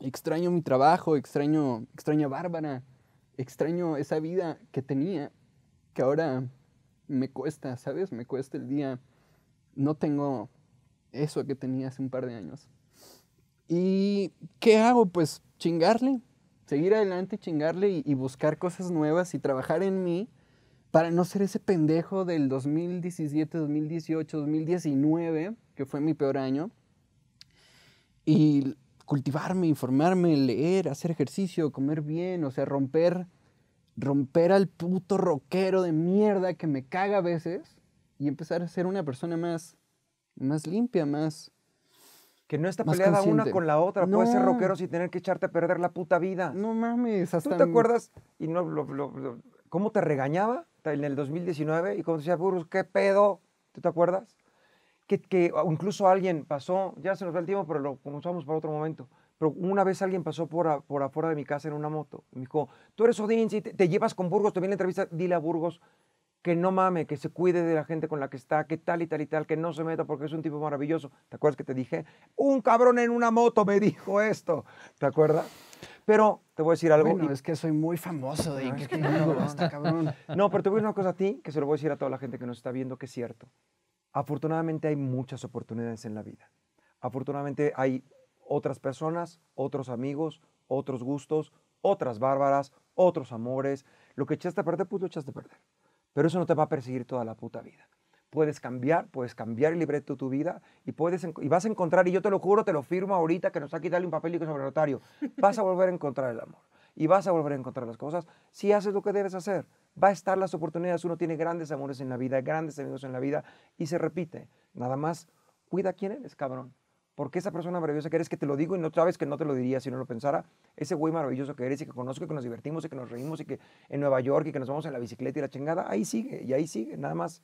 extraño mi trabajo, extraño, extraño Bárbara, extraño esa vida que tenía, que ahora me cuesta, ¿sabes? Me cuesta el día. No tengo eso que tenía hace un par de años. ¿Y qué hago? Pues chingarle, seguir adelante, chingarle y, buscar cosas nuevas y trabajar en mí para no ser ese pendejo del 2017, 2018, 2019, que fue mi peor año. Y cultivarme, informarme, leer, hacer ejercicio, comer bien, o sea, romper romper al puto rockero de mierda que me caga a veces y empezar a ser una persona más, más limpia, más... Que no está peleada una con la otra. No. Puedes ser rockero sin tener que echarte a perder la puta vida. No mames. Hasta ¿Tú te acuerdas? Y no, lo, ¿Cómo te regañaba en el 2019? Y cuando decía, Burus, ¿qué pedo? ¿Tú te acuerdas? Que, incluso alguien pasó, ya se nos va el tiempo, pero lo comenzamos para otro momento. Pero una vez alguien pasó por, por afuera de mi casa en una moto. me dijo, tú eres Odín, si te, llevas con Burgos, te viene la entrevista, dile a Burgos que no mame, que se cuide de la gente con la que está, que tal y tal y tal, que no se meta porque es un tipo maravilloso. ¿Te acuerdas que te dije? Un cabrón en una moto me dijo esto. ¿Te acuerdas? Pero te voy a decir algo. Bueno, es que soy muy famoso, de que no, este no, cabrón. No, pero te voy a decir una cosa a ti, que se lo voy a decir a toda la gente que nos está viendo, que es cierto. Afortunadamente hay muchas oportunidades en la vida. Afortunadamente hay otras personas, otros amigos, otros gustos, otras bárbaras, otros amores. Lo que echaste a perder, pues lo echaste a perder. Pero eso no te va a perseguir toda la puta vida. Puedes cambiar, puedes cambiar el libreto de tu vida y, puedes, y vas a encontrar, y yo te lo juro, te lo firmo ahorita que nos ha quitado un papelico sobre el notario, vas a volver a encontrar el amor y vas a volver a encontrar las cosas si haces lo que debes hacer. Va a estar las oportunidades, uno tiene grandes amores en la vida, grandes amigos en la vida y se repite. Nada más, cuida quién eres, cabrón porque esa persona maravillosa que eres, que te lo digo y no sabes que no te lo diría si no lo pensara, ese güey maravilloso que eres y que conozco y que nos divertimos y que nos reímos y que en Nueva York y que nos vamos en la bicicleta y la chingada, ahí sigue y ahí sigue, nada más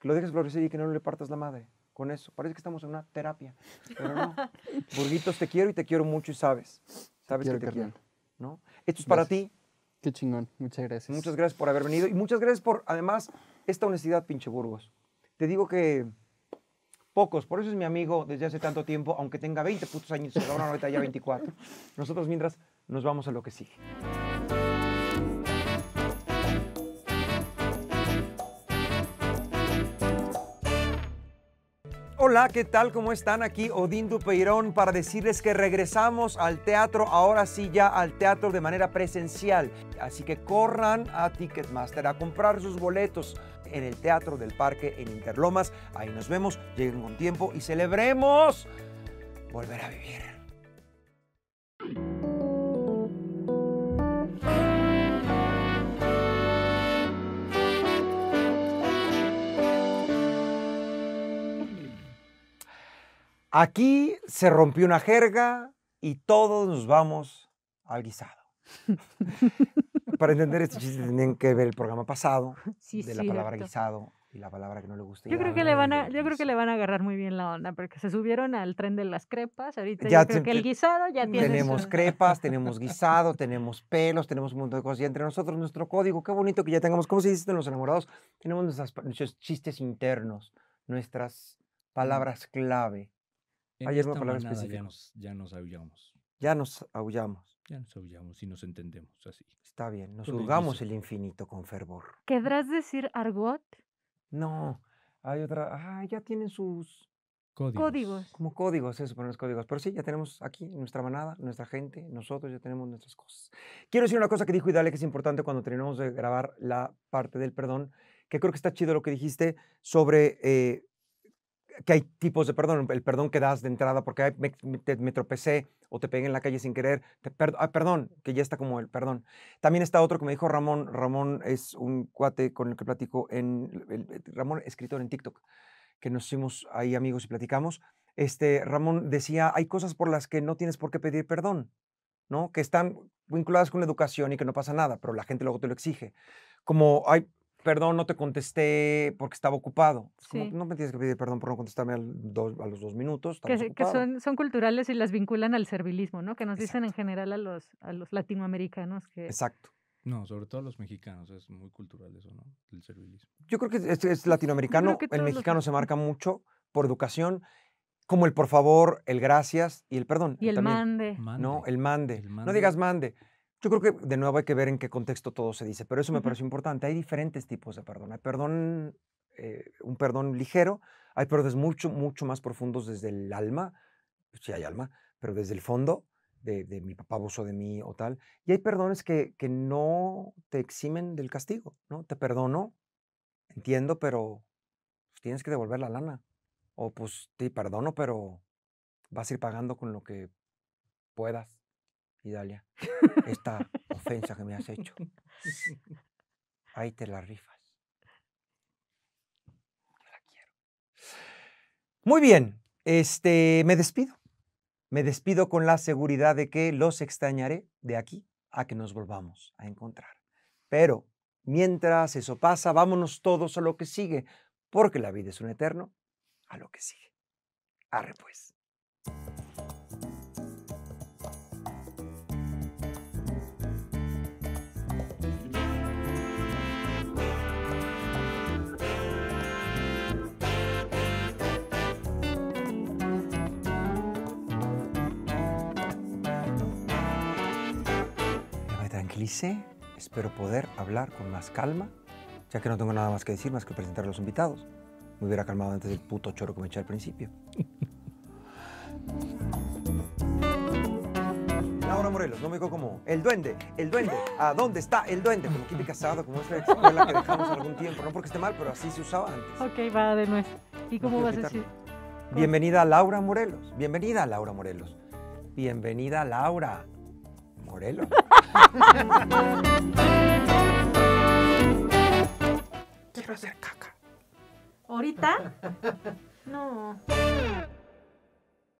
que lo dejes florecer y que no le partas la madre con eso. Parece que estamos en una terapia, pero no. Burguitos, te quiero y te quiero mucho y sabes, sabes que te quiero, ¿no? Esto es para ti. Qué chingón, muchas gracias. Muchas gracias por haber venido y muchas gracias por, además, esta honestidad, pinche Burgos. Te digo que pocos. Por eso es mi amigo desde hace tanto tiempo, aunque tenga 20 putos años, se ahora ahorita ya 24. Nosotros mientras nos vamos a lo que sigue. Hola, ¿qué tal? ¿Cómo están? Aquí Odín Dupeirón para decirles que regresamos al teatro, ahora sí ya al teatro de manera presencial. Así que corran a Ticketmaster a comprar sus boletos en el Teatro del Parque en Interlomas. Ahí nos vemos, lleguen con tiempo y celebremos volver a vivir. Aquí se rompió una jerga y todos nos vamos al guisado. para entender este chiste tenían que ver el programa pasado de la palabra guisado y la palabra que no le gusta. Yo creo que le van a, yo creo que le van a agarrar muy bien la onda porque se subieron al tren de las crepas. Ahorita ya creo que el guisado ya tiene. Tenemos crepas, tenemos guisado, tenemos pelos, tenemos un montón de cosas. Y entre nosotros nuestro código, qué bonito que ya tengamos. ¿Cómo se dice en los enamorados? Tenemos nuestras, nuestros chistes internos, nuestras palabras clave. Ayer una palabra específica. Ya nos, ya nos ya nos aullamos. Ya nos aullamos y nos entendemos así. Está bien, nos hurgamos el infinito con fervor. ¿Querrás decir argot? No, hay otra. Ah, ya tienen sus códigos. Como códigos, eso, pero los códigos. Pero sí, ya tenemos aquí nuestra manada, nuestra gente, nosotros ya tenemos nuestras cosas. Quiero decir una cosa que dijo Idale que es importante cuando terminamos de grabar la parte del perdón, que creo que está chido lo que dijiste sobre eh, que hay tipos de perdón, el perdón que das de entrada porque me, tropecé o te pegué en la calle sin querer, te, ah, perdón, que ya está como el perdón. También está otro que me dijo Ramón, Ramón es un cuate con el que platico en, el, Ramón escritor en TikTok, que nos hicimos ahí amigos y platicamos. Este, Ramón decía, hay cosas por las que no tienes por qué pedir perdón, ¿no? Que están vinculadas con la educación y que no pasa nada, pero la gente luego te lo exige. Como hay, perdón, no te contesté porque estaba ocupado. Pues, no me tienes que pedir perdón por no contestarme a los dos minutos. Que, son, culturales y las vinculan al servilismo, ¿no? Que nos dicen en general a los, a los latinoamericanos que... Exacto. No, sobre todo los mexicanos, es muy cultural eso, ¿no? El servilismo. Yo creo que es, pues, latinoamericano, el mexicano se marca mucho por educación, como el por favor, el gracias y el perdón. Y el mande. ¿No? el mande. No digas mande. Yo creo que de nuevo hay que ver en qué contexto todo se dice, pero eso me parece importante. Hay diferentes tipos de perdón. Hay perdón, eh, un perdón ligero, hay perdones mucho, mucho más profundos desde el alma, si hay alma, pero desde el fondo, de, mi papá abusó de mí o tal. Y hay perdones que, que no te eximen del castigo, ¿no? Te perdono, entiendo, pero pues, tienes que devolver la lana. O pues te perdono, pero vas a ir pagando con lo que puedas. Dalia, esta ofensa que me has hecho. Ahí te la rifas. Yo la quiero. Muy bien, este, me despido. Me despido con la seguridad de que los extrañaré de aquí a que nos volvamos a encontrar. Pero mientras eso pasa, vámonos todos a lo que sigue, porque la vida es un eterno, a lo que sigue. Arre pues. tranquilicé, espero poder hablar con más calma, ya que no tengo nada más que decir más que presentar a los invitados. Me hubiera calmado antes del puto choro que me eché al principio. Laura Morelos, no me digo como el duende, el duende, ¿a dónde está el duende? Como Kitty Casado, como esa escuela que dejamos algún tiempo, no porque esté mal, pero así se usaba antes. Ok, va de nuevo. ¿Y cómo vas a decir? Bienvenida Laura Morelos, bienvenida Laura Morelos, bienvenida Laura. Quiero hacer caca. ¿Ahorita? No.